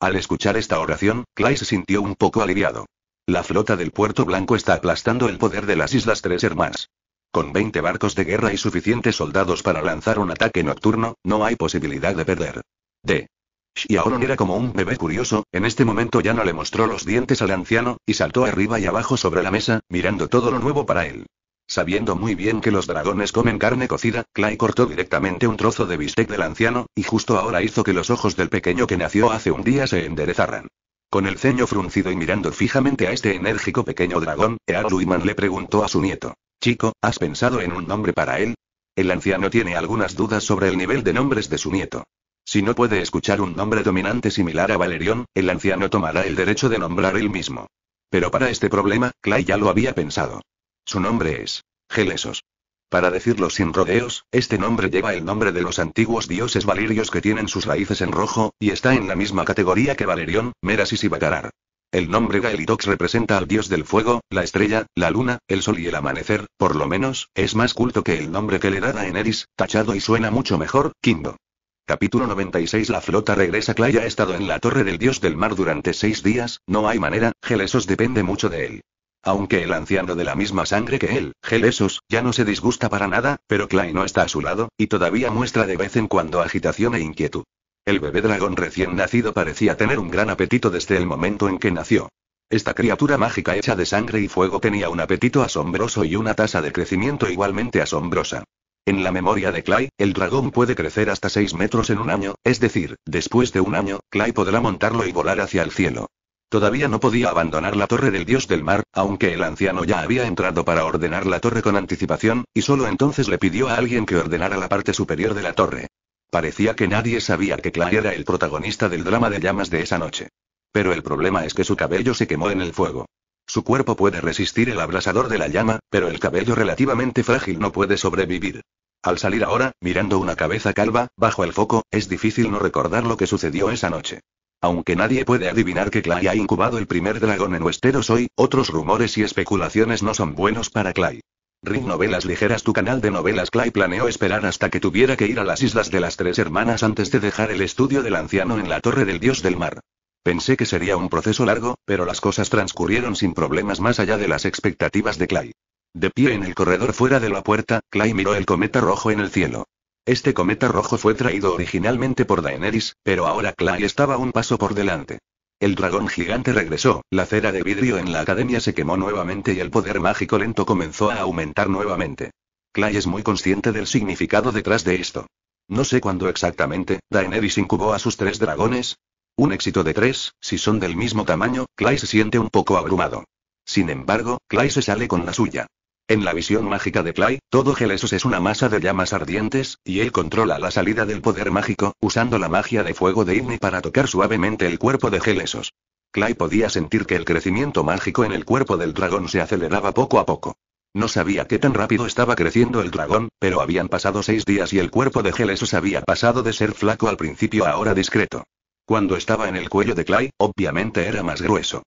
Al escuchar esta oración, Clay se sintió un poco aliviado. La flota del Puerto Blanco está aplastando el poder de las Islas Tres Hermanas. Con 20 barcos de guerra y suficientes soldados para lanzar un ataque nocturno, no hay posibilidad de perder. D. Xiaoron era como un bebé curioso, en este momento ya no le mostró los dientes al anciano, y saltó arriba y abajo sobre la mesa, mirando todo lo nuevo para él. Sabiendo muy bien que los dragones comen carne cocida, Clay cortó directamente un trozo de bistec del anciano, y justo ahora hizo que los ojos del pequeño que nació hace un día se enderezaran. Con el ceño fruncido y mirando fijamente a este enérgico pequeño dragón, Earl le preguntó a su nieto. Chico, ¿has pensado en un nombre para él? El anciano tiene algunas dudas sobre el nivel de nombres de su nieto. Si no puede escuchar un nombre dominante similar a Valerión, el anciano tomará el derecho de nombrar él mismo. Pero para este problema, Clay ya lo había pensado. Su nombre es Gelesos. Para decirlo sin rodeos, este nombre lleva el nombre de los antiguos dioses valirios que tienen sus raíces en rojo, y está en la misma categoría que Valerión, Meras y Sibacarar. El nombre Gaelitox representa al dios del fuego, la estrella, la luna, el sol y el amanecer, por lo menos, es más culto que el nombre que le da Daenerys, tachado y suena mucho mejor, Kindo. Capítulo 96 La flota regresa Clay ha estado en la torre del dios del mar durante seis días, no hay manera, Gelesos depende mucho de él. Aunque el anciano de la misma sangre que él, Gelesos, ya no se disgusta para nada, pero Clay no está a su lado, y todavía muestra de vez en cuando agitación e inquietud. El bebé dragón recién nacido parecía tener un gran apetito desde el momento en que nació. Esta criatura mágica hecha de sangre y fuego tenía un apetito asombroso y una tasa de crecimiento igualmente asombrosa. En la memoria de Clay, el dragón puede crecer hasta 6 metros en un año, es decir, después de un año, Clay podrá montarlo y volar hacia el cielo. Todavía no podía abandonar la torre del dios del mar, aunque el anciano ya había entrado para ordenar la torre con anticipación, y solo entonces le pidió a alguien que ordenara la parte superior de la torre. Parecía que nadie sabía que Clay era el protagonista del drama de llamas de esa noche. Pero el problema es que su cabello se quemó en el fuego. Su cuerpo puede resistir el abrasador de la llama, pero el cabello relativamente frágil no puede sobrevivir. Al salir ahora, mirando una cabeza calva, bajo el foco, es difícil no recordar lo que sucedió esa noche. Aunque nadie puede adivinar que Clay ha incubado el primer dragón en Westeros hoy, otros rumores y especulaciones no son buenos para Clay. Ring Novelas Ligeras Tu canal de novelas Clay planeó esperar hasta que tuviera que ir a las Islas de las Tres Hermanas antes de dejar el estudio del anciano en la Torre del Dios del Mar. Pensé que sería un proceso largo, pero las cosas transcurrieron sin problemas más allá de las expectativas de Clay. De pie en el corredor fuera de la puerta, Clay miró el cometa rojo en el cielo. Este cometa rojo fue traído originalmente por Daenerys, pero ahora Clay estaba un paso por delante. El dragón gigante regresó, la cera de vidrio en la academia se quemó nuevamente y el poder mágico lento comenzó a aumentar nuevamente. Clay es muy consciente del significado detrás de esto. No sé cuándo exactamente, Daenerys incubó a sus tres dragones. Un éxito de tres, si son del mismo tamaño, Clay se siente un poco abrumado. Sin embargo, Clay se sale con la suya. En la visión mágica de Clay, todo Gelesos es una masa de llamas ardientes, y él controla la salida del poder mágico, usando la magia de fuego de Igni para tocar suavemente el cuerpo de Gelesos. Clay podía sentir que el crecimiento mágico en el cuerpo del dragón se aceleraba poco a poco. No sabía qué tan rápido estaba creciendo el dragón, pero habían pasado seis días y el cuerpo de Gelesos había pasado de ser flaco al principio a ahora discreto. Cuando estaba en el cuello de Clay, obviamente era más grueso.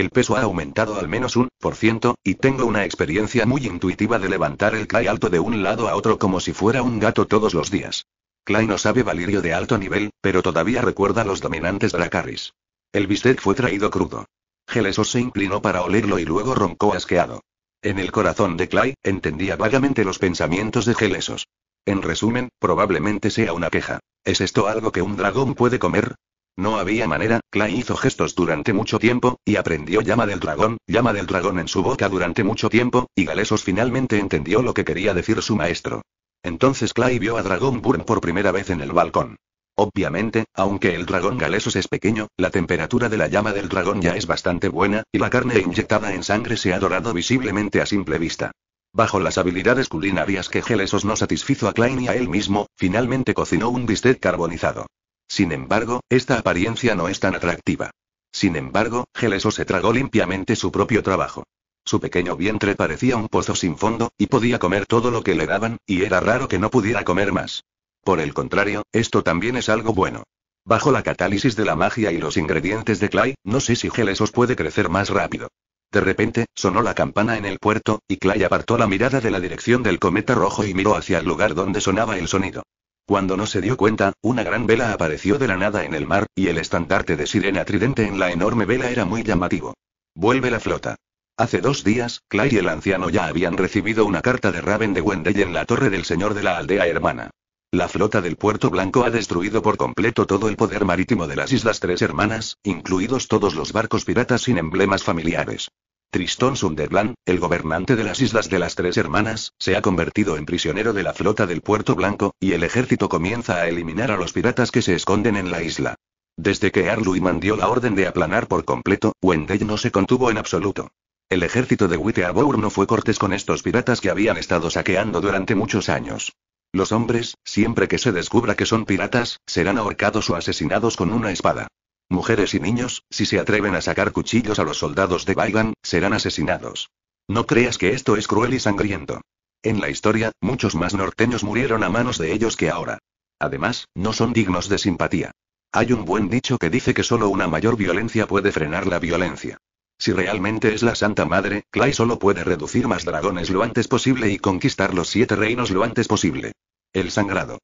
El peso ha aumentado al menos un por ciento, y tengo una experiencia muy intuitiva de levantar el clay alto de un lado a otro como si fuera un gato todos los días. Clay no sabe valirio de alto nivel, pero todavía recuerda los dominantes Dracarys. El bistec fue traído crudo. Gelesos se inclinó para olerlo y luego roncó asqueado. En el corazón de Clay, entendía vagamente los pensamientos de Gelesos. En resumen, probablemente sea una queja. ¿Es esto algo que un dragón puede comer? No había manera, Clay hizo gestos durante mucho tiempo, y aprendió llama del dragón, llama del dragón en su boca durante mucho tiempo, y Galesos finalmente entendió lo que quería decir su maestro. Entonces Clay vio a Dragón Burn por primera vez en el balcón. Obviamente, aunque el dragón galesos es pequeño, la temperatura de la llama del dragón ya es bastante buena, y la carne inyectada en sangre se ha dorado visiblemente a simple vista. Bajo las habilidades culinarias que Galesos no satisfizo a Klein ni a él mismo, finalmente cocinó un bistec carbonizado. Sin embargo, esta apariencia no es tan atractiva. Sin embargo, Gelesos se tragó limpiamente su propio trabajo. Su pequeño vientre parecía un pozo sin fondo, y podía comer todo lo que le daban, y era raro que no pudiera comer más. Por el contrario, esto también es algo bueno. Bajo la catálisis de la magia y los ingredientes de Clay, no sé si Gelesos puede crecer más rápido. De repente, sonó la campana en el puerto, y Clay apartó la mirada de la dirección del cometa rojo y miró hacia el lugar donde sonaba el sonido. Cuando no se dio cuenta, una gran vela apareció de la nada en el mar, y el estandarte de sirena tridente en la enorme vela era muy llamativo. Vuelve la flota. Hace dos días, Clay y el anciano ya habían recibido una carta de Raven de Wendell en la torre del señor de la aldea hermana. La flota del Puerto Blanco ha destruido por completo todo el poder marítimo de las Islas Tres Hermanas, incluidos todos los barcos piratas sin emblemas familiares. Tristón Sunderland, el gobernante de las Islas de las Tres Hermanas, se ha convertido en prisionero de la flota del Puerto Blanco, y el ejército comienza a eliminar a los piratas que se esconden en la isla. Desde que Arlui mandió la orden de aplanar por completo, Wendell no se contuvo en absoluto. El ejército de Witteabour no fue cortés con estos piratas que habían estado saqueando durante muchos años. Los hombres, siempre que se descubra que son piratas, serán ahorcados o asesinados con una espada. Mujeres y niños, si se atreven a sacar cuchillos a los soldados de Baigan, serán asesinados. No creas que esto es cruel y sangriento. En la historia, muchos más norteños murieron a manos de ellos que ahora. Además, no son dignos de simpatía. Hay un buen dicho que dice que solo una mayor violencia puede frenar la violencia. Si realmente es la Santa Madre, Clay solo puede reducir más dragones lo antes posible y conquistar los siete reinos lo antes posible. El sangrado.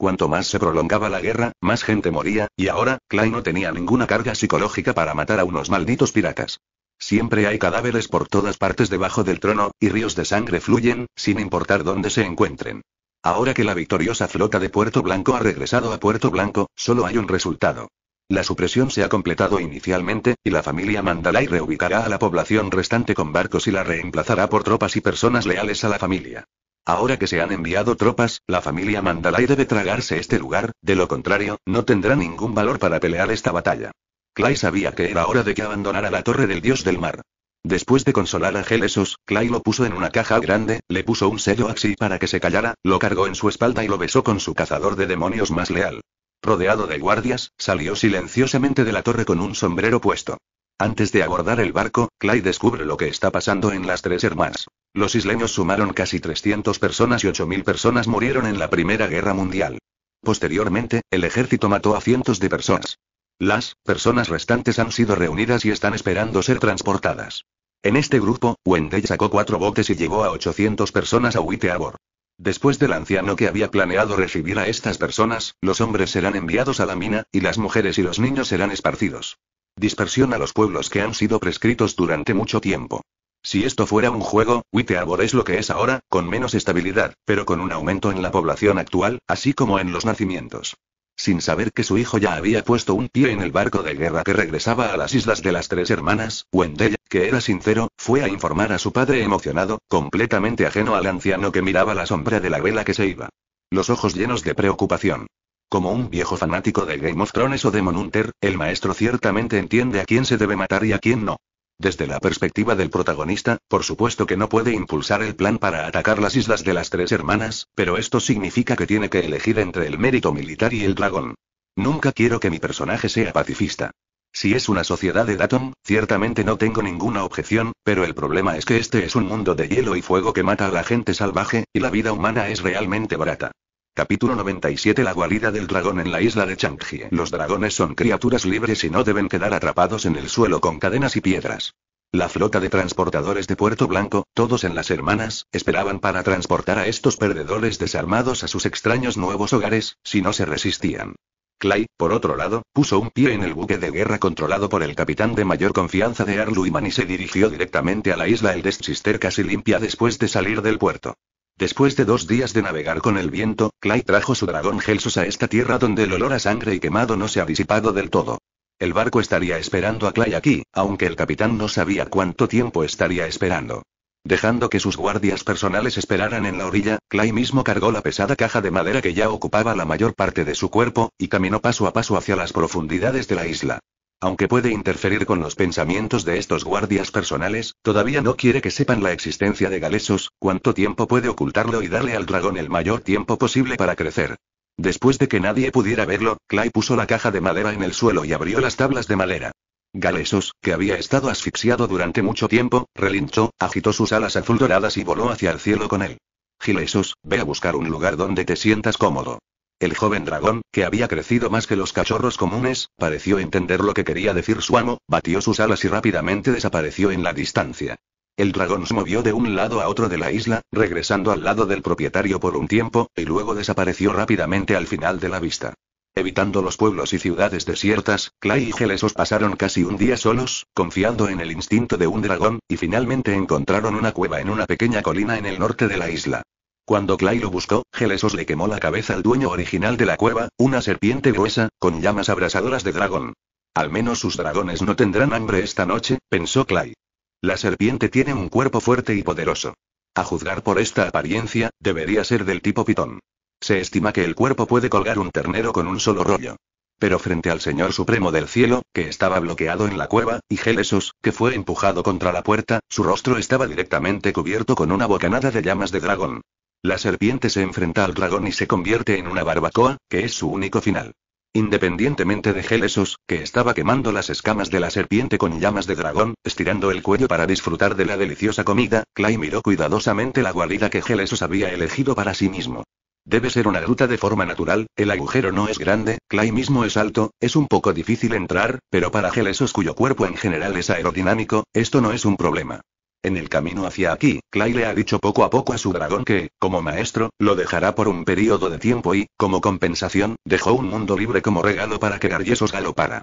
Cuanto más se prolongaba la guerra, más gente moría, y ahora, Clay no tenía ninguna carga psicológica para matar a unos malditos piratas. Siempre hay cadáveres por todas partes debajo del trono, y ríos de sangre fluyen, sin importar dónde se encuentren. Ahora que la victoriosa flota de Puerto Blanco ha regresado a Puerto Blanco, solo hay un resultado. La supresión se ha completado inicialmente, y la familia Mandalay reubicará a la población restante con barcos y la reemplazará por tropas y personas leales a la familia. Ahora que se han enviado tropas, la familia Mandalay debe tragarse este lugar, de lo contrario, no tendrá ningún valor para pelear esta batalla. Clay sabía que era hora de que abandonara la torre del dios del mar. Después de consolar a Gelesos, Clay lo puso en una caja grande, le puso un sello Axi para que se callara, lo cargó en su espalda y lo besó con su cazador de demonios más leal. Rodeado de guardias, salió silenciosamente de la torre con un sombrero puesto. Antes de abordar el barco, Clay descubre lo que está pasando en las Tres Hermanas. Los isleños sumaron casi 300 personas y 8.000 personas murieron en la Primera Guerra Mundial. Posteriormente, el ejército mató a cientos de personas. Las personas restantes han sido reunidas y están esperando ser transportadas. En este grupo, Wendell sacó cuatro botes y llevó a 800 personas a Witteabor. Después del anciano que había planeado recibir a estas personas, los hombres serán enviados a la mina, y las mujeres y los niños serán esparcidos. Dispersión a los pueblos que han sido prescritos durante mucho tiempo. Si esto fuera un juego, Witteabor es lo que es ahora, con menos estabilidad, pero con un aumento en la población actual, así como en los nacimientos. Sin saber que su hijo ya había puesto un pie en el barco de guerra que regresaba a las islas de las tres hermanas, Wendell, que era sincero, fue a informar a su padre emocionado, completamente ajeno al anciano que miraba la sombra de la vela que se iba. Los ojos llenos de preocupación. Como un viejo fanático de Game of Thrones o Demon Hunter, el maestro ciertamente entiende a quién se debe matar y a quién no. Desde la perspectiva del protagonista, por supuesto que no puede impulsar el plan para atacar las islas de las tres hermanas, pero esto significa que tiene que elegir entre el mérito militar y el dragón. Nunca quiero que mi personaje sea pacifista. Si es una sociedad de Datom, ciertamente no tengo ninguna objeción, pero el problema es que este es un mundo de hielo y fuego que mata a la gente salvaje, y la vida humana es realmente barata. Capítulo 97 La guarida del dragón en la isla de Changji. Los dragones son criaturas libres y no deben quedar atrapados en el suelo con cadenas y piedras. La flota de transportadores de Puerto Blanco, todos en las hermanas, esperaban para transportar a estos perdedores desarmados a sus extraños nuevos hogares, si no se resistían. Clay, por otro lado, puso un pie en el buque de guerra controlado por el capitán de mayor confianza de Arluiman y se dirigió directamente a la isla Eldest Sister casi limpia después de salir del puerto. Después de dos días de navegar con el viento, Clay trajo su dragón Gelsos a esta tierra donde el olor a sangre y quemado no se ha disipado del todo. El barco estaría esperando a Clay aquí, aunque el capitán no sabía cuánto tiempo estaría esperando. Dejando que sus guardias personales esperaran en la orilla, Clay mismo cargó la pesada caja de madera que ya ocupaba la mayor parte de su cuerpo, y caminó paso a paso hacia las profundidades de la isla. Aunque puede interferir con los pensamientos de estos guardias personales, todavía no quiere que sepan la existencia de Galesos, cuánto tiempo puede ocultarlo y darle al dragón el mayor tiempo posible para crecer. Después de que nadie pudiera verlo, Clay puso la caja de madera en el suelo y abrió las tablas de madera. Galesos, que había estado asfixiado durante mucho tiempo, relinchó, agitó sus alas azul doradas y voló hacia el cielo con él. Gilesos, ve a buscar un lugar donde te sientas cómodo. El joven dragón, que había crecido más que los cachorros comunes, pareció entender lo que quería decir su amo, batió sus alas y rápidamente desapareció en la distancia. El dragón se movió de un lado a otro de la isla, regresando al lado del propietario por un tiempo, y luego desapareció rápidamente al final de la vista. Evitando los pueblos y ciudades desiertas, Clay y Gelesos pasaron casi un día solos, confiando en el instinto de un dragón, y finalmente encontraron una cueva en una pequeña colina en el norte de la isla. Cuando Clay lo buscó, Gelesos le quemó la cabeza al dueño original de la cueva, una serpiente gruesa, con llamas abrasadoras de dragón. Al menos sus dragones no tendrán hambre esta noche, pensó Clay. La serpiente tiene un cuerpo fuerte y poderoso. A juzgar por esta apariencia, debería ser del tipo pitón. Se estima que el cuerpo puede colgar un ternero con un solo rollo. Pero frente al Señor Supremo del Cielo, que estaba bloqueado en la cueva, y Gelesos, que fue empujado contra la puerta, su rostro estaba directamente cubierto con una bocanada de llamas de dragón. La serpiente se enfrenta al dragón y se convierte en una barbacoa, que es su único final. Independientemente de Gelesos, que estaba quemando las escamas de la serpiente con llamas de dragón, estirando el cuello para disfrutar de la deliciosa comida, Clay miró cuidadosamente la guarida que Gelesos había elegido para sí mismo. Debe ser una ruta de forma natural, el agujero no es grande, Clay mismo es alto, es un poco difícil entrar, pero para Gelesos cuyo cuerpo en general es aerodinámico, esto no es un problema. En el camino hacia aquí, Clay le ha dicho poco a poco a su dragón que, como maestro, lo dejará por un periodo de tiempo y, como compensación, dejó un mundo libre como regalo para que Garyesos galopara.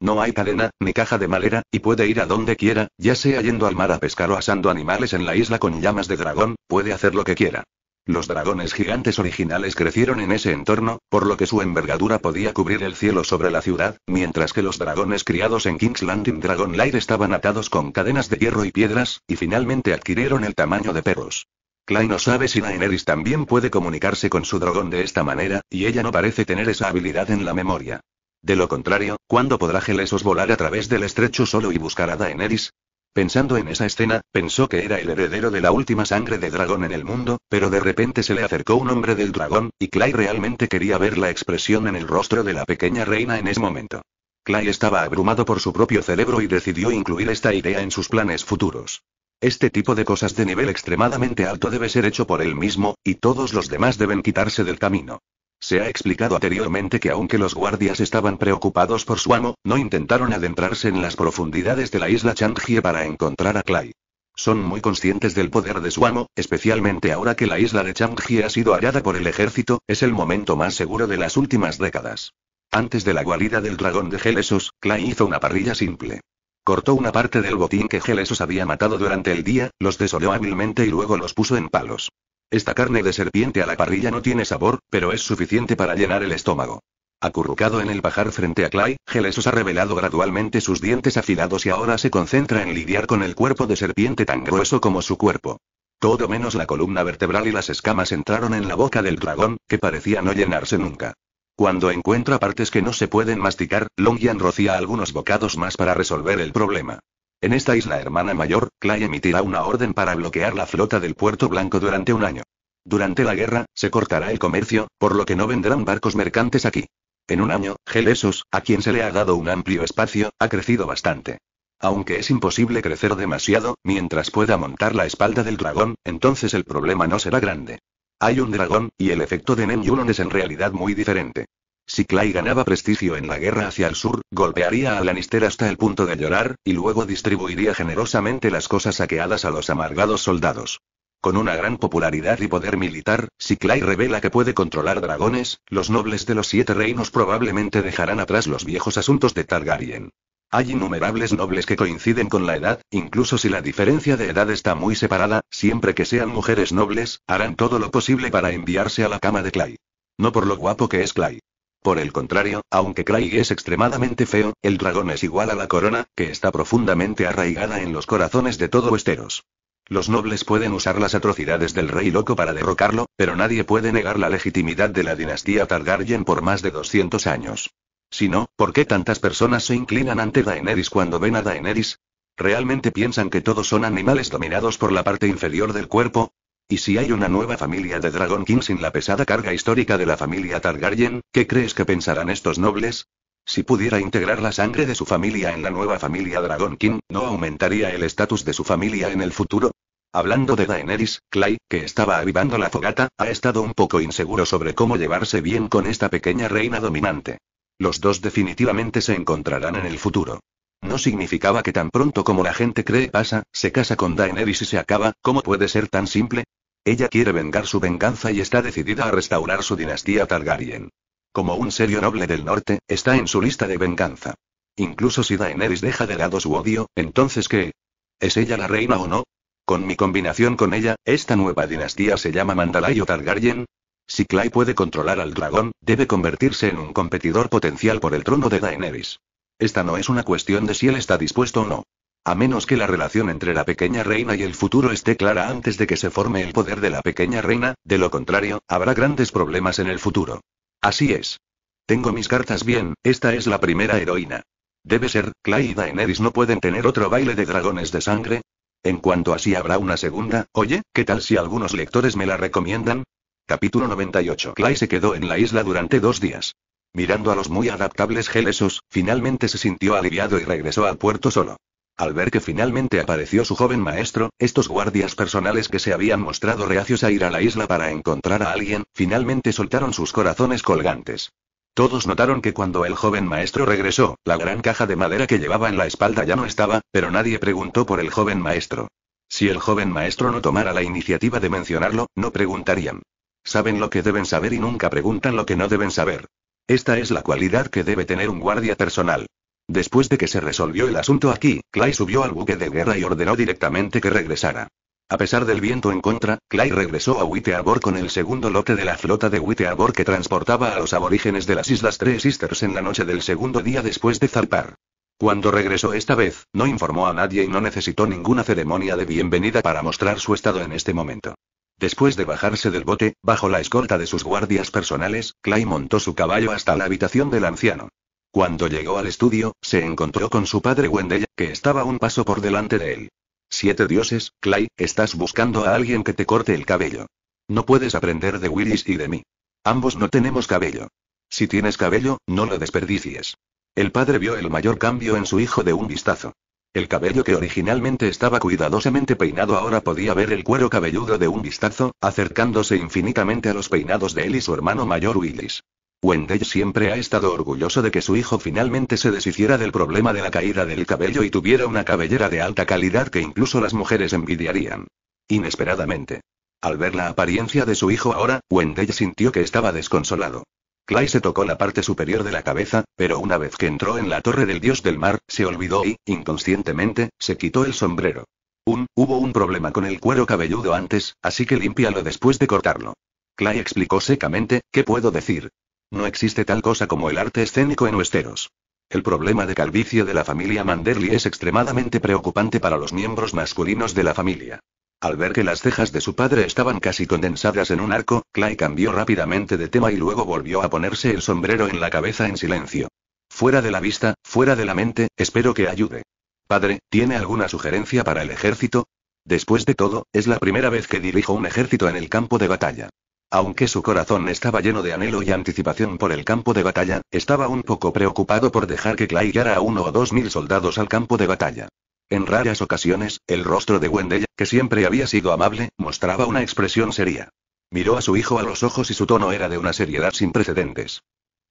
No hay cadena, ni caja de madera, y puede ir a donde quiera, ya sea yendo al mar a pescar o asando animales en la isla con llamas de dragón, puede hacer lo que quiera. Los dragones gigantes originales crecieron en ese entorno, por lo que su envergadura podía cubrir el cielo sobre la ciudad, mientras que los dragones criados en King's Landing Dragon Lair estaban atados con cadenas de hierro y piedras, y finalmente adquirieron el tamaño de perros. Clay no sabe si Daenerys también puede comunicarse con su dragón de esta manera, y ella no parece tener esa habilidad en la memoria. De lo contrario, ¿cuándo podrá Gelesos volar a través del estrecho solo y buscar a Daenerys? Pensando en esa escena, pensó que era el heredero de la última sangre de dragón en el mundo, pero de repente se le acercó un hombre del dragón, y Clay realmente quería ver la expresión en el rostro de la pequeña reina en ese momento. Clay estaba abrumado por su propio cerebro y decidió incluir esta idea en sus planes futuros. Este tipo de cosas de nivel extremadamente alto debe ser hecho por él mismo, y todos los demás deben quitarse del camino. Se ha explicado anteriormente que aunque los guardias estaban preocupados por su amo, no intentaron adentrarse en las profundidades de la isla Changjie para encontrar a Clay. Son muy conscientes del poder de su amo, especialmente ahora que la isla de Changjie ha sido hallada por el ejército, es el momento más seguro de las últimas décadas. Antes de la guarida del dragón de Gelesos, Clay hizo una parrilla simple. Cortó una parte del botín que Gelesos había matado durante el día, los desoló hábilmente y luego los puso en palos. Esta carne de serpiente a la parrilla no tiene sabor, pero es suficiente para llenar el estómago. Acurrucado en el pajar frente a Clay, Gelesos ha revelado gradualmente sus dientes afilados y ahora se concentra en lidiar con el cuerpo de serpiente tan grueso como su cuerpo. Todo menos la columna vertebral y las escamas entraron en la boca del dragón, que parecía no llenarse nunca. Cuando encuentra partes que no se pueden masticar, Longian rocía algunos bocados más para resolver el problema. En esta isla hermana mayor, Clay emitirá una orden para bloquear la flota del puerto blanco durante un año. Durante la guerra, se cortará el comercio, por lo que no vendrán barcos mercantes aquí. En un año, Gelesos, a quien se le ha dado un amplio espacio, ha crecido bastante. Aunque es imposible crecer demasiado, mientras pueda montar la espalda del dragón, entonces el problema no será grande. Hay un dragón, y el efecto de Yulon es en realidad muy diferente. Si Clay ganaba prestigio en la guerra hacia el sur, golpearía a Lannister hasta el punto de llorar, y luego distribuiría generosamente las cosas saqueadas a los amargados soldados. Con una gran popularidad y poder militar, si Clay revela que puede controlar dragones, los nobles de los siete reinos probablemente dejarán atrás los viejos asuntos de Targaryen. Hay innumerables nobles que coinciden con la edad, incluso si la diferencia de edad está muy separada, siempre que sean mujeres nobles, harán todo lo posible para enviarse a la cama de Clay. No por lo guapo que es Clay. Por el contrario, aunque Craig es extremadamente feo, el dragón es igual a la corona, que está profundamente arraigada en los corazones de todo Westeros. Los nobles pueden usar las atrocidades del rey loco para derrocarlo, pero nadie puede negar la legitimidad de la dinastía Targaryen por más de 200 años. Si no, ¿por qué tantas personas se inclinan ante Daenerys cuando ven a Daenerys? ¿Realmente piensan que todos son animales dominados por la parte inferior del cuerpo? Y si hay una nueva familia de Dragon King sin la pesada carga histórica de la familia Targaryen, ¿qué crees que pensarán estos nobles? Si pudiera integrar la sangre de su familia en la nueva familia Dragon King, ¿no aumentaría el estatus de su familia en el futuro? Hablando de Daenerys, Clay, que estaba avivando la fogata, ha estado un poco inseguro sobre cómo llevarse bien con esta pequeña reina dominante. Los dos definitivamente se encontrarán en el futuro. No significaba que tan pronto como la gente cree pasa, se casa con Daenerys y se acaba, ¿cómo puede ser tan simple? Ella quiere vengar su venganza y está decidida a restaurar su dinastía Targaryen. Como un serio noble del norte, está en su lista de venganza. Incluso si Daenerys deja de lado su odio, entonces ¿qué? ¿Es ella la reina o no? Con mi combinación con ella, esta nueva dinastía se llama Mandalay o Targaryen. Si Clay puede controlar al dragón, debe convertirse en un competidor potencial por el trono de Daenerys. Esta no es una cuestión de si él está dispuesto o no. A menos que la relación entre la pequeña reina y el futuro esté clara antes de que se forme el poder de la pequeña reina, de lo contrario, habrá grandes problemas en el futuro. Así es. Tengo mis cartas bien, esta es la primera heroína. Debe ser, Clay y Daenerys no pueden tener otro baile de dragones de sangre. En cuanto así habrá una segunda, oye, ¿qué tal si algunos lectores me la recomiendan? Capítulo 98 Clay se quedó en la isla durante dos días. Mirando a los muy adaptables gelesos, finalmente se sintió aliviado y regresó al puerto solo. Al ver que finalmente apareció su joven maestro, estos guardias personales que se habían mostrado reacios a ir a la isla para encontrar a alguien, finalmente soltaron sus corazones colgantes. Todos notaron que cuando el joven maestro regresó, la gran caja de madera que llevaba en la espalda ya no estaba, pero nadie preguntó por el joven maestro. Si el joven maestro no tomara la iniciativa de mencionarlo, no preguntarían. Saben lo que deben saber y nunca preguntan lo que no deben saber. Esta es la cualidad que debe tener un guardia personal. Después de que se resolvió el asunto aquí, Clay subió al buque de guerra y ordenó directamente que regresara. A pesar del viento en contra, Clay regresó a Witteabor con el segundo lote de la flota de Abor que transportaba a los aborígenes de las Islas Tres Sisters en la noche del segundo día después de zarpar. Cuando regresó esta vez, no informó a nadie y no necesitó ninguna ceremonia de bienvenida para mostrar su estado en este momento. Después de bajarse del bote, bajo la escolta de sus guardias personales, Clay montó su caballo hasta la habitación del anciano. Cuando llegó al estudio, se encontró con su padre Wendell, que estaba un paso por delante de él. Siete dioses, Clay, estás buscando a alguien que te corte el cabello. No puedes aprender de Willis y de mí. Ambos no tenemos cabello. Si tienes cabello, no lo desperdicies. El padre vio el mayor cambio en su hijo de un vistazo. El cabello que originalmente estaba cuidadosamente peinado ahora podía ver el cuero cabelludo de un vistazo, acercándose infinitamente a los peinados de él y su hermano mayor Willis. Wendell siempre ha estado orgulloso de que su hijo finalmente se deshiciera del problema de la caída del cabello y tuviera una cabellera de alta calidad que incluso las mujeres envidiarían. Inesperadamente. Al ver la apariencia de su hijo ahora, Wendell sintió que estaba desconsolado. Clay se tocó la parte superior de la cabeza, pero una vez que entró en la torre del dios del mar, se olvidó y, inconscientemente, se quitó el sombrero. Un, hubo un problema con el cuero cabelludo antes, así que límpialo después de cortarlo. Clay explicó secamente, ¿qué puedo decir? No existe tal cosa como el arte escénico en Westeros. El problema de calvicie de la familia Manderly es extremadamente preocupante para los miembros masculinos de la familia. Al ver que las cejas de su padre estaban casi condensadas en un arco, Clay cambió rápidamente de tema y luego volvió a ponerse el sombrero en la cabeza en silencio. Fuera de la vista, fuera de la mente, espero que ayude. Padre, ¿tiene alguna sugerencia para el ejército? Después de todo, es la primera vez que dirijo un ejército en el campo de batalla. Aunque su corazón estaba lleno de anhelo y anticipación por el campo de batalla, estaba un poco preocupado por dejar que Clay llevara a uno o dos mil soldados al campo de batalla. En raras ocasiones, el rostro de Wendell, que siempre había sido amable, mostraba una expresión seria. Miró a su hijo a los ojos y su tono era de una seriedad sin precedentes.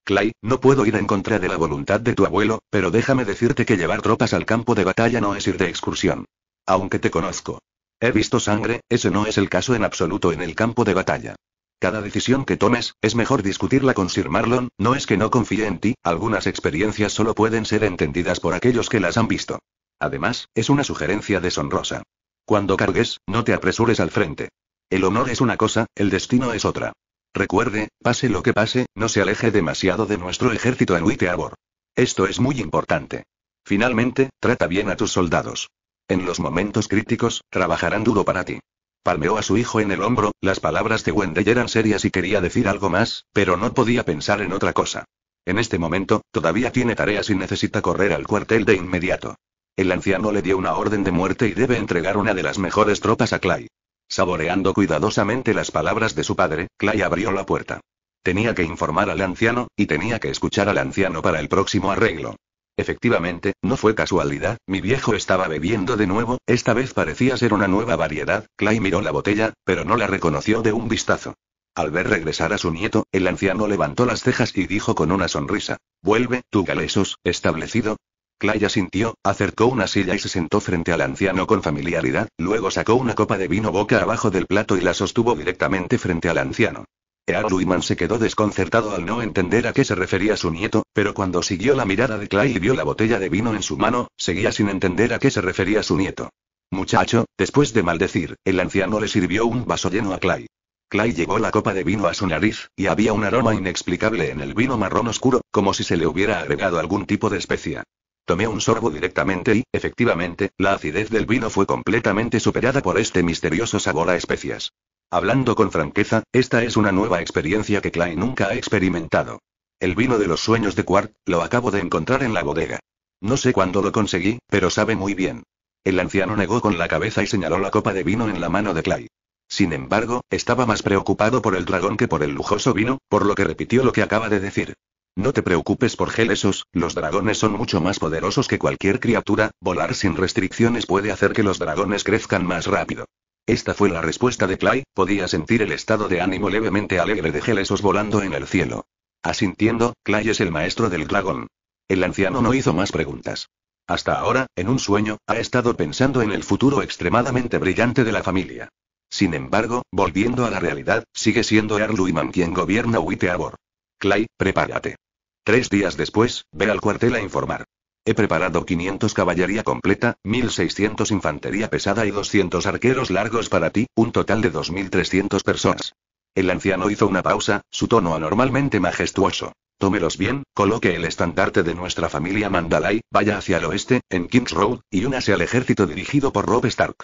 Clay, no puedo ir en contra de la voluntad de tu abuelo, pero déjame decirte que llevar tropas al campo de batalla no es ir de excursión. Aunque te conozco. He visto sangre, ese no es el caso en absoluto en el campo de batalla. Cada decisión que tomes, es mejor discutirla con Sir Marlon, no es que no confíe en ti, algunas experiencias solo pueden ser entendidas por aquellos que las han visto. Además, es una sugerencia deshonrosa. Cuando cargues, no te apresures al frente. El honor es una cosa, el destino es otra. Recuerde, pase lo que pase, no se aleje demasiado de nuestro ejército en Witteabor. Esto es muy importante. Finalmente, trata bien a tus soldados. En los momentos críticos, trabajarán duro para ti. Palmeó a su hijo en el hombro, las palabras de Wendell eran serias y quería decir algo más, pero no podía pensar en otra cosa. En este momento, todavía tiene tareas y necesita correr al cuartel de inmediato. El anciano le dio una orden de muerte y debe entregar una de las mejores tropas a Clay. Saboreando cuidadosamente las palabras de su padre, Clay abrió la puerta. Tenía que informar al anciano, y tenía que escuchar al anciano para el próximo arreglo. Efectivamente, no fue casualidad, mi viejo estaba bebiendo de nuevo, esta vez parecía ser una nueva variedad, Clay miró la botella, pero no la reconoció de un vistazo. Al ver regresar a su nieto, el anciano levantó las cejas y dijo con una sonrisa, Vuelve, tú galesos, establecido. Clay asintió, acercó una silla y se sentó frente al anciano con familiaridad, luego sacó una copa de vino boca abajo del plato y la sostuvo directamente frente al anciano. Earl se quedó desconcertado al no entender a qué se refería su nieto, pero cuando siguió la mirada de Clay y vio la botella de vino en su mano, seguía sin entender a qué se refería su nieto. Muchacho, después de maldecir, el anciano le sirvió un vaso lleno a Clay. Clay llevó la copa de vino a su nariz, y había un aroma inexplicable en el vino marrón oscuro, como si se le hubiera agregado algún tipo de especia. Tomé un sorbo directamente y, efectivamente, la acidez del vino fue completamente superada por este misterioso sabor a especias. Hablando con franqueza, esta es una nueva experiencia que Clay nunca ha experimentado. El vino de los sueños de Quark, lo acabo de encontrar en la bodega. No sé cuándo lo conseguí, pero sabe muy bien. El anciano negó con la cabeza y señaló la copa de vino en la mano de Clay. Sin embargo, estaba más preocupado por el dragón que por el lujoso vino, por lo que repitió lo que acaba de decir. No te preocupes por Gelesos, los dragones son mucho más poderosos que cualquier criatura, volar sin restricciones puede hacer que los dragones crezcan más rápido. Esta fue la respuesta de Clay, podía sentir el estado de ánimo levemente alegre de Gelesos volando en el cielo. Asintiendo, Clay es el maestro del dragón. El anciano no hizo más preguntas. Hasta ahora, en un sueño, ha estado pensando en el futuro extremadamente brillante de la familia. Sin embargo, volviendo a la realidad, sigue siendo Erluiman quien gobierna Witteabor. Clay, prepárate. Tres días después, ve al cuartel a informar. He preparado 500 caballería completa, 1600 infantería pesada y 200 arqueros largos para ti, un total de 2300 personas. El anciano hizo una pausa, su tono anormalmente majestuoso. Tómelos bien, coloque el estandarte de nuestra familia Mandalay, vaya hacia el oeste, en Kings Road, y únase al ejército dirigido por Rob Stark.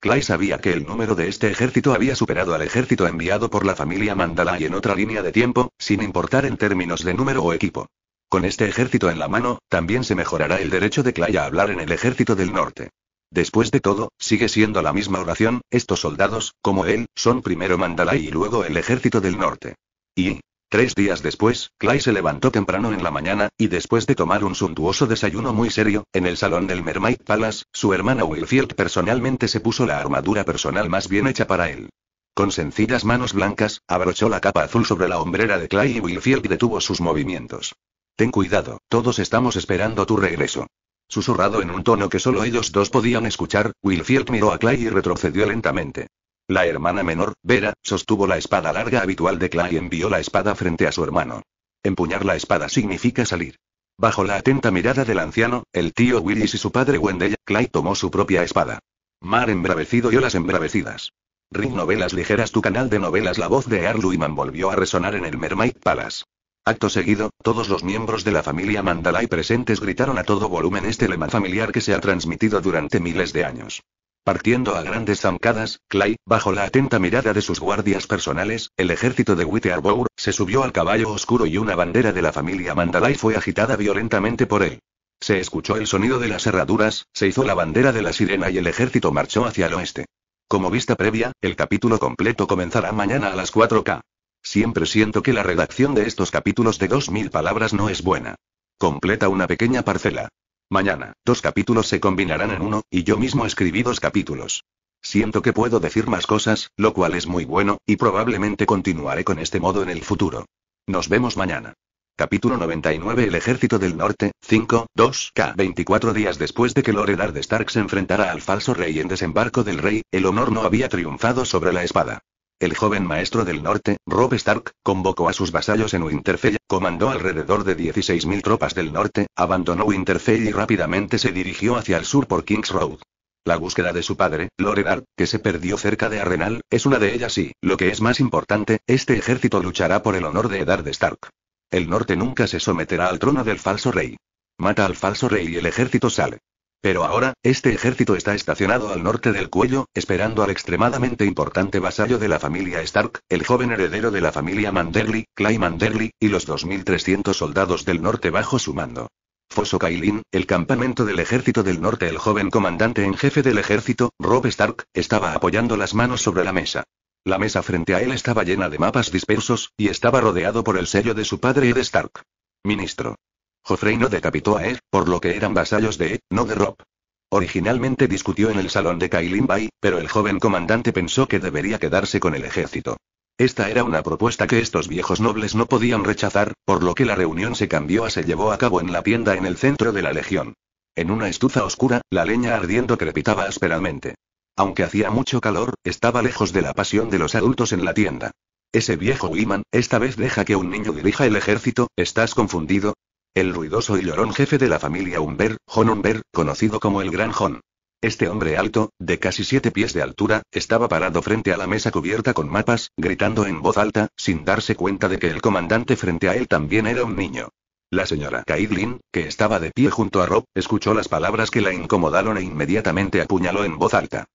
Clay sabía que el número de este ejército había superado al ejército enviado por la familia Mandalay en otra línea de tiempo, sin importar en términos de número o equipo. Con este ejército en la mano, también se mejorará el derecho de Clay a hablar en el ejército del norte. Después de todo, sigue siendo la misma oración, estos soldados, como él, son primero Mandalay y luego el ejército del norte. Y... Tres días después, Clay se levantó temprano en la mañana, y después de tomar un suntuoso desayuno muy serio, en el salón del Mermaid Palace, su hermana Wilfield personalmente se puso la armadura personal más bien hecha para él. Con sencillas manos blancas, abrochó la capa azul sobre la hombrera de Clay y Wilfield detuvo sus movimientos. Ten cuidado, todos estamos esperando tu regreso. Susurrado en un tono que solo ellos dos podían escuchar, Wilfield miró a Clay y retrocedió lentamente. La hermana menor, Vera, sostuvo la espada larga habitual de Clay y envió la espada frente a su hermano. Empuñar la espada significa salir. Bajo la atenta mirada del anciano, el tío Willis y su padre Wendell, Clay tomó su propia espada. Mar embravecido y olas embravecidas. Ring Novelas Ligeras Tu canal de novelas La voz de Arluiman volvió a resonar en el Mermaid Palace. Acto seguido, todos los miembros de la familia Mandalay presentes gritaron a todo volumen este lema familiar que se ha transmitido durante miles de años. Partiendo a grandes zancadas, Clay, bajo la atenta mirada de sus guardias personales, el ejército de Witherbour, se subió al caballo oscuro y una bandera de la familia Mandalay fue agitada violentamente por él. Se escuchó el sonido de las herraduras, se hizo la bandera de la sirena y el ejército marchó hacia el oeste. Como vista previa, el capítulo completo comenzará mañana a las 4K. Siempre siento que la redacción de estos capítulos de 2.000 palabras no es buena. Completa una pequeña parcela. Mañana, dos capítulos se combinarán en uno, y yo mismo escribí dos capítulos. Siento que puedo decir más cosas, lo cual es muy bueno, y probablemente continuaré con este modo en el futuro. Nos vemos mañana. Capítulo 99 El Ejército del Norte, 5, 2, K. 24 días después de que Loredar de Stark se enfrentara al falso rey en desembarco del rey, el honor no había triunfado sobre la espada. El joven maestro del norte, Rob Stark, convocó a sus vasallos en Winterfell, comandó alrededor de 16.000 tropas del norte, abandonó Winterfell y rápidamente se dirigió hacia el sur por Kings Road. La búsqueda de su padre, Loredar, que se perdió cerca de Arrenal, es una de ellas y, lo que es más importante, este ejército luchará por el honor de de Stark. El norte nunca se someterá al trono del falso rey. Mata al falso rey y el ejército sale. Pero ahora, este ejército está estacionado al norte del cuello, esperando al extremadamente importante vasallo de la familia Stark, el joven heredero de la familia Manderly, Clay Manderly, y los 2.300 soldados del norte bajo su mando. Foso Kailin, el campamento del ejército del norte, el joven comandante en jefe del ejército, Rob Stark, estaba apoyando las manos sobre la mesa. La mesa frente a él estaba llena de mapas dispersos, y estaba rodeado por el sello de su padre Ed Stark. Ministro. Joffrey no decapitó a él, por lo que eran vasallos de Ed, no de Rob. Originalmente discutió en el salón de Kailin Bay, pero el joven comandante pensó que debería quedarse con el ejército. Esta era una propuesta que estos viejos nobles no podían rechazar, por lo que la reunión se cambió a se llevó a cabo en la tienda en el centro de la legión. En una estufa oscura, la leña ardiendo crepitaba ásperamente. Aunque hacía mucho calor, estaba lejos de la pasión de los adultos en la tienda. Ese viejo Wiman, esta vez deja que un niño dirija el ejército, ¿estás confundido? El ruidoso y llorón jefe de la familia Humbert, John Humbert, conocido como el Gran Hon. Este hombre alto, de casi siete pies de altura, estaba parado frente a la mesa cubierta con mapas, gritando en voz alta, sin darse cuenta de que el comandante frente a él también era un niño. La señora Kaidlin, que estaba de pie junto a Rob, escuchó las palabras que la incomodaron e inmediatamente apuñaló en voz alta.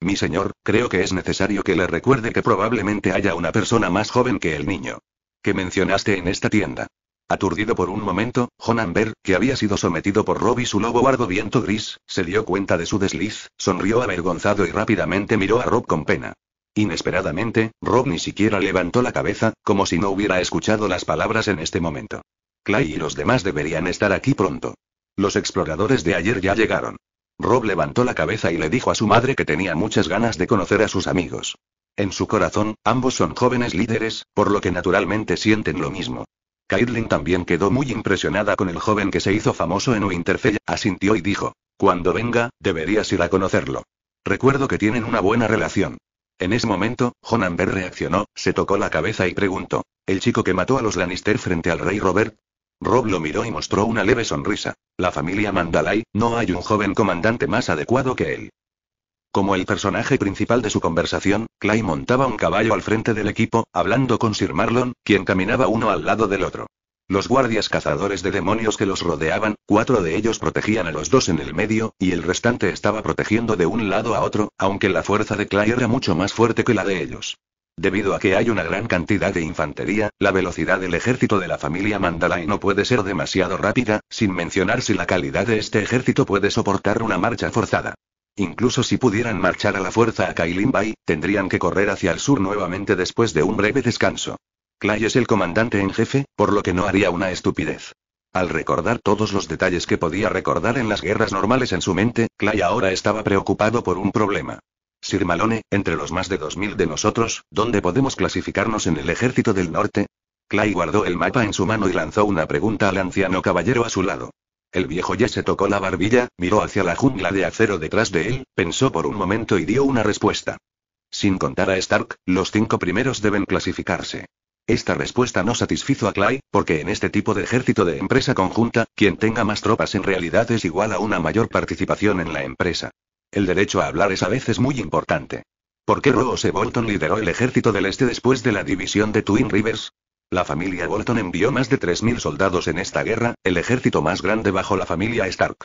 Mi señor, creo que es necesario que le recuerde que probablemente haya una persona más joven que el niño. Que mencionaste en esta tienda. Aturdido por un momento, Honanberg, que había sido sometido por Rob y su lobo viento gris, se dio cuenta de su desliz, sonrió avergonzado y rápidamente miró a Rob con pena. Inesperadamente, Rob ni siquiera levantó la cabeza, como si no hubiera escuchado las palabras en este momento. Clay y los demás deberían estar aquí pronto. Los exploradores de ayer ya llegaron. Rob levantó la cabeza y le dijo a su madre que tenía muchas ganas de conocer a sus amigos. En su corazón, ambos son jóvenes líderes, por lo que naturalmente sienten lo mismo. Caitlin también quedó muy impresionada con el joven que se hizo famoso en Winterfell, asintió y dijo, cuando venga, deberías ir a conocerlo. Recuerdo que tienen una buena relación. En ese momento, Jonan reaccionó, se tocó la cabeza y preguntó, ¿el chico que mató a los Lannister frente al rey Robert? Rob lo miró y mostró una leve sonrisa. La familia Mandalay, no hay un joven comandante más adecuado que él. Como el personaje principal de su conversación, Clay montaba un caballo al frente del equipo, hablando con Sir Marlon, quien caminaba uno al lado del otro. Los guardias cazadores de demonios que los rodeaban, cuatro de ellos protegían a los dos en el medio, y el restante estaba protegiendo de un lado a otro, aunque la fuerza de Clay era mucho más fuerte que la de ellos. Debido a que hay una gran cantidad de infantería, la velocidad del ejército de la familia Mandalay no puede ser demasiado rápida, sin mencionar si la calidad de este ejército puede soportar una marcha forzada. Incluso si pudieran marchar a la fuerza a Kailin Bay, tendrían que correr hacia el sur nuevamente después de un breve descanso. Clay es el comandante en jefe, por lo que no haría una estupidez. Al recordar todos los detalles que podía recordar en las guerras normales en su mente, Clay ahora estaba preocupado por un problema. Sir Malone, entre los más de 2.000 de nosotros, ¿dónde podemos clasificarnos en el ejército del norte? Clay guardó el mapa en su mano y lanzó una pregunta al anciano caballero a su lado. El viejo ya se tocó la barbilla, miró hacia la jungla de acero detrás de él, pensó por un momento y dio una respuesta. Sin contar a Stark, los cinco primeros deben clasificarse. Esta respuesta no satisfizo a Clay, porque en este tipo de ejército de empresa conjunta, quien tenga más tropas en realidad es igual a una mayor participación en la empresa. El derecho a hablar es a veces muy importante. ¿Por qué Rose Bolton lideró el ejército del este después de la división de Twin Rivers? La familia Bolton envió más de 3.000 soldados en esta guerra, el ejército más grande bajo la familia Stark.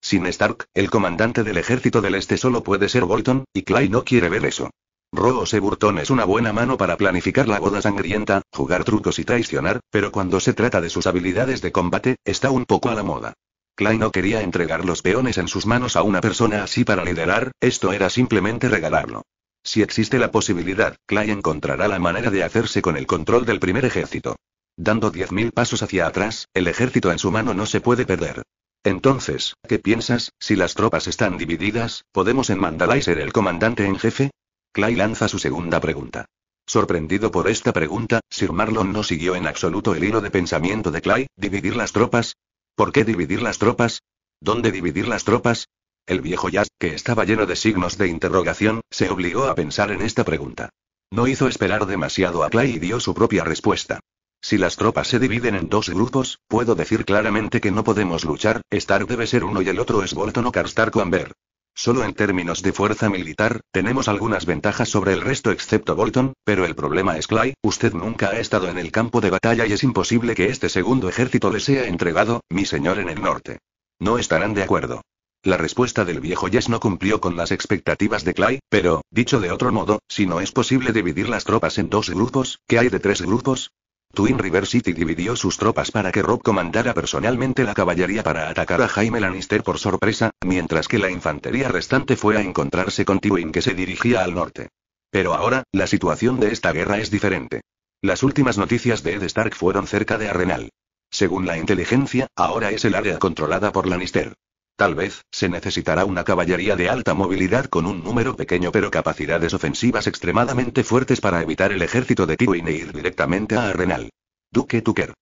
Sin Stark, el comandante del ejército del este solo puede ser Bolton, y Clay no quiere ver eso. Rose Burton es una buena mano para planificar la boda sangrienta, jugar trucos y traicionar, pero cuando se trata de sus habilidades de combate, está un poco a la moda. Clay no quería entregar los peones en sus manos a una persona así para liderar, esto era simplemente regalarlo. Si existe la posibilidad, Clay encontrará la manera de hacerse con el control del primer ejército. Dando 10.000 pasos hacia atrás, el ejército en su mano no se puede perder. Entonces, ¿qué piensas? Si las tropas están divididas, ¿podemos en Mandalay ser el comandante en jefe? Clay lanza su segunda pregunta. Sorprendido por esta pregunta, Sir Marlon no siguió en absoluto el hilo de pensamiento de Clay, ¿dividir las tropas? ¿Por qué dividir las tropas? ¿Dónde dividir las tropas? El viejo Jazz, que estaba lleno de signos de interrogación, se obligó a pensar en esta pregunta. No hizo esperar demasiado a Clay y dio su propia respuesta. Si las tropas se dividen en dos grupos, puedo decir claramente que no podemos luchar, Stark debe ser uno y el otro es Bolton o Karstark Amber. Solo en términos de fuerza militar, tenemos algunas ventajas sobre el resto excepto Bolton, pero el problema es Clay, usted nunca ha estado en el campo de batalla y es imposible que este segundo ejército le sea entregado, mi señor en el norte. No estarán de acuerdo. La respuesta del viejo Jess no cumplió con las expectativas de Clay, pero, dicho de otro modo, si no es posible dividir las tropas en dos grupos, ¿qué hay de tres grupos? Twin River City dividió sus tropas para que Rob comandara personalmente la caballería para atacar a Jaime Lannister por sorpresa, mientras que la infantería restante fue a encontrarse con Tywin que se dirigía al norte. Pero ahora, la situación de esta guerra es diferente. Las últimas noticias de Ed Stark fueron cerca de Arenal. Según la inteligencia, ahora es el área controlada por Lannister. Tal vez, se necesitará una caballería de alta movilidad con un número pequeño pero capacidades ofensivas extremadamente fuertes para evitar el ejército de Tywin e ir directamente a Arrenal. Duque Tucker.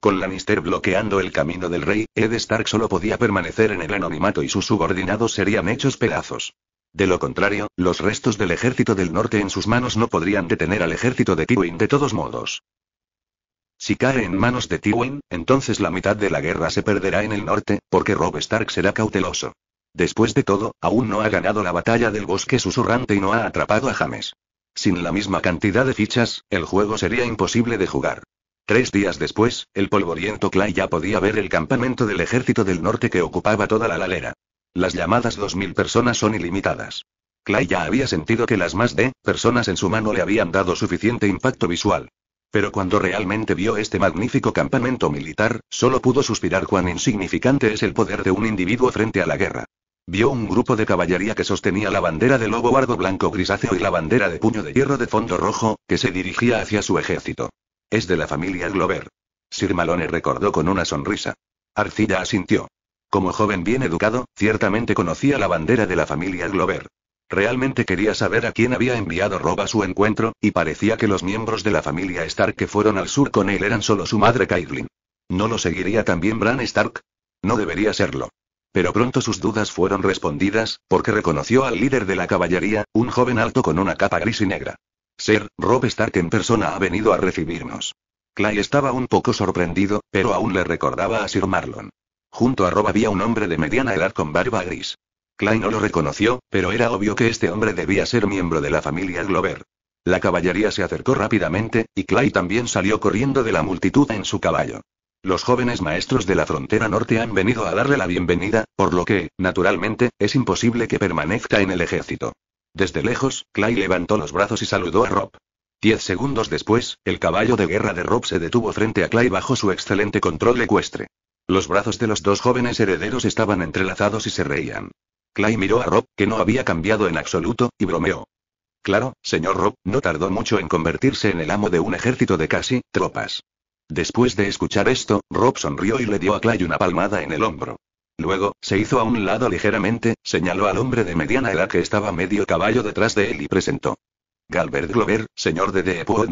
Con Lannister bloqueando el camino del rey, Ed Stark solo podía permanecer en el anonimato y sus subordinados serían hechos pedazos. De lo contrario, los restos del ejército del norte en sus manos no podrían detener al ejército de Tywin de todos modos. Si cae en manos de Tywin, entonces la mitad de la guerra se perderá en el norte, porque Rob Stark será cauteloso. Después de todo, aún no ha ganado la batalla del bosque susurrante y no ha atrapado a James. Sin la misma cantidad de fichas, el juego sería imposible de jugar. Tres días después, el polvoriento Clay ya podía ver el campamento del ejército del norte que ocupaba toda la lalera. Las llamadas 2.000 personas son ilimitadas. Clay ya había sentido que las más de personas en su mano le habían dado suficiente impacto visual. Pero cuando realmente vio este magnífico campamento militar, solo pudo suspirar cuán insignificante es el poder de un individuo frente a la guerra. Vio un grupo de caballería que sostenía la bandera de lobo bardo blanco grisáceo y la bandera de puño de hierro de fondo rojo, que se dirigía hacia su ejército. Es de la familia Glover. Sir Malone recordó con una sonrisa. Arcilla asintió. Como joven bien educado, ciertamente conocía la bandera de la familia Glover. Realmente quería saber a quién había enviado Rob a su encuentro, y parecía que los miembros de la familia Stark que fueron al sur con él eran solo su madre Caitlin. ¿No lo seguiría también Bran Stark? No debería serlo. Pero pronto sus dudas fueron respondidas, porque reconoció al líder de la caballería, un joven alto con una capa gris y negra. Ser, Rob Stark en persona ha venido a recibirnos. Clay estaba un poco sorprendido, pero aún le recordaba a Sir Marlon. Junto a Rob había un hombre de mediana edad con barba gris. Clay no lo reconoció, pero era obvio que este hombre debía ser miembro de la familia Glover. La caballería se acercó rápidamente, y Clay también salió corriendo de la multitud en su caballo. Los jóvenes maestros de la frontera norte han venido a darle la bienvenida, por lo que, naturalmente, es imposible que permanezca en el ejército. Desde lejos, Clay levantó los brazos y saludó a Rob. Diez segundos después, el caballo de guerra de Rob se detuvo frente a Clay bajo su excelente control ecuestre. Los brazos de los dos jóvenes herederos estaban entrelazados y se reían. Clay miró a Rob, que no había cambiado en absoluto, y bromeó. Claro, señor Rob, no tardó mucho en convertirse en el amo de un ejército de casi tropas. Después de escuchar esto, Rob sonrió y le dio a Clay una palmada en el hombro. Luego, se hizo a un lado ligeramente, señaló al hombre de mediana edad que estaba medio caballo detrás de él y presentó. Galbert Glover, señor de Deepwood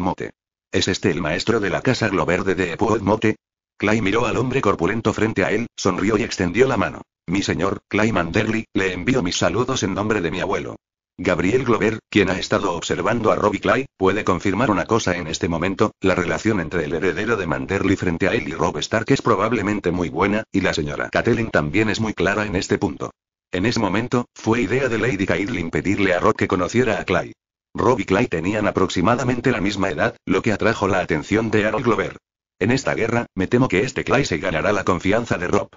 ¿Es este el maestro de la casa Glover de Deepwood Mote? Clay miró al hombre corpulento frente a él, sonrió y extendió la mano. Mi señor, Clay Manderly, le envío mis saludos en nombre de mi abuelo. Gabriel Glover, quien ha estado observando a Robbie Clay, puede confirmar una cosa en este momento, la relación entre el heredero de Manderly frente a él y Rob Stark es probablemente muy buena, y la señora Catelyn también es muy clara en este punto. En ese momento, fue idea de Lady Caitlin pedirle a Rob que conociera a Clay. Rob y Clay tenían aproximadamente la misma edad, lo que atrajo la atención de Harold Glover. En esta guerra, me temo que este Clay se ganará la confianza de Rob.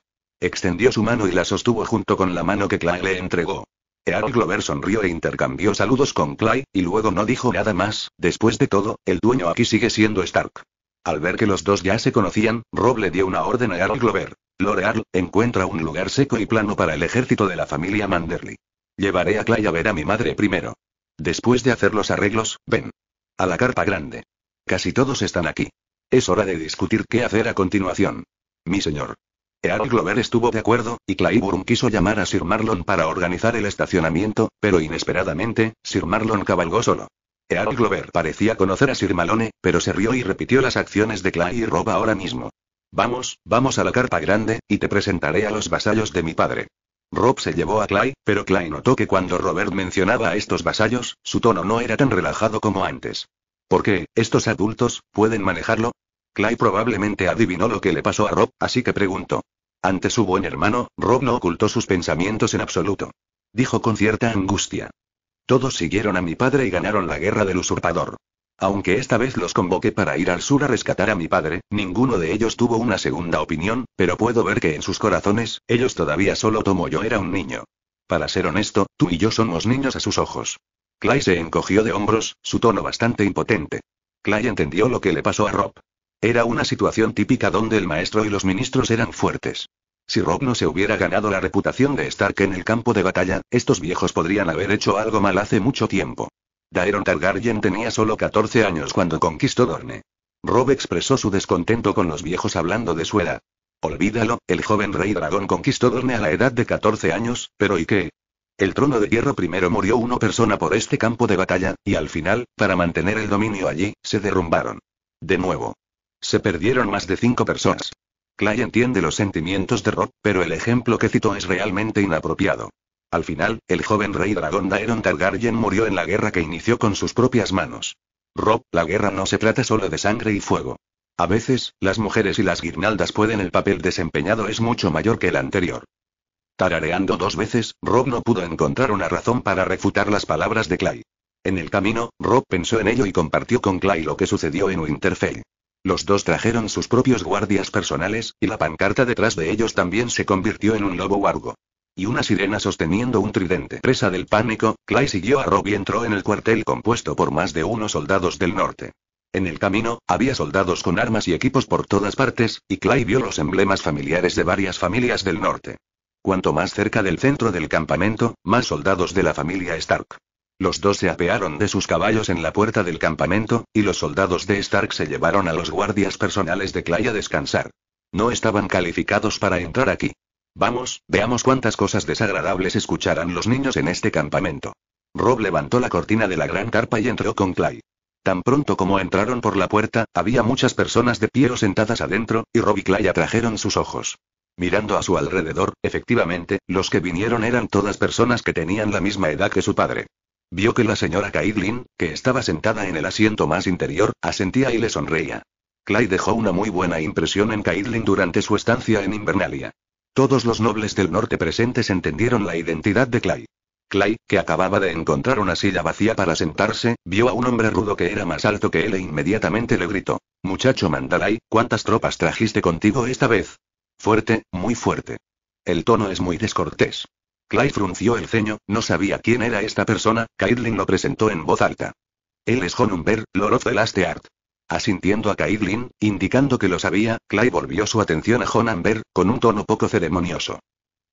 Extendió su mano y la sostuvo junto con la mano que Clay le entregó. Earl Glover sonrió e intercambió saludos con Clay, y luego no dijo nada más, después de todo, el dueño aquí sigue siendo Stark. Al ver que los dos ya se conocían, Rob le dio una orden a Earl Glover. Lord Earl, encuentra un lugar seco y plano para el ejército de la familia Manderly. Llevaré a Clay a ver a mi madre primero. Después de hacer los arreglos, ven. A la carpa grande. Casi todos están aquí. Es hora de discutir qué hacer a continuación. Mi señor. Earl Glover estuvo de acuerdo, y Claiborne quiso llamar a Sir Marlon para organizar el estacionamiento, pero inesperadamente, Sir Marlon cabalgó solo. Earl Glover parecía conocer a Sir Malone, pero se rió y repitió las acciones de Clay y Roba ahora mismo. Vamos, vamos a la carpa grande, y te presentaré a los vasallos de mi padre. Rob se llevó a Clay, pero Clay notó que cuando Robert mencionaba a estos vasallos, su tono no era tan relajado como antes. ¿Por qué, estos adultos, pueden manejarlo? Clay probablemente adivinó lo que le pasó a Rob, así que preguntó. Ante su buen hermano, Rob no ocultó sus pensamientos en absoluto. Dijo con cierta angustia. Todos siguieron a mi padre y ganaron la guerra del usurpador. Aunque esta vez los convoqué para ir al sur a rescatar a mi padre, ninguno de ellos tuvo una segunda opinión, pero puedo ver que en sus corazones, ellos todavía solo tomo yo era un niño. Para ser honesto, tú y yo somos niños a sus ojos. Clay se encogió de hombros, su tono bastante impotente. Clay entendió lo que le pasó a Rob. Era una situación típica donde el maestro y los ministros eran fuertes. Si Rob no se hubiera ganado la reputación de Stark en el campo de batalla, estos viejos podrían haber hecho algo mal hace mucho tiempo. Daeron Targaryen tenía solo 14 años cuando conquistó Dorne. Rob expresó su descontento con los viejos hablando de su edad. Olvídalo, el joven rey dragón conquistó Dorne a la edad de 14 años, pero ¿y qué? El trono de hierro primero murió una persona por este campo de batalla, y al final, para mantener el dominio allí, se derrumbaron. De nuevo. Se perdieron más de cinco personas. Clay entiende los sentimientos de Rob, pero el ejemplo que citó es realmente inapropiado. Al final, el joven rey dragón Daeron Targaryen murió en la guerra que inició con sus propias manos. Rob, la guerra no se trata solo de sangre y fuego. A veces, las mujeres y las guirnaldas pueden el papel desempeñado es mucho mayor que el anterior. Tarareando dos veces, Rob no pudo encontrar una razón para refutar las palabras de Clay. En el camino, Rob pensó en ello y compartió con Clay lo que sucedió en Winterfell. Los dos trajeron sus propios guardias personales, y la pancarta detrás de ellos también se convirtió en un lobo huargo. Y una sirena sosteniendo un tridente. Presa del pánico, Clay siguió a Rob y entró en el cuartel compuesto por más de unos soldados del norte. En el camino, había soldados con armas y equipos por todas partes, y Clay vio los emblemas familiares de varias familias del norte. Cuanto más cerca del centro del campamento, más soldados de la familia Stark. Los dos se apearon de sus caballos en la puerta del campamento, y los soldados de Stark se llevaron a los guardias personales de Clay a descansar. No estaban calificados para entrar aquí. Vamos, veamos cuántas cosas desagradables escucharán los niños en este campamento. Rob levantó la cortina de la gran carpa y entró con Clay. Tan pronto como entraron por la puerta, había muchas personas de pie o sentadas adentro, y Rob y Clay atrajeron sus ojos. Mirando a su alrededor, efectivamente, los que vinieron eran todas personas que tenían la misma edad que su padre. Vio que la señora Caitlin, que estaba sentada en el asiento más interior, asentía y le sonreía. Clay dejó una muy buena impresión en Caitlin durante su estancia en Invernalia. Todos los nobles del norte presentes entendieron la identidad de Clay. Clay, que acababa de encontrar una silla vacía para sentarse, vio a un hombre rudo que era más alto que él e inmediatamente le gritó. Muchacho Mandalay, ¿cuántas tropas trajiste contigo esta vez? Fuerte, muy fuerte. El tono es muy descortés. Clay frunció el ceño, no sabía quién era esta persona, Caitlin lo presentó en voz alta. Él es Honumber, Lord of the Last Asintiendo a Caitlin, indicando que lo sabía, Clay volvió su atención a John Amber, con un tono poco ceremonioso.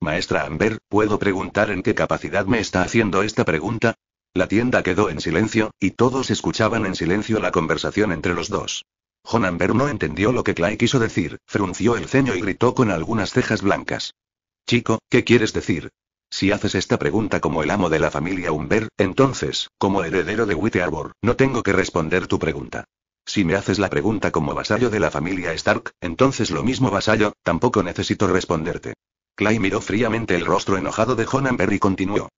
Maestra Amber, ¿puedo preguntar en qué capacidad me está haciendo esta pregunta? La tienda quedó en silencio, y todos escuchaban en silencio la conversación entre los dos. John Amber no entendió lo que Clay quiso decir, frunció el ceño y gritó con algunas cejas blancas. Chico, ¿qué quieres decir? Si haces esta pregunta como el amo de la familia Umber, entonces, como heredero de White Arbor, no tengo que responder tu pregunta. Si me haces la pregunta como vasallo de la familia Stark, entonces lo mismo vasallo, tampoco necesito responderte. Clay miró fríamente el rostro enojado de Jon y continuó.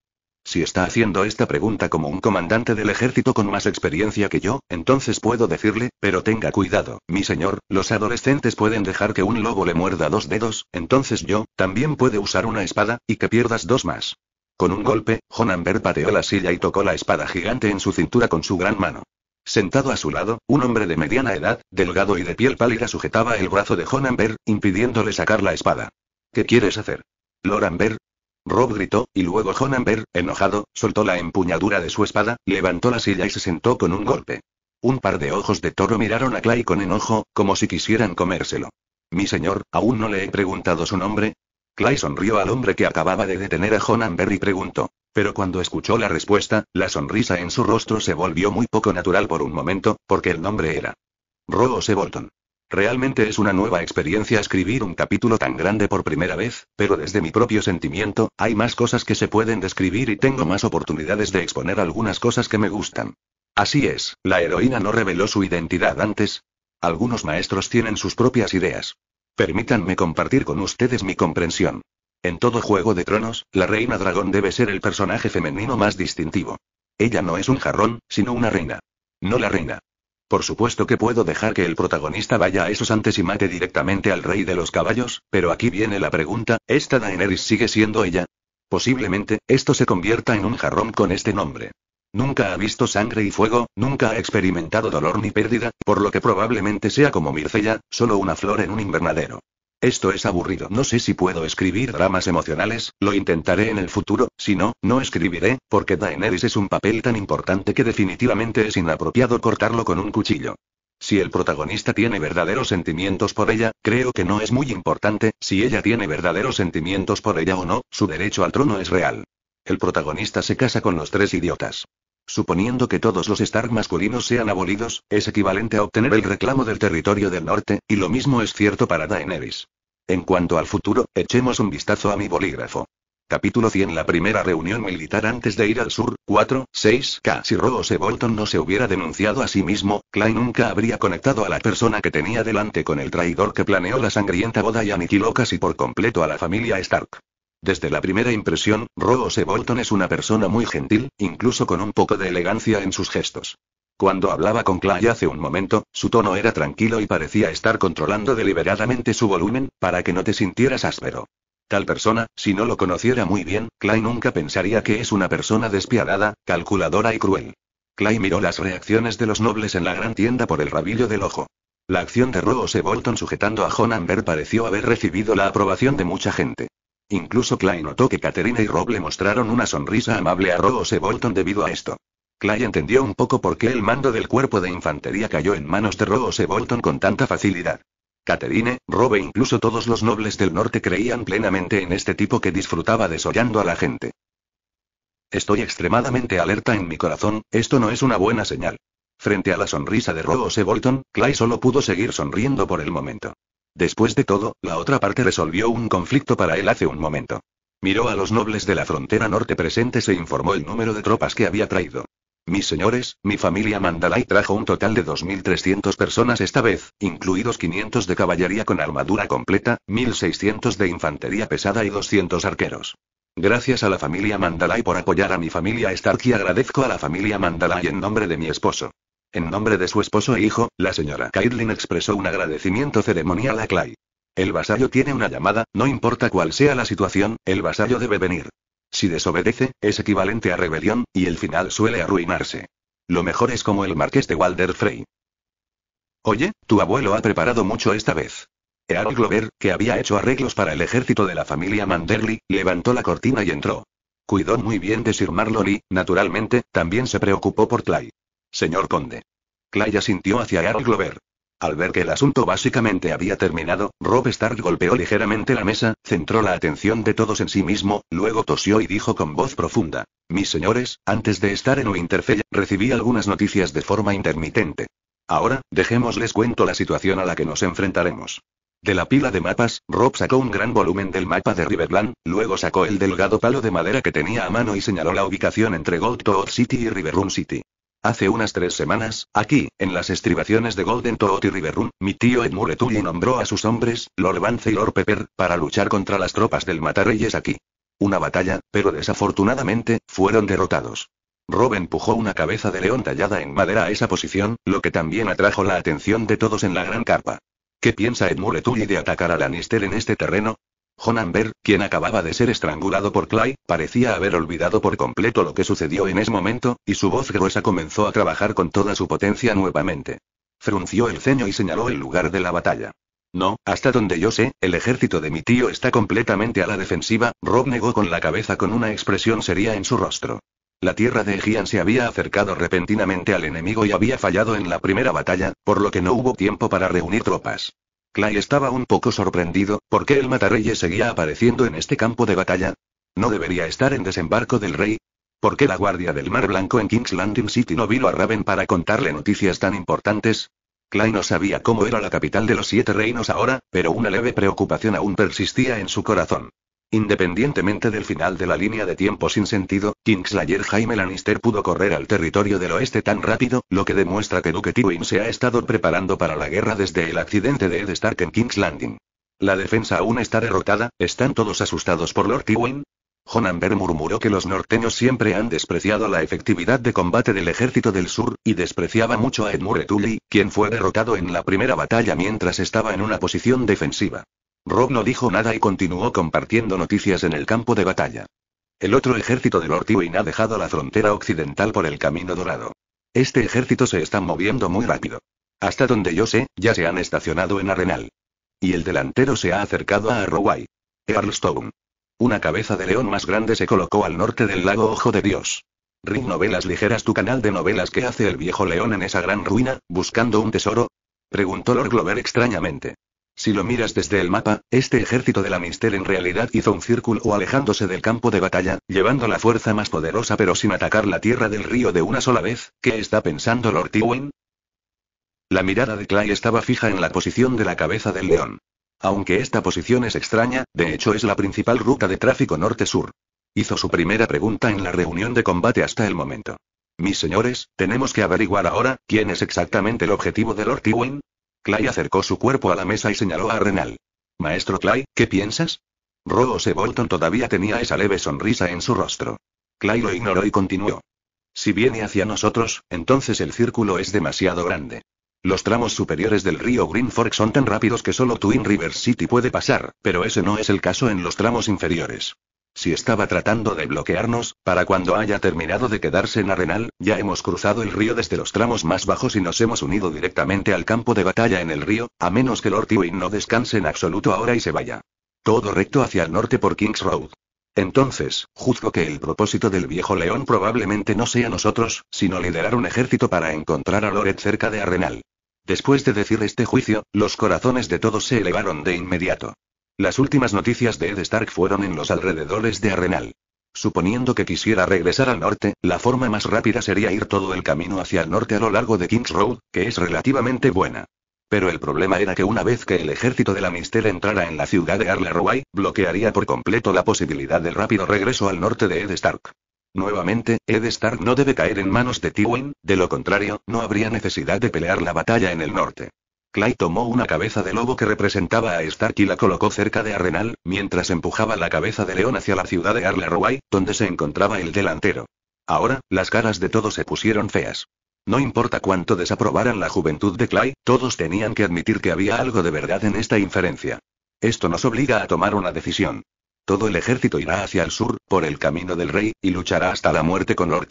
Si está haciendo esta pregunta como un comandante del ejército con más experiencia que yo, entonces puedo decirle, pero tenga cuidado, mi señor, los adolescentes pueden dejar que un lobo le muerda dos dedos, entonces yo, también puede usar una espada, y que pierdas dos más. Con un golpe, Ambert pateó la silla y tocó la espada gigante en su cintura con su gran mano. Sentado a su lado, un hombre de mediana edad, delgado y de piel pálida sujetaba el brazo de Honanberg, impidiéndole sacar la espada. ¿Qué quieres hacer? Loranbert, Rob gritó, y luego John enojado, soltó la empuñadura de su espada, levantó la silla y se sentó con un golpe. Un par de ojos de toro miraron a Clay con enojo, como si quisieran comérselo. Mi señor, aún no le he preguntado su nombre. Clay sonrió al hombre que acababa de detener a John y preguntó. Pero cuando escuchó la respuesta, la sonrisa en su rostro se volvió muy poco natural por un momento, porque el nombre era se Bolton. Realmente es una nueva experiencia escribir un capítulo tan grande por primera vez, pero desde mi propio sentimiento, hay más cosas que se pueden describir y tengo más oportunidades de exponer algunas cosas que me gustan. Así es, la heroína no reveló su identidad antes. Algunos maestros tienen sus propias ideas. Permítanme compartir con ustedes mi comprensión. En todo Juego de Tronos, la reina dragón debe ser el personaje femenino más distintivo. Ella no es un jarrón, sino una reina. No la reina. Por supuesto que puedo dejar que el protagonista vaya a esos antes y mate directamente al rey de los caballos, pero aquí viene la pregunta, ¿esta Daenerys sigue siendo ella? Posiblemente, esto se convierta en un jarrón con este nombre. Nunca ha visto sangre y fuego, nunca ha experimentado dolor ni pérdida, por lo que probablemente sea como Mircella, solo una flor en un invernadero. Esto es aburrido. No sé si puedo escribir dramas emocionales, lo intentaré en el futuro, si no, no escribiré, porque Daenerys es un papel tan importante que definitivamente es inapropiado cortarlo con un cuchillo. Si el protagonista tiene verdaderos sentimientos por ella, creo que no es muy importante, si ella tiene verdaderos sentimientos por ella o no, su derecho al trono es real. El protagonista se casa con los tres idiotas. Suponiendo que todos los Stark masculinos sean abolidos, es equivalente a obtener el reclamo del territorio del norte, y lo mismo es cierto para Daenerys. En cuanto al futuro, echemos un vistazo a mi bolígrafo. Capítulo 100 La primera reunión militar antes de ir al sur, 4, 6 K. Si Rose Bolton no se hubiera denunciado a sí mismo, Klein nunca habría conectado a la persona que tenía delante con el traidor que planeó la sangrienta boda y aniquiló casi por completo a la familia Stark. Desde la primera impresión, Rose Bolton es una persona muy gentil, incluso con un poco de elegancia en sus gestos. Cuando hablaba con Clay hace un momento, su tono era tranquilo y parecía estar controlando deliberadamente su volumen, para que no te sintieras áspero. Tal persona, si no lo conociera muy bien, Clay nunca pensaría que es una persona despiadada, calculadora y cruel. Clay miró las reacciones de los nobles en la gran tienda por el rabillo del ojo. La acción de Rose Bolton sujetando a John Amber pareció haber recibido la aprobación de mucha gente. Incluso Clay notó que Caterina y Rob le mostraron una sonrisa amable a Rose Bolton debido a esto. Clay entendió un poco por qué el mando del cuerpo de infantería cayó en manos de Rose Bolton con tanta facilidad. Caterine, Rob e incluso todos los nobles del norte creían plenamente en este tipo que disfrutaba desollando a la gente. Estoy extremadamente alerta en mi corazón, esto no es una buena señal. Frente a la sonrisa de Rose Bolton, Clay solo pudo seguir sonriendo por el momento. Después de todo, la otra parte resolvió un conflicto para él hace un momento. Miró a los nobles de la frontera norte presentes e informó el número de tropas que había traído. Mis señores, mi familia Mandalay trajo un total de 2.300 personas esta vez, incluidos 500 de caballería con armadura completa, 1.600 de infantería pesada y 200 arqueros. Gracias a la familia Mandalay por apoyar a mi familia Stark y agradezco a la familia Mandalay en nombre de mi esposo. En nombre de su esposo e hijo, la señora Caitlin expresó un agradecimiento ceremonial a Clay. El vasallo tiene una llamada, no importa cuál sea la situación, el vasallo debe venir. Si desobedece, es equivalente a rebelión, y el final suele arruinarse. Lo mejor es como el marqués de Walder Frey. Oye, tu abuelo ha preparado mucho esta vez. Earl Glover, que había hecho arreglos para el ejército de la familia Manderly, levantó la cortina y entró. Cuidó muy bien de Sir Marlon naturalmente, también se preocupó por Clay. Señor conde. Claya sintió hacia Earl Glover. Al ver que el asunto básicamente había terminado, Rob Stark golpeó ligeramente la mesa, centró la atención de todos en sí mismo, luego tosió y dijo con voz profunda: Mis señores, antes de estar en Winterfell, recibí algunas noticias de forma intermitente. Ahora, dejémosles cuento la situación a la que nos enfrentaremos. De la pila de mapas, Rob sacó un gran volumen del mapa de Riverland, luego sacó el delgado palo de madera que tenía a mano y señaló la ubicación entre Gold City y Riverrun City. Hace unas tres semanas, aquí, en las estribaciones de Golden Toad y Riverrun, mi tío Edmure nombró a sus hombres, Lord Vance y Lord Pepper, para luchar contra las tropas del Matarreyes aquí. Una batalla, pero desafortunadamente, fueron derrotados. Rob empujó una cabeza de león tallada en madera a esa posición, lo que también atrajo la atención de todos en la gran carpa. ¿Qué piensa Edmure de atacar a Lannister en este terreno? Amber, quien acababa de ser estrangulado por Clay, parecía haber olvidado por completo lo que sucedió en ese momento, y su voz gruesa comenzó a trabajar con toda su potencia nuevamente. Frunció el ceño y señaló el lugar de la batalla. No, hasta donde yo sé, el ejército de mi tío está completamente a la defensiva, Rob negó con la cabeza con una expresión seria en su rostro. La tierra de Egian se había acercado repentinamente al enemigo y había fallado en la primera batalla, por lo que no hubo tiempo para reunir tropas. Clay estaba un poco sorprendido, ¿por qué el matarreyes seguía apareciendo en este campo de batalla? ¿No debería estar en desembarco del rey? ¿Por qué la Guardia del Mar Blanco en King's Landing City no vino a Raven para contarle noticias tan importantes? Clay no sabía cómo era la capital de los siete reinos ahora, pero una leve preocupación aún persistía en su corazón. Independientemente del final de la línea de tiempo sin sentido, Kingslayer Jaime Lannister pudo correr al territorio del oeste tan rápido, lo que demuestra que Duque Tywin se ha estado preparando para la guerra desde el accidente de Ed Stark en King's Landing. La defensa aún está derrotada, ¿están todos asustados por Lord Tywin? Jonanber murmuró que los norteños siempre han despreciado la efectividad de combate del ejército del sur, y despreciaba mucho a Edmure Tully, quien fue derrotado en la primera batalla mientras estaba en una posición defensiva. Rob no dijo nada y continuó compartiendo noticias en el campo de batalla. El otro ejército Lord Ortiwin ha dejado la frontera occidental por el Camino Dorado. Este ejército se está moviendo muy rápido. Hasta donde yo sé, ya se han estacionado en Arenal. Y el delantero se ha acercado a Earl Stone. Una cabeza de león más grande se colocó al norte del lago Ojo de Dios. Ring Novelas Ligeras, tu canal de novelas que hace el viejo león en esa gran ruina, buscando un tesoro? Preguntó Lord Glover extrañamente. Si lo miras desde el mapa, este ejército de la Mister en realidad hizo un círculo o alejándose del campo de batalla, llevando la fuerza más poderosa pero sin atacar la tierra del río de una sola vez. ¿Qué está pensando Lord Tywin? La mirada de Clay estaba fija en la posición de la cabeza del león. Aunque esta posición es extraña, de hecho es la principal ruta de tráfico norte-sur. Hizo su primera pregunta en la reunión de combate hasta el momento. Mis señores, tenemos que averiguar ahora, ¿quién es exactamente el objetivo de Lord Tywin? Clay acercó su cuerpo a la mesa y señaló a Renal. Maestro Clay, ¿qué piensas? Rose Bolton todavía tenía esa leve sonrisa en su rostro. Clay lo ignoró y continuó. Si viene hacia nosotros, entonces el círculo es demasiado grande. Los tramos superiores del río Green Fork son tan rápidos que solo Twin River City puede pasar, pero ese no es el caso en los tramos inferiores. Si estaba tratando de bloquearnos, para cuando haya terminado de quedarse en Arenal, ya hemos cruzado el río desde los tramos más bajos y nos hemos unido directamente al campo de batalla en el río, a menos que Lord Ewing no descanse en absoluto ahora y se vaya. Todo recto hacia el norte por King's Road. Entonces, juzgo que el propósito del viejo león probablemente no sea nosotros, sino liderar un ejército para encontrar a Loret cerca de Arenal. Después de decir este juicio, los corazones de todos se elevaron de inmediato. Las últimas noticias de Ed Stark fueron en los alrededores de Arenal. Suponiendo que quisiera regresar al norte, la forma más rápida sería ir todo el camino hacia el norte a lo largo de Kings Road, que es relativamente buena. Pero el problema era que una vez que el ejército de la Mister entrara en la ciudad de Arleroway, bloquearía por completo la posibilidad del rápido regreso al norte de Ed Stark. Nuevamente, Ed Stark no debe caer en manos de Tywin, de lo contrario, no habría necesidad de pelear la batalla en el norte. Clay tomó una cabeza de lobo que representaba a Stark y la colocó cerca de Arenal, mientras empujaba la cabeza de león hacia la ciudad de Arleroy, donde se encontraba el delantero. Ahora, las caras de todos se pusieron feas. No importa cuánto desaprobaran la juventud de Clay, todos tenían que admitir que había algo de verdad en esta inferencia. Esto nos obliga a tomar una decisión. Todo el ejército irá hacia el sur, por el camino del rey, y luchará hasta la muerte con Lord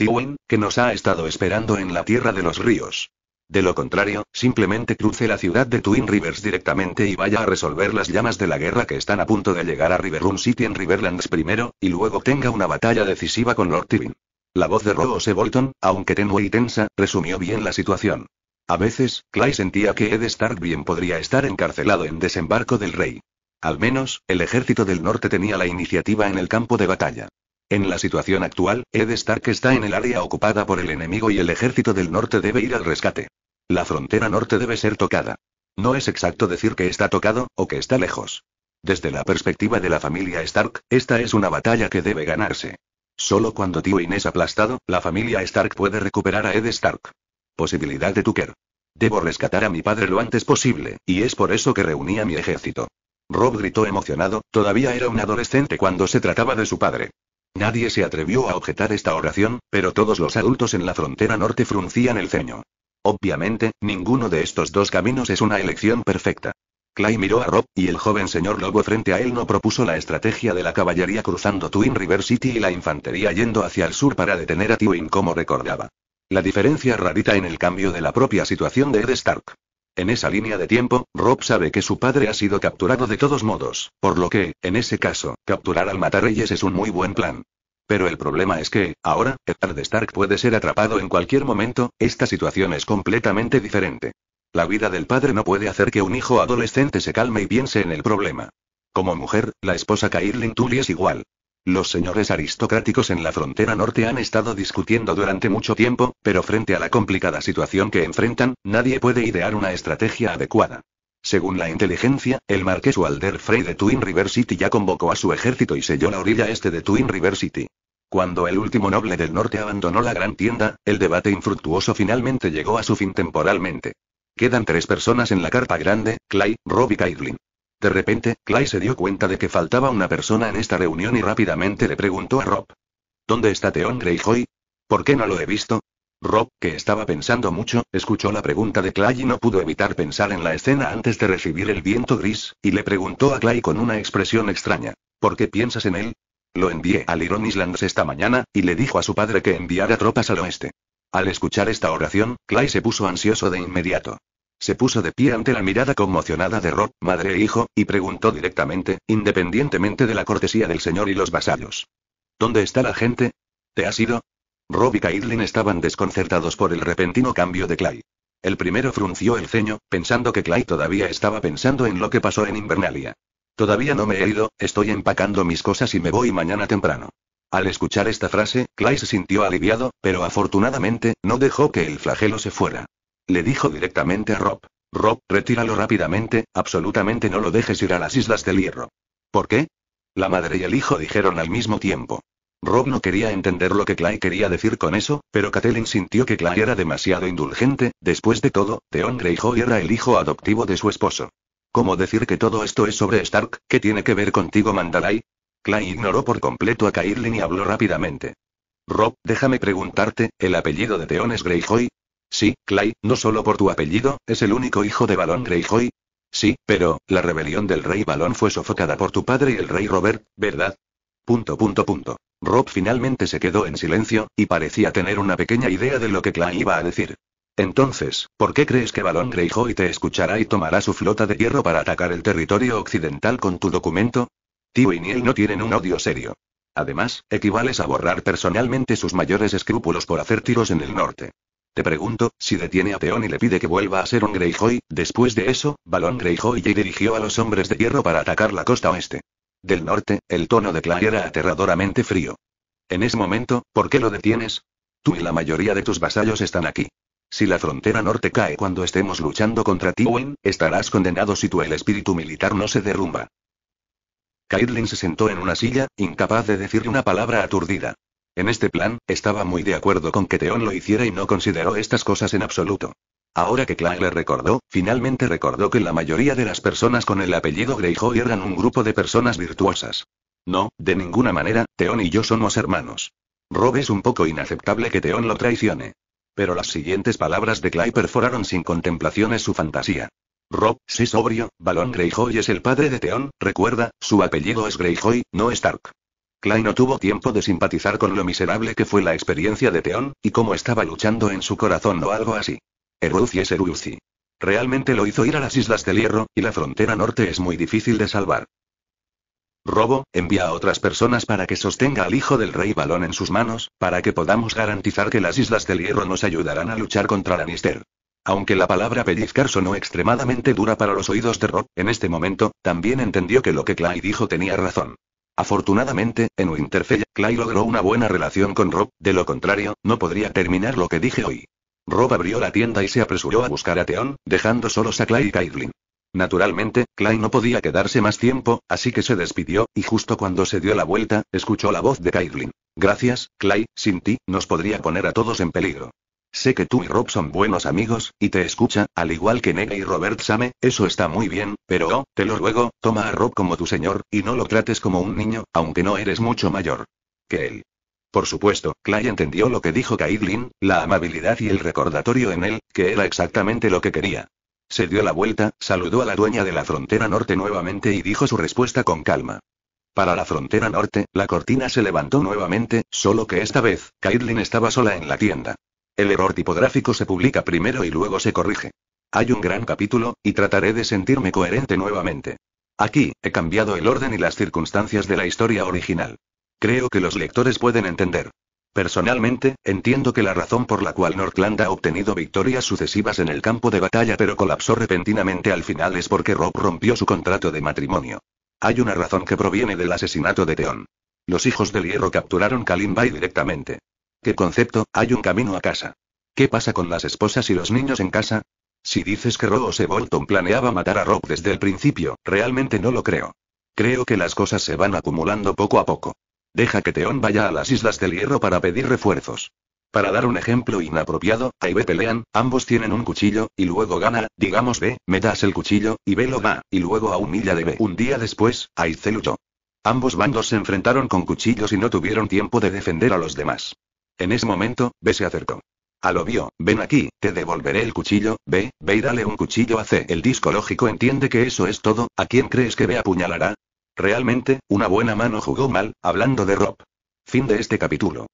que nos ha estado esperando en la tierra de los ríos. De lo contrario, simplemente cruce la ciudad de Twin Rivers directamente y vaya a resolver las llamas de la guerra que están a punto de llegar a Riverrun City en Riverlands primero, y luego tenga una batalla decisiva con Lord Tywin. La voz de Rose Bolton, aunque tenue y tensa, resumió bien la situación. A veces, Clay sentía que Ed Stark bien podría estar encarcelado en desembarco del rey. Al menos, el ejército del norte tenía la iniciativa en el campo de batalla. En la situación actual, Ed Stark está en el área ocupada por el enemigo y el ejército del norte debe ir al rescate. La frontera norte debe ser tocada. No es exacto decir que está tocado, o que está lejos. Desde la perspectiva de la familia Stark, esta es una batalla que debe ganarse. Solo cuando tío inés aplastado, la familia Stark puede recuperar a Ed Stark. Posibilidad de Tucker. Debo rescatar a mi padre lo antes posible, y es por eso que reuní a mi ejército. Rob gritó emocionado, todavía era un adolescente cuando se trataba de su padre. Nadie se atrevió a objetar esta oración, pero todos los adultos en la frontera norte fruncían el ceño. Obviamente, ninguno de estos dos caminos es una elección perfecta. Clay miró a Rob, y el joven señor Lobo frente a él no propuso la estrategia de la caballería cruzando Twin River City y la infantería yendo hacia el sur para detener a Twin como recordaba. La diferencia rarita en el cambio de la propia situación de Ed Stark. En esa línea de tiempo, Rob sabe que su padre ha sido capturado de todos modos, por lo que, en ese caso, capturar al Matarreyes es un muy buen plan. Pero el problema es que, ahora, Eddard Stark puede ser atrapado en cualquier momento, esta situación es completamente diferente. La vida del padre no puede hacer que un hijo adolescente se calme y piense en el problema. Como mujer, la esposa Kairlin Tully es igual. Los señores aristocráticos en la frontera norte han estado discutiendo durante mucho tiempo, pero frente a la complicada situación que enfrentan, nadie puede idear una estrategia adecuada. Según la inteligencia, el marqués Walder Frey de Twin River City ya convocó a su ejército y selló la orilla este de Twin River City. Cuando el último noble del norte abandonó la gran tienda, el debate infructuoso finalmente llegó a su fin temporalmente. Quedan tres personas en la carpa grande, Clay, Rob y Kaitlin. De repente, Clay se dio cuenta de que faltaba una persona en esta reunión y rápidamente le preguntó a Rob. ¿Dónde está Theon Greyjoy? ¿Por qué no lo he visto? Rob, que estaba pensando mucho, escuchó la pregunta de Clay y no pudo evitar pensar en la escena antes de recibir el viento gris, y le preguntó a Clay con una expresión extraña. ¿Por qué piensas en él? Lo envié al Iron Islands esta mañana, y le dijo a su padre que enviara tropas al oeste. Al escuchar esta oración, Clay se puso ansioso de inmediato. Se puso de pie ante la mirada conmocionada de Rob, madre e hijo, y preguntó directamente, independientemente de la cortesía del señor y los vasallos. ¿Dónde está la gente? ¿Te has ido? Rob y Caitlin estaban desconcertados por el repentino cambio de Clay. El primero frunció el ceño, pensando que Clay todavía estaba pensando en lo que pasó en Invernalia. Todavía no me he ido, estoy empacando mis cosas y me voy mañana temprano. Al escuchar esta frase, Clay se sintió aliviado, pero afortunadamente, no dejó que el flagelo se fuera. Le dijo directamente a Rob. Rob, retíralo rápidamente, absolutamente no lo dejes ir a las Islas del Hierro. ¿Por qué? La madre y el hijo dijeron al mismo tiempo. Rob no quería entender lo que Clay quería decir con eso, pero Catelyn sintió que Clay era demasiado indulgente, después de todo, Theon Greyjoy era el hijo adoptivo de su esposo. ¿Cómo decir que todo esto es sobre Stark? ¿Qué tiene que ver contigo Mandalay? Clay ignoró por completo a Caitlyn y habló rápidamente. Rob, déjame preguntarte, ¿el apellido de Theon es Greyjoy? Sí, Clay, no solo por tu apellido, es el único hijo de Balón Greyjoy. Sí, pero, la rebelión del rey Balón fue sofocada por tu padre y el rey Robert, ¿verdad? Punto punto punto. Rob finalmente se quedó en silencio, y parecía tener una pequeña idea de lo que Clay iba a decir. Entonces, ¿por qué crees que Balón Greyjoy te escuchará y tomará su flota de hierro para atacar el territorio occidental con tu documento? Tío y Niel no tienen un odio serio. Además, equivales a borrar personalmente sus mayores escrúpulos por hacer tiros en el norte. Te pregunto, si detiene a Peón y le pide que vuelva a ser un Greyjoy, después de eso, Balón Greyjoy dirigió a los hombres de hierro para atacar la costa oeste. Del norte, el tono de Clay era aterradoramente frío. En ese momento, ¿por qué lo detienes? Tú y la mayoría de tus vasallos están aquí. Si la frontera norte cae cuando estemos luchando contra Tiwen, estarás condenado si tú el espíritu militar no se derrumba. Caitlin se sentó en una silla, incapaz de decir una palabra aturdida. En este plan, estaba muy de acuerdo con que Teón lo hiciera y no consideró estas cosas en absoluto. Ahora que Clyde le recordó, finalmente recordó que la mayoría de las personas con el apellido Greyjoy eran un grupo de personas virtuosas. No, de ninguna manera, Teón y yo somos hermanos. Rob es un poco inaceptable que Teón lo traicione. Pero las siguientes palabras de Clay perforaron sin contemplaciones su fantasía. Rob, si sobrio, Balón Greyjoy es el padre de Teón, recuerda, su apellido es Greyjoy, no Stark. Clay no tuvo tiempo de simpatizar con lo miserable que fue la experiencia de Teón, y cómo estaba luchando en su corazón o algo así. Eruzi es Eruzi. Realmente lo hizo ir a las Islas del Hierro, y la frontera norte es muy difícil de salvar. Robo, envía a otras personas para que sostenga al hijo del rey Balón en sus manos, para que podamos garantizar que las Islas del Hierro nos ayudarán a luchar contra Lannister. Aunque la palabra pellizcar sonó extremadamente dura para los oídos de Rob, en este momento, también entendió que lo que Clay dijo tenía razón. Afortunadamente, en Winterfell, Clay logró una buena relación con Rob, de lo contrario, no podría terminar lo que dije hoy. Rob abrió la tienda y se apresuró a buscar a Theon, dejando solos a Clay y Caitlin. Naturalmente, Clay no podía quedarse más tiempo, así que se despidió, y justo cuando se dio la vuelta, escuchó la voz de Caitlin. Gracias, Clay, sin ti, nos podría poner a todos en peligro. Sé que tú y Rob son buenos amigos, y te escucha, al igual que Nega y Robert Same, eso está muy bien, pero oh, te lo ruego, toma a Rob como tu señor, y no lo trates como un niño, aunque no eres mucho mayor que él. Por supuesto, Clay entendió lo que dijo Caitlin, la amabilidad y el recordatorio en él, que era exactamente lo que quería. Se dio la vuelta, saludó a la dueña de la frontera norte nuevamente y dijo su respuesta con calma. Para la frontera norte, la cortina se levantó nuevamente, solo que esta vez, Caitlin estaba sola en la tienda. El error tipográfico se publica primero y luego se corrige. Hay un gran capítulo, y trataré de sentirme coherente nuevamente. Aquí, he cambiado el orden y las circunstancias de la historia original. Creo que los lectores pueden entender. Personalmente, entiendo que la razón por la cual Northland ha obtenido victorias sucesivas en el campo de batalla pero colapsó repentinamente al final es porque Rob rompió su contrato de matrimonio. Hay una razón que proviene del asesinato de Theon. Los hijos del hierro capturaron Kalimbay directamente. ¿Qué concepto? Hay un camino a casa. ¿Qué pasa con las esposas y los niños en casa? Si dices que se Bolton planeaba matar a Rob desde el principio, realmente no lo creo. Creo que las cosas se van acumulando poco a poco. Deja que Teón vaya a las Islas del Hierro para pedir refuerzos. Para dar un ejemplo inapropiado, A y B pelean, ambos tienen un cuchillo, y luego gana, digamos B, me das el cuchillo, y B lo va, y luego a humilla de B. Un día después, A y C luchó. Ambos bandos se enfrentaron con cuchillos y no tuvieron tiempo de defender a los demás. En ese momento, B se acercó. A lo vio, ven aquí, te devolveré el cuchillo, B, ve y dale un cuchillo a C. El disco lógico entiende que eso es todo, ¿a quién crees que B apuñalará? Realmente, una buena mano jugó mal, hablando de Rob. Fin de este capítulo.